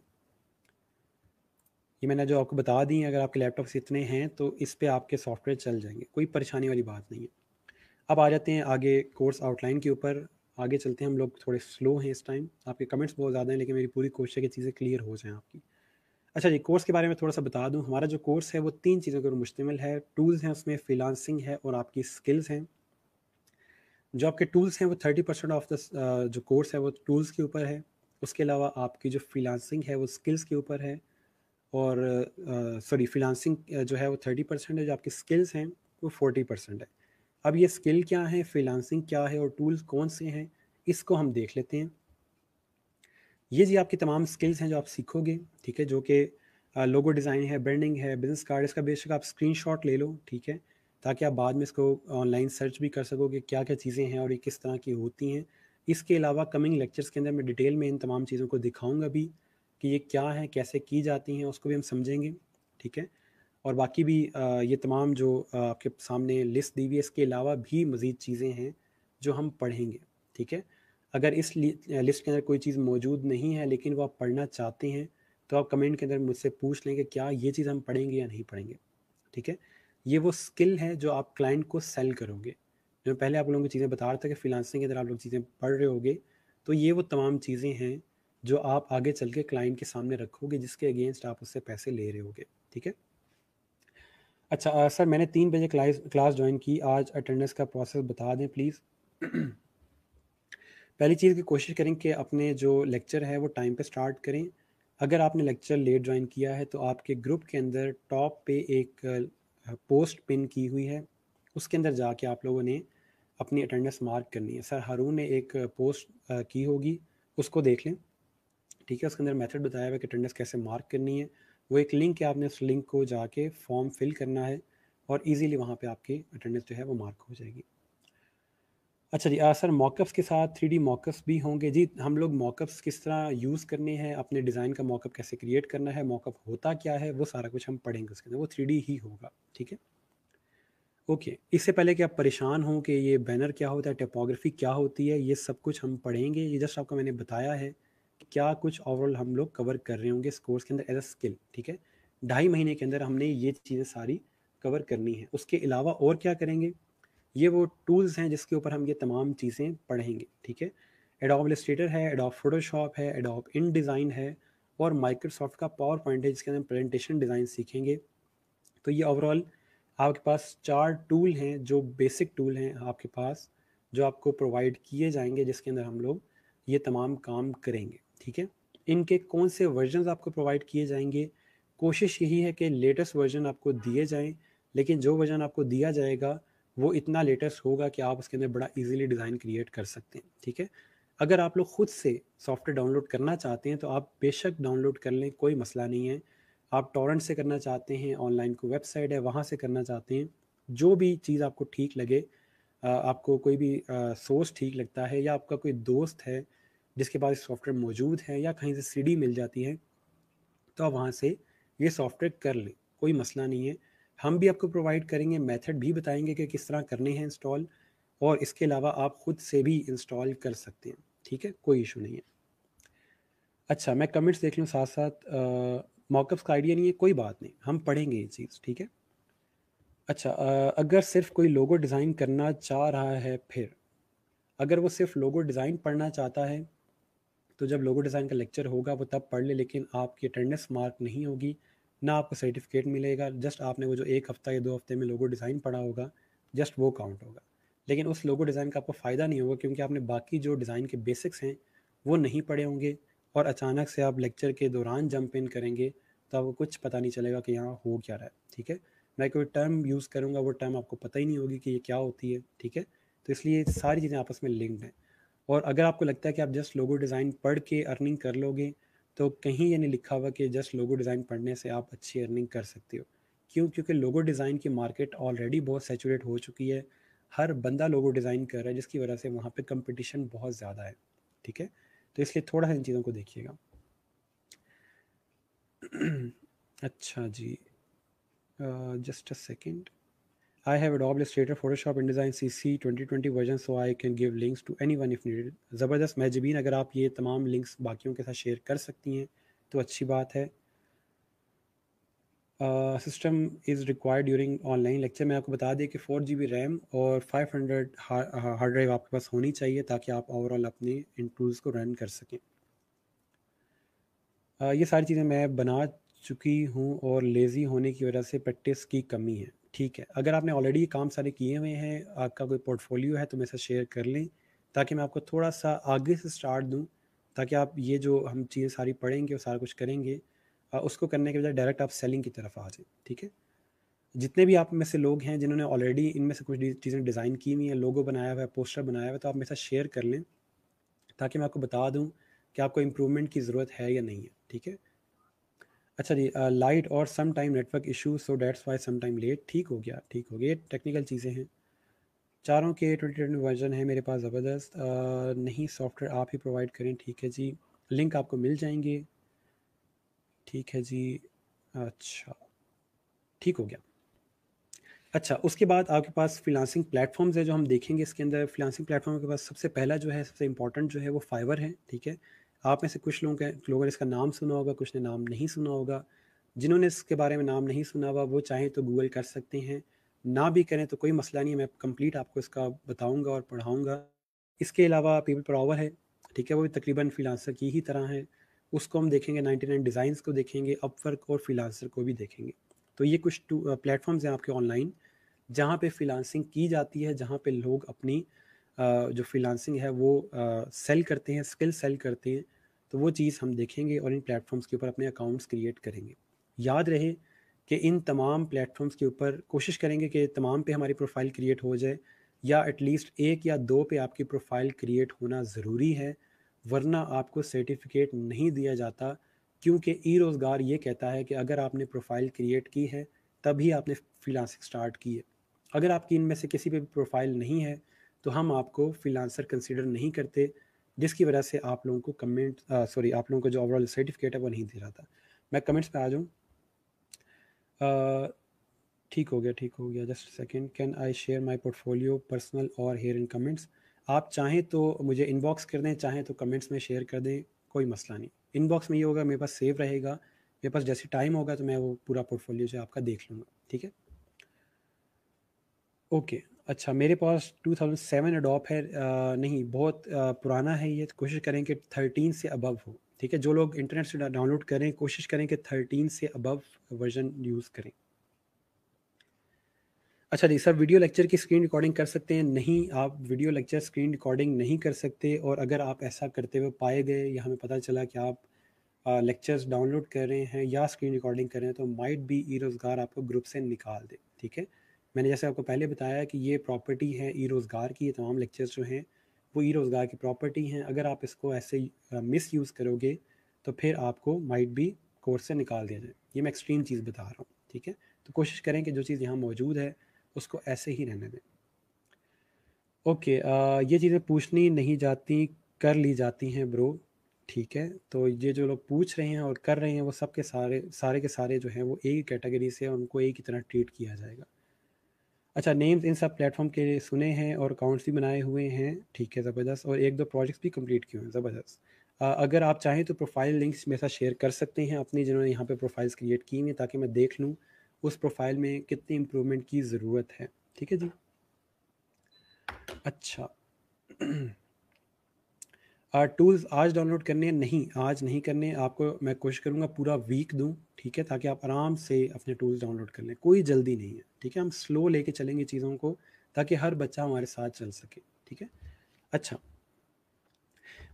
ये मैंने जो आपको बता दी है अगर आपके लैपटॉप्स इतने हैं तो इस पर आपके सॉफ्टवेयर चल जाएंगे कोई परेशानी वाली बात नहीं है अब आ जाते हैं आगे कोर्स आउटलाइन के ऊपर आगे चलते हैं हम लोग थोड़े स्लो हैं इस टाइम आपके कमेंट्स बहुत ज़्यादा हैं लेकिन मेरी पूरी कोशिश है कि चीज़ें क्लियर हो जाएँ आपकी अच्छा जी कोर्स के बारे में थोड़ा सा बता दूँ हमारा जो कोर्स है वो तीन चीज़ों के ऊपर मुश्तमिल है टूल्स हैं उसमें फिलानसिंग है और आपकी स्किल्स हैं जो आपके टूल्स हैं वो थर्टी परसेंट ऑफ द जो कोर्स है वो टूल्स के ऊपर है उसके अलावा आपकी जो फ्रीलांसिंग है वो स्किल्स के ऊपर है और सॉरी फ्रीलांसिंग जो है वो थर्टी परसेंट है जो आपकी स्किल्स हैं वो फोर्टी परसेंट है अब ये स्किल क्या है फ्रीलांसिंग क्या है और टूल्स कौन से हैं इसको हम देख लेते हैं ये जी आपकी तमाम स्किल्स हैं जो आप सीखोगे ठीक है जो कि लोगो डिज़ाइन है ब्रांडिंग है बिजनेस कार्ड इसका बेशक आप स्क्रीनशॉट ले लो ठीक है ताकि आप बाद में इसको ऑनलाइन सर्च भी कर सकोगे क्या क्या चीज़ें हैं और ये किस तरह की होती हैं इसके अलावा कमिंग लेक्चर्स के अंदर मैं डिटेल में इन तमाम चीज़ों को दिखाऊंगा भी कि ये क्या है कैसे की जाती हैं उसको भी हम समझेंगे ठीक है और बाकी भी ये तमाम जो आपके सामने लिस्ट दी हुई है इसके अलावा भी मज़ीद चीज़ें हैं जो हम पढ़ेंगे ठीक है अगर इस लिस्ट के अंदर कोई चीज़ मौजूद नहीं है लेकिन वो आप पढ़ना चाहते हैं तो आप कमेंट के अंदर मुझसे पूछ लेंगे क्या ये चीज़ हम पढ़ेंगे या नहीं पढ़ेंगे ठीक है ये वो स्किल है जो आप क्लाइंट को सेल करोगे जो पहले आप लोगों को चीज़ें बता रहा था कि फिलानसिंग के अंदर आप लोग चीज़ें पढ़ रहे होगे तो ये वो तमाम चीज़ें हैं जो आप आगे चल के क्लाइंट के सामने रखोगे जिसके अगेंस्ट आप उससे पैसे ले रहे होगे ठीक है अच्छा आ, सर मैंने तीन बजे क्लास क्लास ज्वाइन की आज अटेंडेंस का प्रोसेस बता दें प्लीज़ *clears throat* पहली चीज़ की कोशिश करें कि अपने जो लेक्चर है वो टाइम पे स्टार्ट करें अगर आपने लेक्चर लेट ज्वाइन किया है तो आपके ग्रुप के अंदर टॉप पे एक पोस्ट पिन की हुई है उसके अंदर जाके आप लोगों ने अपनी अटेंडेंस मार्क करनी है सर हारून ने एक पोस्ट की होगी उसको देख लें ठीक है उसके अंदर मेथड बताया हुआ कि अटेंडेंस कैसे मार्क करनी है वो एक लिंक है आपने उस लिंक को जाके फॉर्म फिल करना है और इजीली वहाँ पे आपकी अटेंडेंस जो है वो मार्क हो जाएगी अच्छा जी आ, सर मॉकअप्स के साथ थ्री डी मॉकअप्स भी होंगे जी हम लोग मॉकअप्स किस तरह यूज़ करने हैं अपने डिज़ाइन का मॉकअप कैसे क्रिएट करना है मॉकअप होता क्या है वो सारा कुछ हम पढ़ेंगे उसके अंदर वो थ्री ही होगा ठीक है ओके इससे पहले कि आप परेशान हों कि ये बैनर क्या होता है टेपोग्राफी क्या होती है ये सब कुछ हम पढ़ेंगे ये जस्ट आपको मैंने बताया है कि क्या कुछ ओवरऑल हम लोग कवर कर रहे होंगे इस कोर्स के अंदर एज अ स्किल ठीक है ढाई महीने के अंदर हमने ये चीज़ें सारी कवर करनी है उसके अलावा और क्या करेंगे ये वो टूल्स हैं जिसके ऊपर हम ये तमाम चीज़ें पढ़ेंगे ठीक है एडोब इलस्ट्रेटर है एडोब फोटोशॉप है एडोब इन डिज़ाइन है और माइक्रोसॉफ्ट का पावर पॉइंट है जिसके अंदर प्रेजेंटेशन डिज़ाइन सीखेंगे तो ये ओवरऑल आपके पास चार टूल हैं जो बेसिक टूल हैं आपके पास जो आपको प्रोवाइड किए जाएंगे जिसके अंदर हम लोग ये तमाम काम करेंगे ठीक है इनके कौन से वर्जन आपको प्रोवाइड किए जाएंगे कोशिश यही है कि लेटेस्ट वर्जन आपको दिए जाएं लेकिन जो वर्जन आपको दिया जाएगा वो इतना लेटेस्ट होगा कि आप उसके अंदर बड़ा इजीली डिज़ाइन क्रिएट कर सकते हैं ठीक है अगर आप लोग खुद से सॉफ्टवेयर डाउनलोड करना चाहते हैं तो आप बेशक डाउनलोड कर लें कोई मसला नहीं है आप टोरेंट से करना चाहते हैं ऑनलाइन को वेबसाइट है वहाँ से करना चाहते हैं जो भी चीज़ आपको ठीक लगे आपको कोई भी सोर्स ठीक लगता है या आपका कोई दोस्त है जिसके पास सॉफ्टवेयर मौजूद है या कहीं से सी मिल जाती है तो आप वहाँ से ये सॉफ्टवेयर कर लें कोई मसला नहीं है हम भी आपको प्रोवाइड करेंगे मेथड भी बताएंगे कि किस तरह करने हैं इंस्टॉल और इसके अलावा आप ख़ुद से भी इंस्टॉल कर सकते हैं ठीक है कोई इशू नहीं है अच्छा मैं कमेंट्स देख लूँ साथ साथ मॉकअप्स का आइडिया नहीं है कोई बात नहीं हम पढ़ेंगे ये चीज़ ठीक है अच्छा अगर सिर्फ कोई लोगो डिज़ाइन करना चाह रहा है फिर अगर वो सिर्फ लोगो डिज़ाइन पढ़ना चाहता है तो जब लोगो डिज़ाइन का लेक्चर होगा वो तब पढ़ ले लेकिन आपकी अटेंडेंस मार्क नहीं होगी ना आपको सर्टिफिकेट मिलेगा जस्ट आपने वो जो एक हफ़्ता या दो हफ्ते में लोगो डिज़ाइन पढ़ा होगा जस्ट वो काउंट होगा लेकिन उस लोगो डिज़ाइन का आपको फ़ायदा नहीं होगा क्योंकि आपने बाकी जो डिज़ाइन के बेसिक्स हैं वो नहीं पढ़े होंगे और अचानक से आप लेक्चर के दौरान जंप इन करेंगे तो आपको कुछ पता नहीं चलेगा कि यहाँ हो क्या रहा है ठीक है मैं कोई टर्म यूज़ करूँगा वो टर्म आपको पता ही नहीं होगी कि ये क्या होती है ठीक है तो इसलिए सारी चीज़ें आपस में लिंक्ड हैं और अगर आपको लगता है कि आप जस्ट लोगो डिज़ाइन पढ़ के अर्निंग कर लोगे तो कहीं ये नहीं लिखा हुआ कि जस्ट लोगो डिज़ाइन पढ़ने से आप अच्छी अर्निंग कर सकते हो क्यों क्योंकि लोगो डिज़ाइन की मार्केट ऑलरेडी बहुत सेचुरेट हो चुकी है हर बंदा लोगो डिज़ाइन कर रहा है जिसकी वजह से वहाँ पर कंपटिशन बहुत ज़्यादा है ठीक है तो इसलिए थोड़ा सा इन चीज़ों को देखिएगा अच्छा जी just a second I have Adobe Illustrator Photoshop InDesign C C twenty twenty version so I can give links to anyone if needed ज़बरदस्त महजबीन अगर आप ये तमाम लिंक्स बाकियों के साथ शेयर कर सकती हैं तो अच्छी बात है system is required during online lecture मैं आपको बता दें कि फोर जी बी रैम और फाइव हंड्रेड हार्ड ड्राइव आपके पास होनी चाहिए ताकि आप ओवरऑल अपने इन टूल्स को रन कर सकें ये सारी चीज़ें मैं बना चुकी हूँ और लेज़ी होने की वजह से प्रैक्टिस की कमी है ठीक है अगर आपने ऑलरेडी ये काम सारे किए हुए हैं आपका कोई पोर्टफोलियो है तो मेरे साथ शेयर कर लें ताकि मैं आपको थोड़ा सा आगे से स्टार्ट दूँ ताकि आप ये जो हम चीज़ें सारी पढ़ेंगे और सारा कुछ करेंगे उसको करने के बजाय डायरेक्ट आप सेलिंग की तरफ आ जाए ठीक है जितने भी आप में से लोग हैं जिन्होंने ऑलरेडी इनमें से कुछ चीज़ें डिज़ाइन की हुई हैं लोगो बनाया हुआ है पोस्टर बनाया हुआ है तो आप मेरे साथ शेयर कर लें ताकि मैं आपको बता दूं कि आपको इम्प्रूवमेंट की ज़रूरत है या नहीं है ठीक है अच्छा जी लाइट और some time network issue so that's why some time late ठीक हो गया ठीक हो गया टेक्निकल चीज़ें हैं चारों के ट्वेंटी ट्वेंटी वर्जन है मेरे पास ज़बरदस्त नहीं सॉफ्टवेयर आप ही प्रोवाइड करें ठीक है जी लिंक आपको मिल जाएंगे ठीक है जी अच्छा ठीक हो गया अच्छा उसके बाद आपके पास फ्रीलांसिंग प्लेटफॉर्म्स है जो हम देखेंगे इसके अंदर फ्रीलांसिंग प्लेटफॉर्म के पास सबसे पहला जो है सबसे इंपॉर्टेंट जो है वो फाइवर है ठीक है आप में से कुछ लोग हैं लोगों ने इसका नाम सुना होगा कुछ ने नाम नहीं सुना होगा जिन्होंने इसके बारे में नाम नहीं सुना हुआ वो चाहें तो गूगल कर सकते हैं ना भी करें तो कोई मसला नहीं है मैं कंप्लीट आपको इसका बताऊँगा और पढ़ाऊँगा इसके अलावा पीपल पर है ठीक है वो भी तकरीबन फ्रीलांसर की ही तरह है उसको हम देखेंगे 99 नाइन डिज़ाइंस को देखेंगे अपवर्क और फिलानसर को भी देखेंगे तो ये कुछ टू प्लेटफॉर्म्स हैं आपके ऑनलाइन जहाँ पे फिलानसिंग की जाती है जहाँ पे लोग अपनी जो फिलानसिंग है वो सेल करते हैं स्किल सेल करते हैं तो वो चीज़ हम देखेंगे और इन प्लेटफॉर्म्स के ऊपर अपने अकाउंट्स क्रिएट करेंगे याद रहे कि इन तमाम प्लेटफॉर्म्स के ऊपर कोशिश करेंगे कि तमाम पे हमारी प्रोफाइल क्रिएट हो जाए या एटलीस्ट एक या दो पे आपकी प्रोफाइल क्रिएट होना ज़रूरी है वरना आपको सर्टिफिकेट नहीं दिया जाता क्योंकि ई रोज़गार ये कहता है कि अगर आपने प्रोफाइल क्रिएट की है तभी आपने फ्रीलांसिंग स्टार्ट की है अगर आपकी इनमें से किसी पे भी प्रोफाइल नहीं है तो हम आपको फ्रीलांसर कंसिडर नहीं करते जिसकी वजह से आप लोगों को कमेंट सॉरी आप लोगों को जो ओवरऑल सर्टिफिकेट है वो नहीं दे रहा था मैं कमेंट्स पे आ जाऊँ ठीक हो गया ठीक हो गया just second can I share my portfolio personal और हेयर इन कमेंट्स आप चाहें तो मुझे इनबॉक्स कर दें चाहें तो कमेंट्स में शेयर कर दें कोई मसला नहीं इनबॉक्स में ये होगा मेरे पास सेव रहेगा मेरे पास जैसे टाइम होगा तो मैं वो पूरा पोर्टफोलियो से आपका देख लूँगा ठीक है ओके अच्छा मेरे पास 2007 अडोप है आ, नहीं बहुत आ, पुराना है ये कोशिश करें कि 13 से अबव हो ठीक है जो लोग इंटरनेट से डाउनलोड करें कोशिश करें कि 13 से अबव वर्जन यूज़ करें अच्छा जी सर वीडियो लेक्चर की स्क्रीन रिकॉर्डिंग कर सकते हैं नहीं आप वीडियो लेक्चर स्क्रीन रिकॉर्डिंग नहीं कर सकते और अगर आप ऐसा करते हुए पाए गए या हमें पता चला कि आप लेक्चर्स डाउनलोड कर रहे हैं या स्क्रीन रिकॉर्डिंग कर रहे हैं तो माइट बी ई रोज़गार आपको ग्रुप से निकाल दे ठीक है मैंने जैसे आपको पहले बताया कि ये प्रॉपर्टी है ई रोज़गार की ये तमाम लेक्चर्स जो हैं वो ई रोज़गार की प्रॉपर्टी हैं अगर आप इसको ऐसे मिस यूज़ करोगे तो फिर आपको माइट बी कोर्स से निकाल दिया जाए ये मैं एक्सट्रीम चीज़ बता रहा हूँ ठीक है तो कोशिश करें कि जो चीज़ यहाँ मौजूद है उसको ऐसे ही रहने दें ओके okay, ये चीज़ें पूछनी नहीं जाती कर ली जाती हैं ब्रो ठीक है तो ये जो लोग पूछ रहे हैं और कर रहे हैं वो सब के सारे सारे के सारे जो हैं वो एक ही कैटेगरी से उनको एक ही तरह ट्रीट किया जाएगा अच्छा नेम्स इन सब प्लेटफॉर्म के सुने हैं और अकाउंट्स भी बनाए हुए हैं ठीक है ज़बरदस्त और एक दो प्रोजेक्ट्स भी कंप्लीट किए हैं ज़बरदस्त अगर आप चाहें तो प्रोफाइल लिंक्स मेरे साथ शेयर कर सकते हैं अपनी जिन्होंने यहाँ पे प्रोफाइल्स क्रिएट की हैं ताकि मैं देख लूँ उस प्रोफाइल में कितनी इम्प्रूवमेंट की ज़रूरत है ठीक है जी अच्छा टूल्स *clears throat* आज डाउनलोड करने नहीं आज नहीं करने आपको मैं कोशिश करूँगा पूरा वीक दूँ ठीक है ताकि आप आराम से अपने टूल्स डाउनलोड कर लें कोई जल्दी नहीं है ठीक है हम स्लो लेके चलेंगे चीज़ों को ताकि हर बच्चा हमारे साथ चल सके ठीक है अच्छा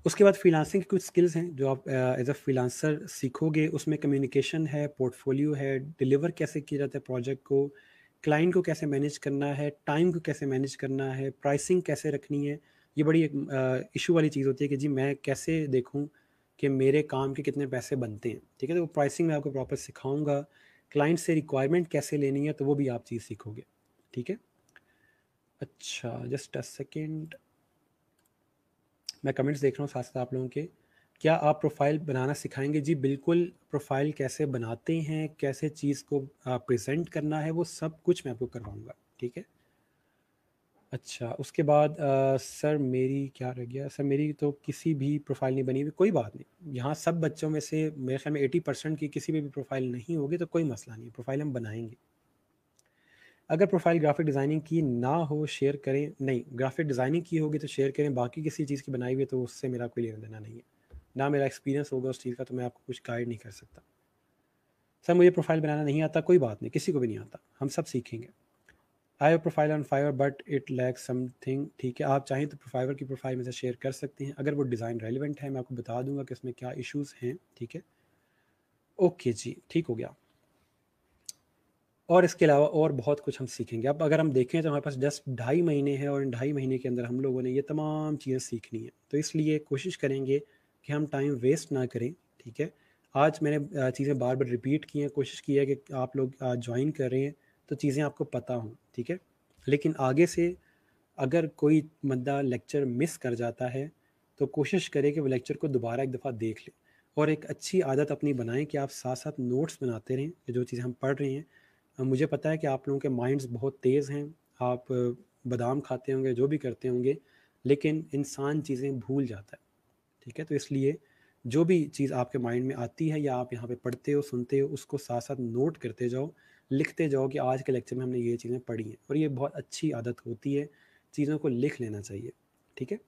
उसके बाद फ्रीलांसिंग की कुछ स्किल्स हैं जो आप एज अ फ्रीलांसर सीखोगे उसमें कम्युनिकेशन है पोर्टफोलियो है डिलीवर कैसे किया जाता है प्रोजेक्ट को क्लाइंट को कैसे मैनेज करना है टाइम को कैसे मैनेज करना है प्राइसिंग कैसे रखनी है ये बड़ी एक इशू वाली चीज़ होती है कि जी मैं कैसे देखूँ कि मेरे काम के कितने पैसे बनते हैं ठीक है तो वो प्राइसिंग मैं आपको प्रॉपर सिखाऊंगा क्लाइंट से रिक्वायरमेंट कैसे लेनी है तो वो भी आप चीज़ सीखोगे ठीक है अच्छा जस्ट अ सेकेंड मैं कमेंट्स देख रहा हूँ साथ साथ आप लोगों के क्या आप प्रोफाइल बनाना सिखाएंगे जी बिल्कुल प्रोफाइल कैसे बनाते हैं कैसे चीज़ को प्रेजेंट करना है वो सब कुछ मैं आपको करवाऊँगा ठीक है अच्छा उसके बाद आ, सर मेरी क्या रह गया सर मेरी तो किसी भी प्रोफाइल नहीं बनी हुई कोई बात नहीं यहाँ सब बच्चों में से मेरे ख्याल में एटी परसेंट की किसी भी प्रोफाइल नहीं होगी तो कोई मसला नहीं प्रोफाइल हम बनाएंगे अगर प्रोफाइल ग्राफिक डिज़ाइनिंग की ना हो शेयर करें नहीं ग्राफिक डिज़ाइनिंग की होगी तो शेयर करें बाकी किसी चीज़ की बनाई हुई तो उससे मेरा कोई लेना देना नहीं है ना मेरा एक्सपीरियंस होगा उस चीज़ का तो मैं आपको कुछ गाइड नहीं कर सकता सर मुझे प्रोफाइल बनाना नहीं आता कोई बात नहीं किसी को भी नहीं आता हम सब सीखेंगे I have profile on Fiverr but it lack something ठीक है आप चाहें तो फाइवर की प्रोफाइल में से शेयर कर सकते हैं अगर वो डिज़ाइन रेलिवेंट है मैं आपको बता दूंगा कि इसमें क्या इश्यूज़ हैं ठीक है ओके जी ठीक हो गया और इसके अलावा और बहुत कुछ हम सीखेंगे अब अगर हम देखें तो हमारे पास जस्ट ढाई महीने हैं और इन ढाई महीने के अंदर हम लोगों ने ये तमाम चीज़ें सीखनी है तो इसलिए कोशिश करेंगे कि हम टाइम वेस्ट ना करें ठीक है आज मैंने चीज़ें बार बार रिपीट की हैं कोशिश की है कि आप लोग ज्वाइन कर रहे हैं तो चीज़ें आपको पता हों ठीक है लेकिन आगे से अगर कोई मद्दा लेक्चर मिस कर जाता है तो कोशिश करें कि वो लेक्चर को दोबारा एक दफ़ा देख लें और एक अच्छी आदत अपनी बनाएं कि आप साथ साथ नोट्स बनाते रहें जो चीज़ें हम पढ़ रहे हैं मुझे पता है कि आप लोगों के माइंड्स बहुत तेज़ हैं आप बादाम खाते होंगे जो भी करते होंगे लेकिन इंसान चीज़ें भूल जाता है ठीक है तो इसलिए जो भी चीज़ आपके माइंड में आती है या आप यहाँ पे पढ़ते हो सुनते हो उसको साथ साथ नोट करते जाओ लिखते जाओ कि आज के लेक्चर में हमने ये चीज़ें पढ़ी हैं और ये बहुत अच्छी आदत होती है चीज़ों को लिख लेना चाहिए ठीक है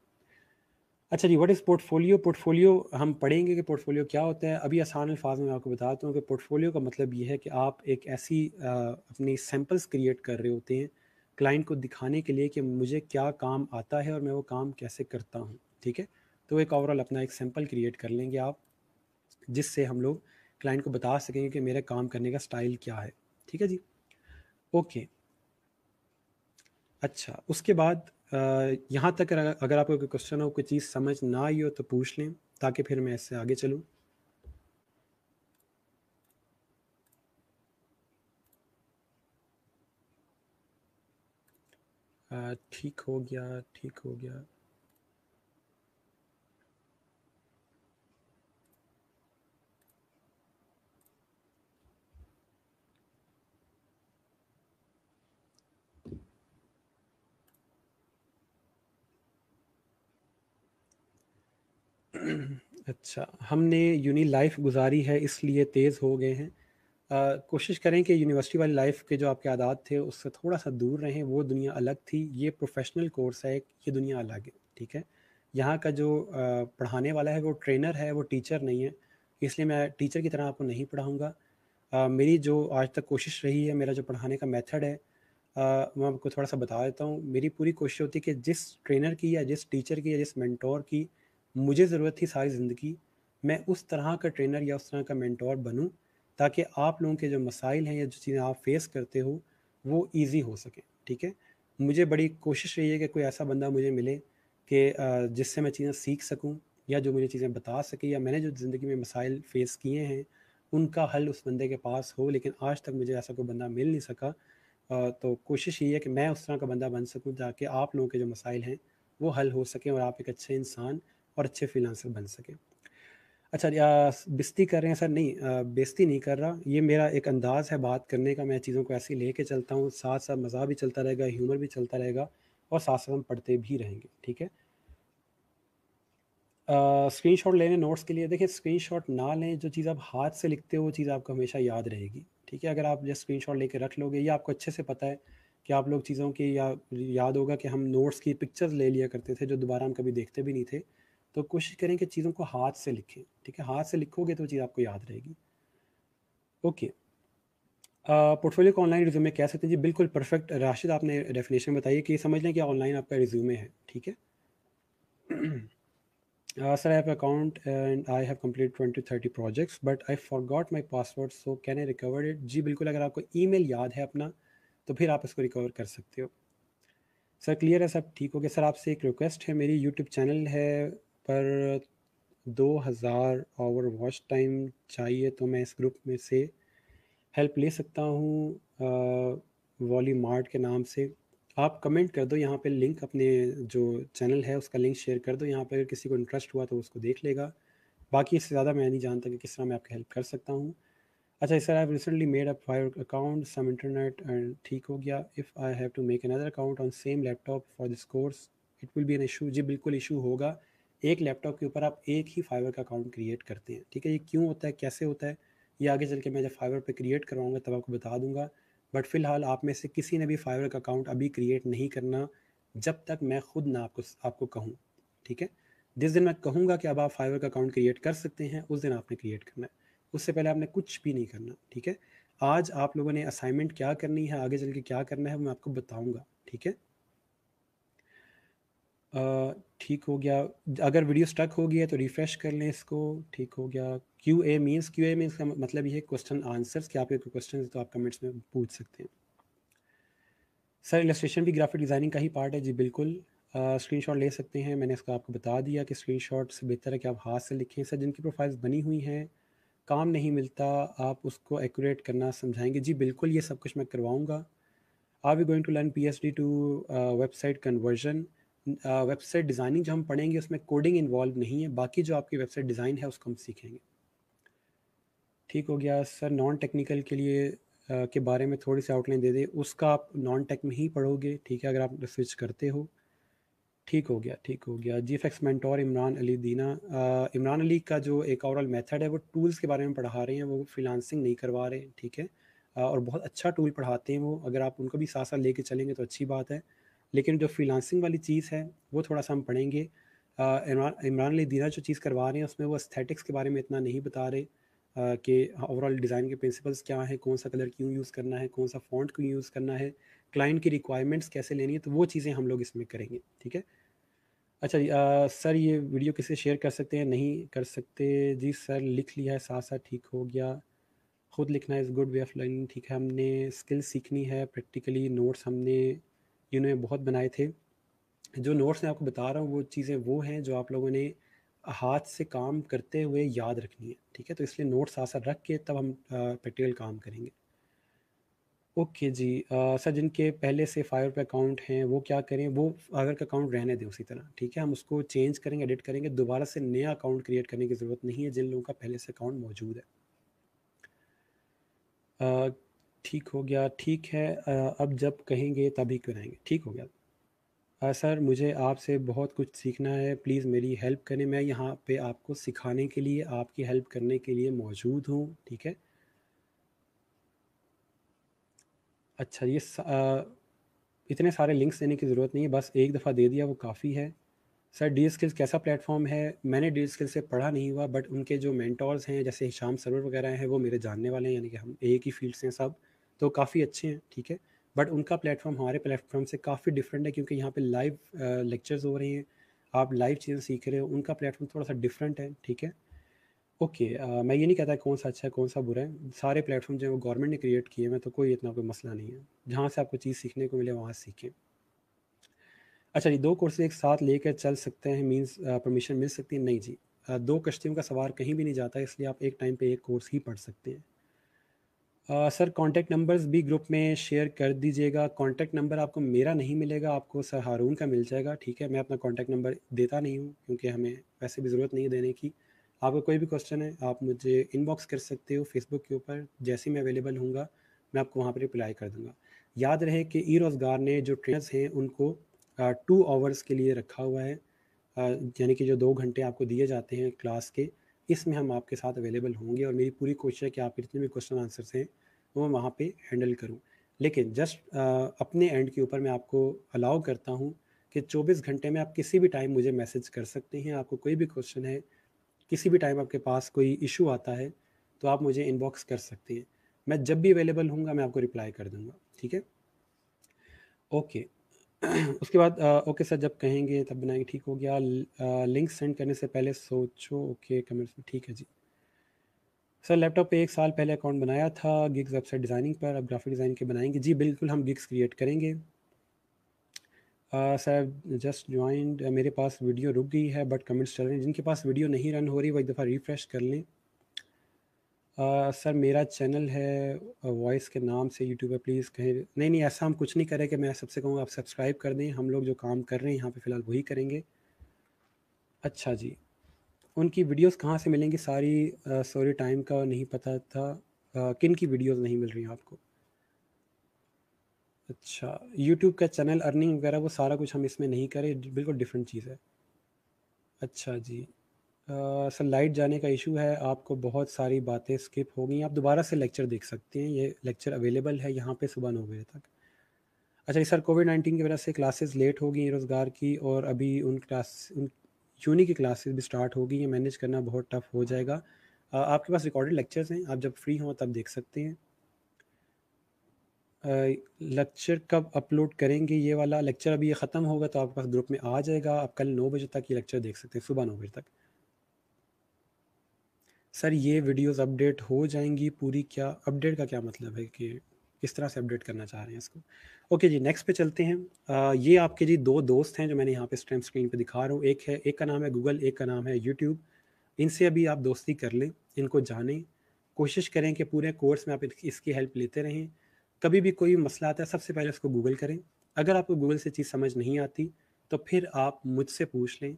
अच्छा जी व्हाट इज़ पोर्टफोलियो पोर्टफोलियो हम पढ़ेंगे कि पोर्टफोलियो क्या होता है अभी आसान अल्फाज में आपको बताता हूँ कि पोर्टफोलियो का मतलब ये है कि आप एक ऐसी आ, अपनी सैम्पल्स क्रिएट कर रहे होते हैं क्लाइंट को दिखाने के लिए कि मुझे क्या काम आता है और मैं वो काम कैसे करता हूँ ठीक है तो एक ओवरऑल अपना एक सैम्पल क्रिएट कर लेंगे आप जिससे हम लोग क्लाइंट को बता सकेंगे कि मेरा काम करने का स्टाइल क्या है ठीक है जी ओके अच्छा उसके बाद यहाँ तक अगर आपको कोई क्वेश्चन हो कोई चीज़ समझ ना आई हो तो पूछ लें ताकि फिर मैं इससे आगे चलूँ ठीक हो गया ठीक हो गया *clears throat* अच्छा हमने यूनी लाइफ गुजारी है इसलिए तेज़ हो गए हैं कोशिश करें कि यूनिवर्सिटी वाली लाइफ के जो आपके आदात थे उससे थोड़ा सा दूर रहें वो दुनिया अलग थी ये प्रोफेशनल कोर्स है ये दुनिया अलग है ठीक है यहाँ का जो आ, पढ़ाने वाला है वो ट्रेनर है वो टीचर नहीं है इसलिए मैं टीचर की तरह आपको नहीं पढ़ाऊँगा मेरी जो आज तक कोशिश रही है मेरा जो पढ़ाने का मेथड है आ, मैं आपको थोड़ा सा बता देता हूँ मेरी पूरी कोशिश होती है कि जिस ट्रेनर की या जिस टीचर की या जिस मेंटोर की मुझे ज़रूरत थी सारी ज़िंदगी मैं उस तरह का ट्रेनर या उस तरह का मैंटोर बनूँ ताकि आप लोगों के जो मसाइल हैं या जो चीज़ें आप फेस करते हो वो ईजी हो सके ठीक है मुझे बड़ी कोशिश रही है कि कोई ऐसा बंदा मुझे मिले कि जिससे मैं चीज़ें सीख सकूँ या जो मुझे चीज़ें बता सके या मैंने जो ज़िंदगी में मसाइल फेस किए हैं उनका हल उस बंदे के पास हो लेकिन आज तक मुझे ऐसा कोई बंदा मिल नहीं सका तो कोशिश ये है कि मैं उस तरह का बंदा बन सकूँ ताकि आप लोगों के जो मसाइल हैं वो हल हो सकें और आप एक अच्छे इंसान और अच्छे फ्रीलांसर बन सकें अच्छा बेस्ती कर रहे हैं सर नहीं बेस्ती नहीं कर रहा ये मेरा एक अंदाज़ है बात करने का मैं चीज़ों को ऐसे ले कर चलता हूँ साथ साथ मज़ा भी चलता रहेगा ह्यूमर भी चलता रहेगा और साथ साथ हम पढ़ते भी रहेंगे ठीक है स्क्रीन शॉट लेने नोट्स के लिए देखिए स्क्रीन शॉट ना लें जो चीज़ आप हाथ से लिखते हो वो चीज़ आपको हमेशा याद रहेगी ठीक है अगर आप जैसे स्क्रीन शॉट कर रख लोगे या आपको अच्छे से पता है कि आप लोग चीज़ों की या याद होगा कि हम नोट्स की पिक्चर्स ले लिया करते थे जो दोबारा हम कभी देखते भी नहीं थे तो कोशिश करें कि चीज़ों को हाथ से लिखें ठीक है हाथ से लिखोगे तो चीज़ आपको याद रहेगी ओके पोर्टफोलियो को ऑनलाइन रिज्यूमे कह सकते हैं जी बिल्कुल परफेक्ट राशिद आपने डेफिनेशन बताई कि समझ लें कि ऑनलाइन आपका रिज्यूमे है ठीक है sir I have account and I have complete twenty thirty projects but I forgot my password so can I recover it जी बिल्कुल अगर आपको मेल याद है अपना तो फिर आप इसको रिकवर कर सकते हो सर क्लियर है सब ठीक हो गया सर आपसे एक रिक्वेस्ट है मेरी यूट्यूब चैनल है पर 2000 आवर वॉच टाइम चाहिए तो मैं इस ग्रुप में से हेल्प ले सकता हूँ वॉली मार्ट के नाम से आप कमेंट कर दो यहाँ पे लिंक अपने जो चैनल है उसका लिंक शेयर कर दो यहाँ पे अगर किसी को इंटरेस्ट हुआ तो उसको देख लेगा बाकी इससे ज़्यादा मैं नहीं जानता कि किस तरह मैं आपकी हेल्प कर सकता हूँ अच्छा sir I recently made up five account some internet and ठीक हो गया if I have to make another account on same laptop for this course it will be an issue जी बिल्कुल इशू होगा एक लैपटॉप के ऊपर आप एक ही फाइवर का अकाउंट क्रिएट करते हैं ठीक है ये क्यों होता है कैसे होता है ये आगे चल के मैं जब फाइवर पे क्रिएट करवाऊँगा तब आपको बता दूंगा बट फिलहाल आप में से किसी ने भी फाइवर का अकाउंट अभी क्रिएट नहीं करना जब तक मैं खुद ना आपको आपको कहूँ ठीक है जिस दिन मैं कहूँगा कि अब आप फाइवर का अकाउंट क्रिएट कर सकते हैं उस दिन आपने क्रिएट करना है उससे पहले आपने कुछ भी नहीं करना ठीक है आज आप लोगों ने असाइनमेंट क्या करनी है आगे चल के क्या करना है मैं आपको बताऊँगा ठीक है ठीक हो गया अगर वीडियो स्टक हो गया तो रिफ्रेश कर लें इसको ठीक हो गया Q A means Q A means का मतलब ये है क्वेश्चन आंसर्स कि आपके क्वेश्चन तो आप कमेंट्स में पूछ सकते हैं सर इलस्ट्रेशन भी ग्राफिक डिज़ाइनिंग का ही पार्ट है जी बिल्कुल स्क्रीन शॉट ले सकते हैं मैंने इसका आपको बता दिया कि स्क्रीन से बेहतर है कि आप हाथ से लिखें सर जिनकी प्रोफाइल्स बनी हुई हैं काम नहीं मिलता आप उसको एक्यूरेट करना समझाएंगे जी बिल्कुल ये सब कुछ मैं करवाऊँगा are we going to learn P H D to website conversion website designing जो हम पढ़ेंगे उसमें कोडिंग इन्वॉल्व नहीं है बाकी जो आपकी वेबसाइट डिज़ाइन है उसको हम सीखेंगे ठीक हो गया सर नॉन टेक्निकल के लिए आ, के बारे में थोड़ी सी आउटलाइन दे दे उसका आप नॉन टेक में ही पढ़ोगे ठीक है अगर आप स्विच करते हो ठीक हो गया ठीक हो गया जी फैक्स मैंटोर इमरान अली दीना इमरान अली का जो एक ओवरऑल मेथड है वो टूल्स के बारे में पढ़ा रहे हैं वो फिलानसिंग नहीं करवा रहे ठीक है और बहुत अच्छा टूल पढ़ाते हैं वो अगर आप उनको भी साथ साथ लेके चलेंगे तो अच्छी बात है लेकिन जो फ्रीलांसिंग वाली चीज़ है वो थोड़ा सा हम पढ़ेंगे इमरान अली दीना जो चीज़ करवा रहे हैं उसमें वो अस्थेटिक्स के बारे में इतना नहीं बता रहे कि ओवरऑल डिज़ाइन के प्रिंसिपल्स क्या हैं कौन सा कलर क्यों यूज़ करना है कौन सा फॉन्ट क्यों यूज़ करना है क्लाइंट की रिक्वायरमेंट्स कैसे लेनी है तो वो चीज़ें हम लोग इसमें करेंगे ठीक है अच्छा आ, सर ये वीडियो किसे शेयर कर सकते हैं नहीं कर सकते जी सर लिख लिया है साथ साथ ठीक हो गया खुद लिखना is good way of learning ठीक है हमने स्किल सीखनी है प्रैक्टिकली नोट्स हमने इन्होंने बहुत बनाए थे जो नोट्स मैं आपको बता रहा हूँ वो चीज़ें वो हैं जो आप लोगों ने हाथ से काम करते हुए याद रखनी है ठीक है तो इसलिए नोट्स आसा रख के तब हम प्रैक्टिकल काम करेंगे ओके जी आ, सर जिनके पहले से फाइव पे अकाउंट हैं वो क्या करें वो अगर का अकाउंट रहने दें उसी तरह ठीक है हम उसको चेंज करेंगे एडिट करेंगे दोबारा से नया अकाउंट क्रिएट करने की ज़रूरत नहीं है जिन लोगों का पहले से अकाउंट मौजूद है आ, ठीक हो गया ठीक है अब जब कहेंगे तभी कराएंगे ठीक हो गया सर मुझे आपसे बहुत कुछ सीखना है प्लीज़ मेरी हेल्प करें मैं यहाँ पे आपको सिखाने के लिए आपकी हेल्प करने के लिए मौजूद हूँ ठीक है अच्छा ये सा, इतने सारे लिंक्स देने की ज़रूरत नहीं है बस एक दफ़ा दे दिया वो काफ़ी है सर डी स्किल्स कैसा प्लेटफॉर्म है मैंने डी स्किल्स से पढ़ा नहीं हुआ बट उनके जो मैंटॉर्स हैं जैसे हिशाम सरवर वगैरह हैं वो मेरे जानने वाले हैं यानी कि हम एक ही फील्ड से हैं सब तो काफ़ी अच्छे हैं ठीक है बट उनका प्लेटफॉर्म हमारे प्लेटफॉर्म से काफ़ी डिफरेंट है क्योंकि यहाँ पे लाइव लेक्चर्स हो रहे हैं आप लाइव चीज़ें सीख रहे हो उनका प्लेटफॉर्म थोड़ा सा डिफरेंट है ठीक है ओके आ, मैं ये नहीं कहता कौन सा अच्छा है कौन सा बुरा है सारे प्लेटफॉर्म जो है वो गवर्नमेंट ने क्रिएट किए हैं तो कोई इतना कोई मसला नहीं है जहाँ से आपको चीज़ सीखने को मिले वहाँ सीखें अच्छा जी दो कोर्सेज एक साथ लेकर चल सकते हैं मीन्स परमिशन मिल सकती है नहीं जी दो कश्तियों का सवार कहीं भी नहीं जाता इसलिए आप एक टाइम पे एक कोर्स ही पढ़ सकते हैं सर कांटेक्ट नंबर्स भी ग्रुप में शेयर कर दीजिएगा कांटेक्ट नंबर आपको मेरा नहीं मिलेगा आपको सर हारून का मिल जाएगा ठीक है मैं अपना कांटेक्ट नंबर देता नहीं हूँ क्योंकि हमें वैसे भी ज़रूरत नहीं है देने की आपका कोई भी क्वेश्चन है आप मुझे इनबॉक्स कर सकते हो फेसबुक के ऊपर जैसे मैं अवेलेबल हूँ मैं आपको वहाँ पर रिप्लाई कर दूँगा याद रहे कि ई रोज़गार ने जो ट्रेनर्स हैं उनको टू आवर्स के लिए रखा हुआ है यानी कि जो दो घंटे आपको दिए जाते हैं क्लास के इसमें हम आपके साथ अवेलेबल होंगे और मेरी पूरी कोशिश है कि आपके जितने भी क्वेश्चन आंसर्स हैं वो मैं वहाँ पर हैंडल करूँ लेकिन जस्ट अपने एंड के ऊपर मैं आपको अलाउ करता हूँ कि 24 घंटे में आप किसी भी टाइम मुझे मैसेज कर सकते हैं आपको कोई भी क्वेश्चन है किसी भी टाइम आपके पास कोई इशू आता है तो आप मुझे इनबॉक्स कर सकते हैं मैं जब भी अवेलेबल हूँगा मैं आपको रिप्लाई कर दूँगा ठीक है ओके उसके बाद आ, ओके सर जब कहेंगे तब बनाएंगे ठीक हो गया लिंक सेंड करने से पहले सोचो ओके कमेंट्स में ठीक है जी सर लैपटॉप पे एक साल पहले अकाउंट बनाया था गिग्स वेबसाइट डिज़ाइनिंग पर अब ग्राफिक डिज़ाइन के बनाएंगे जी बिल्कुल हम गिग्स क्रिएट करेंगे सर जस्ट ज्वाइंड मेरे पास वीडियो रुक गई है बट कमेंट्स चल रहे हैं जिनके पास वीडियो नहीं रन हो रही वो एक दफ़ा रिफ्रेश कर लें सर मेरा चैनल है वॉइस के नाम से यूट्यूब पर प्लीज़ कहीं नहीं, नहीं ऐसा हम कुछ नहीं करें कि मैं सबसे कहूँगा आप सब्सक्राइब कर दें हम लोग जो काम कर रहे हैं यहाँ पे फ़िलहाल वही करेंगे। अच्छा जी। उनकी वीडियोज़ कहाँ से मिलेंगी सारी सॉरी टाइम का नहीं पता था आ, किन की वीडियोज़ नहीं मिल रही आपको? अच्छा, यूट्यूब का चैनल अर्निंग वगैरह वो सारा कुछ हम इसमें नहीं करें, बिल्कुल डिफ़रेंट चीज़ है। अच्छा जी। सर लाइट जाने का इशू है आपको बहुत सारी बातें स्किप हो गई आप दोबारा से लेक्चर देख सकते हैं ये लेक्चर अवेलेबल है यहाँ पे सुबह नौ बजे तक अच्छा सर कोविड नाइन्टीन की वजह से क्लासेस लेट हो गई रोज़गार की और अभी उन क्लास उन यूनी की क्लासेस भी स्टार्ट हो गई हैं मैनेज करना बहुत टफ हो जाएगा आ, आपके पास रिकॉर्डेड लेक्चर्स हैं आप जब फ्री हों तब देख सकते हैं लेक्चर कब अपलोड करेंगे ये वाला लेक्चर अभी ये ख़त्म होगा तो आपके पास ग्रुप में आ जाएगा आप कल नौ बजे तक ये लेक्चर देख सकते हैं सुबह नौ बजे तक सर ये वीडियोस अपडेट हो जाएंगी पूरी क्या अपडेट का क्या मतलब है कि किस तरह से अपडेट करना चाह रहे हैं इसको ओके जी नेक्स्ट पे चलते हैं आ, ये आपके जी दो दोस्त हैं जो मैंने यहाँ पे स्टैम स्क्रीन पे दिखा रहा हूँ एक है एक का नाम है गूगल एक का नाम है यूट्यूब इनसे अभी आप दोस्ती कर लें इनको जानें कोशिश करें कि पूरे कोर्स में आप इसकी हेल्प लेते रहें कभी भी कोई मसला आता है सबसे पहले उसको गूगल करें अगर आपको गूगल से चीज़ समझ नहीं आती तो फिर आप मुझसे पूछ लें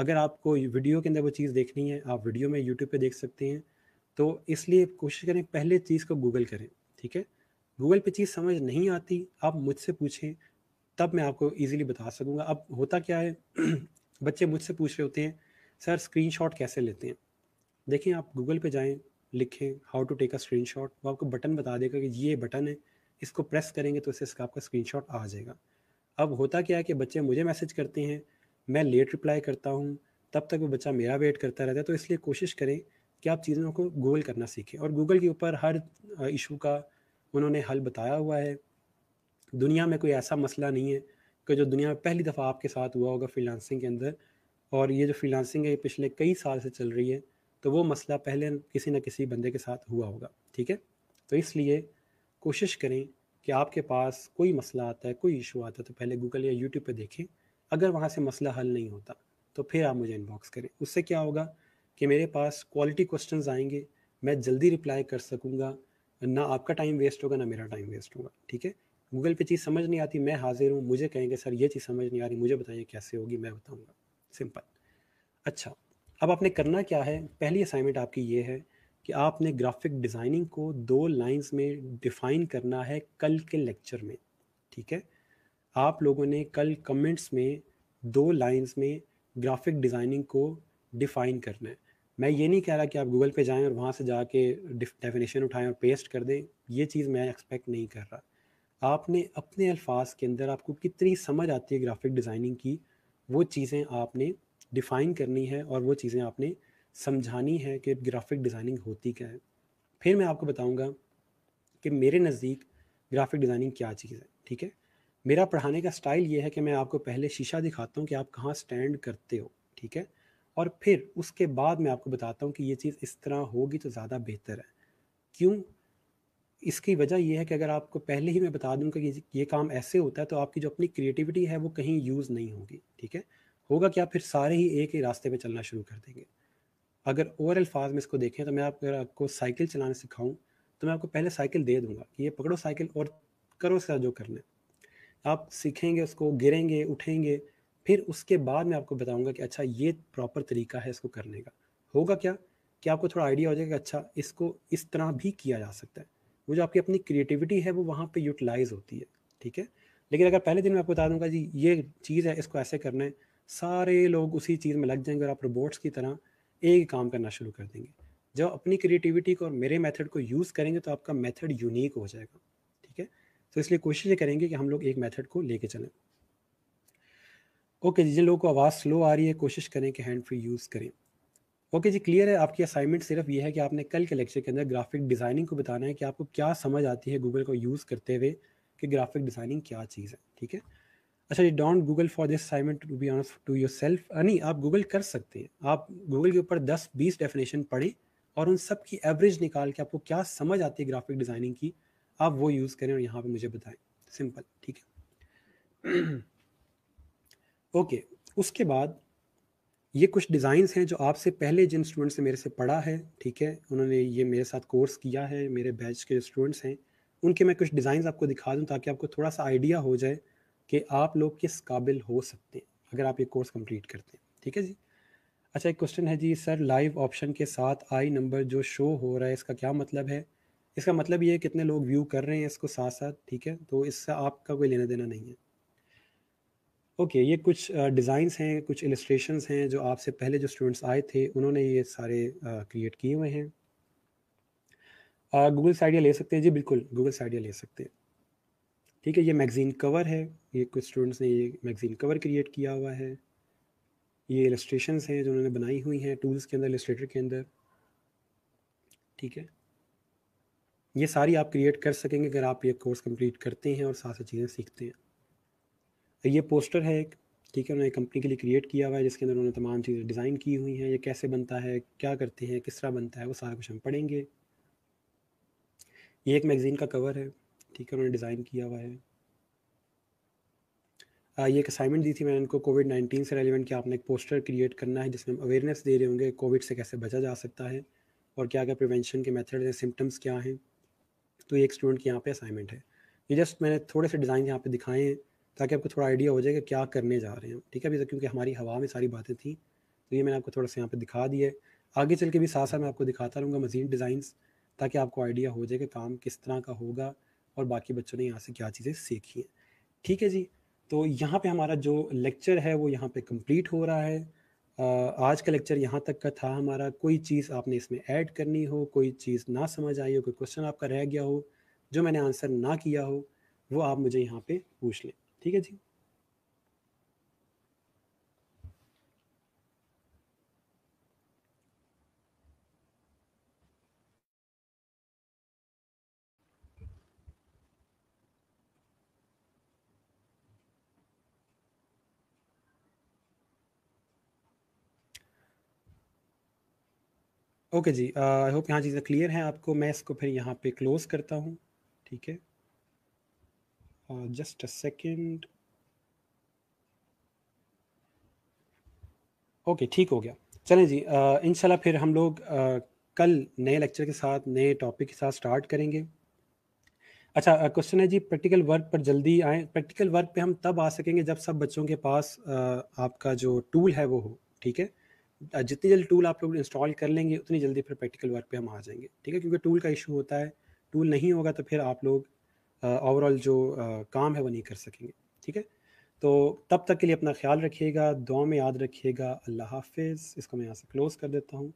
अगर आपको वीडियो के अंदर वो चीज़ देखनी है आप वीडियो में यूट्यूब पे देख सकते हैं तो इसलिए कोशिश करें पहले चीज़ को गूगल करें ठीक है गूगल पे चीज़ समझ नहीं आती आप मुझसे पूछें तब मैं आपको इजीली बता सकूँगा अब होता क्या है *clears throat* बच्चे मुझसे पूछ रहे होते हैं सर स्क्रीन कैसे लेते हैं देखें आप गूगल पर जाएँ लिखें how to take a screen वो आपको बटन बता देगा कि ये बटन है इसको प्रेस करेंगे तो इससे इसका आपका स्क्रीन आ जाएगा अब होता क्या है कि बच्चे मुझे मैसेज करते हैं मैं लेट रिप्लाई करता हूँ तब तक वो बच्चा मेरा वेट करता रहता है तो इसलिए कोशिश करें कि आप चीज़ों को गूगल करना सीखें और गूगल के ऊपर हर इशू का उन्होंने हल बताया हुआ है दुनिया में कोई ऐसा मसला नहीं है कि जो दुनिया में पहली दफ़ा आपके साथ हुआ होगा फ्रीलांसिंग के अंदर और ये जो फ्रीलांसिंग है ये पिछले कई साल से चल रही है तो वो मसला पहले किसी न किसी बंदे के साथ हुआ होगा ठीक है तो इसलिए कोशिश करें कि आपके पास कोई मसला आता है कोई इशू आता है तो पहले गूगल या यूट्यूब पर देखें अगर वहाँ से मसला हल नहीं होता तो फिर आप मुझे इनबॉक्स करें उससे क्या होगा कि मेरे पास क्वालिटी क्वेश्चन आएंगे मैं जल्दी रिप्लाई कर सकूँगा ना आपका टाइम वेस्ट होगा ना मेरा टाइम वेस्ट होगा ठीक है गूगल पे चीज़ समझ नहीं आती मैं हाजिर हूँ मुझे कहेंगे सर ये चीज़ समझ नहीं आ रही मुझे बताइए कैसे होगी मैं बताऊँगा सिंपल अच्छा अब आपने करना क्या है पहली असाइनमेंट आपकी ये है कि आपने ग्राफिक डिज़ाइनिंग को दो लाइंस में डिफाइन करना है कल के लेक्चर में ठीक है आप लोगों ने कल कमेंट्स में दो लाइंस में ग्राफिक डिज़ाइनिंग को डिफ़ाइन करना है मैं ये नहीं कह रहा कि आप गूगल पे जाएं और वहाँ से जाके डेफिनेशन उठाएं और पेस्ट कर दें ये चीज़ मैं एक्सपेक्ट नहीं कर रहा आपने अपने अल्फाज के अंदर आपको कितनी समझ आती है ग्राफिक डिज़ाइनिंग की वो चीज़ें आपने डिफ़ाइन करनी है और वो चीज़ें आपने समझानी है कि ग्राफिक डिज़ाइनिंग होती क्या है फिर मैं आपको बताऊँगा कि मेरे नज़दीक ग्राफिक डिज़ाइनिंग क्या चीज़ है ठीक है मेरा पढ़ाने का स्टाइल ये है कि मैं आपको पहले शीशा दिखाता हूँ कि आप कहाँ स्टैंड करते हो ठीक है और फिर उसके बाद मैं आपको बताता हूँ कि ये चीज़ इस तरह होगी तो ज़्यादा बेहतर है क्यों इसकी वजह यह है कि अगर आपको पहले ही मैं बता दूं कि ये, ये काम ऐसे होता है तो आपकी जो अपनी क्रिएटिविटी है वो कहीं यूज़ नहीं होगी ठीक है होगा कि आप फिर सारे ही एक ही रास्ते पे चलना शुरू कर देंगे अगर ओवर अल्फाज में इसको देखें तो मैं आप अगर आपको साइकिल चलाना सिखाऊं तो मैं आपको पहले साइकिल दे दूंगा कि ये पकड़ो साइकिल और करो इसका जो करना है आप सीखेंगे उसको गिरेंगे उठेंगे फिर उसके बाद मैं आपको बताऊंगा कि अच्छा ये प्रॉपर तरीका है इसको करने का होगा क्या कि आपको थोड़ा आइडिया हो जाएगा अच्छा इसको इस तरह भी किया जा सकता है वो जो आपकी अपनी क्रिएटिविटी है वो वहाँ पर यूटिलाइज होती है ठीक है लेकिन अगर पहले दिन मैं आपको बता दूंगा जी ये चीज़ है इसको ऐसे करना है सारे लोग उसी चीज़ में लग जाएंगे और आप रोबोट्स की तरह एक काम करना शुरू कर देंगे जब अपनी क्रिएटिविटी को और मेरे मेथड को यूज़ करेंगे तो आपका मेथड यूनिक हो जाएगा तो इसलिए कोशिश ये करेंगे कि हम लोग एक मेथड को लेके चलें ओके जी जिन लोगों को आवाज़ स्लो आ रही है कोशिश करें कि हैंड फ्री यूज़ करें ओके जी क्लियर है आपकी असाइनमेंट सिर्फ ये है कि आपने कल के लेक्चर के अंदर ग्राफिक डिज़ाइनिंग को बताना है कि आपको क्या समझ आती है गूगल को यूज़ करते हुए कि ग्राफिक डिज़ाइनिंग क्या चीज़ है ठीक है अच्छा जी don't Google for this assignment to be honest to yourself नहीं आप गूगल कर सकते हैं आप गूगल के ऊपर दस बीस डेफिनेशन पढ़ें और उन सब की एवरेज निकाल के आपको क्या समझ आती है ग्राफिक डिज़ाइनिंग की आप वो यूज़ करें और यहाँ पे मुझे बताएं सिंपल ठीक है ओके *clears throat* उसके बाद ये कुछ डिज़ाइंस हैं जो आपसे पहले जिन स्टूडेंट्स ने मेरे से पढ़ा है ठीक है उन्होंने ये मेरे साथ कोर्स किया है मेरे बैच के स्टूडेंट्स हैं उनके मैं कुछ डिज़ाइंस आपको दिखा दूँ ताकि आपको थोड़ा सा आइडिया हो जाए कि आप लोग किस काबिल हो सकते हैं अगर आप ये कोर्स कंप्लीट करते हैं ठीक है जी अच्छा एक क्वेश्चन है जी सर लाइव ऑप्शन के साथ आई नंबर जो शो हो रहा है इसका क्या मतलब है इसका मतलब ये है कितने लोग व्यू कर रहे हैं इसको साथ साथ ठीक है तो इसका आपका कोई लेना देना नहीं है ओके okay, ये कुछ डिज़ाइंस हैं कुछ इलस्ट्रेशंस हैं जो आपसे पहले जो स्टूडेंट्स आए थे उन्होंने ये सारे क्रिएट किए हुए हैं गूगल साइडिया आइडिया ले सकते हैं जी बिल्कुल गूगल साइडिया आइडिया ले सकते हैं ठीक है ये मैगज़ीन कवर है ये कुछ स्टूडेंट्स ने ये मैगज़ीन कवर क्रिएट किया हुआ है ये इलस्ट्रेशंस हैं जो उन्होंने बनाई हुई हैं टूल्स के अंदर इलस्ट्रेटर के अंदर ठीक है ये सारी आप क्रिएट कर सकेंगे अगर आप ये कोर्स कंप्लीट करते हैं और साथ साथ चीज़ें सीखते हैं ये पोस्टर है एक ठीक है उन्होंने कंपनी के लिए क्रिएट किया हुआ है जिसके अंदर उन्होंने तमाम चीज़ें डिज़ाइन की हुई हैं ये कैसे बनता है क्या करते हैं किस तरह बनता है वो सारा कुछ हम पढ़ेंगे ये एक मैगज़ीन का कवर है ठीक है उन्होंने डिज़ाइन किया हुआ है आ, ये एक असाइनमेंट दी थी मैंने इनको कोविड नाइन्टीन से रेलिवेंट कि आपने एक पोस्टर क्रिएट करना है जिसमें हम अवेयरनेस दे रहे होंगे कोविड से कैसे बचा जा सकता है और क्या क्या प्रिवेंशन के मेथड हैं सिम्टम्स क्या हैं तो ये एक स्टूडेंट की यहाँ पे असाइनमेंट है ये जस्ट मैंने थोड़े से डिज़ाइन यहाँ पे दिखाए हैं ताकि आपको थोड़ा आइडिया हो जाए कि क्या करने जा रहे हैं ठीक है अभी तक क्योंकि हमारी हवा में सारी बातें थी तो ये मैंने आपको थोड़ा सा यहाँ पर दिखा दिया है आगे चल के भी साथ साथ मैं आपको दिखाता रहूँगा मज़ीद डिज़ाइंस ताकि आपको आइडिया हो जाए कि काम किस तरह का होगा और बाकी बच्चों ने यहाँ से क्या चीज़ें सीखी हैं ठीक है जी तो यहाँ पे हमारा जो लेक्चर है वो यहाँ पे कंप्लीट हो रहा है आज का लेक्चर यहाँ तक का था हमारा कोई चीज़ आपने इसमें ऐड करनी हो कोई चीज़ ना समझ आई हो कोई क्वेश्चन आपका रह गया हो जो मैंने आंसर ना किया हो वो आप मुझे यहाँ पे पूछ लें ठीक है जी ओके जी आई uh, होप यहाँ चीज़ें क्लियर हैं आपको मैं इसको फिर यहाँ पे क्लोज करता हूँ ठीक है जस्ट अ सेकेंड ओके ठीक हो गया चलें जी uh, इन फिर हम लोग uh, कल नए लेक्चर के साथ नए टॉपिक के साथ स्टार्ट करेंगे अच्छा क्वेश्चन uh, है जी प्रैक्टिकल वर्क पर जल्दी आए प्रैक्टिकल वर्क पे हम तब आ सकेंगे जब सब बच्चों के पास uh, आपका जो टूल है वो हो ठीक है जितनी जल्दी टूल आप लोग इंस्टॉल कर लेंगे उतनी जल्दी फिर प्रैक्टिकल वर्क पे हम आ जाएंगे ठीक है क्योंकि टूल का इशू होता है टूल नहीं होगा तो फिर आप लोग ओवरऑल जो काम है वो नहीं कर सकेंगे ठीक है तो तब तक के लिए अपना ख्याल रखिएगा दुआ में याद रखिएगा अल्लाह हाफिज़ इसको मैं यहाँ से क्लोज़ कर देता हूँ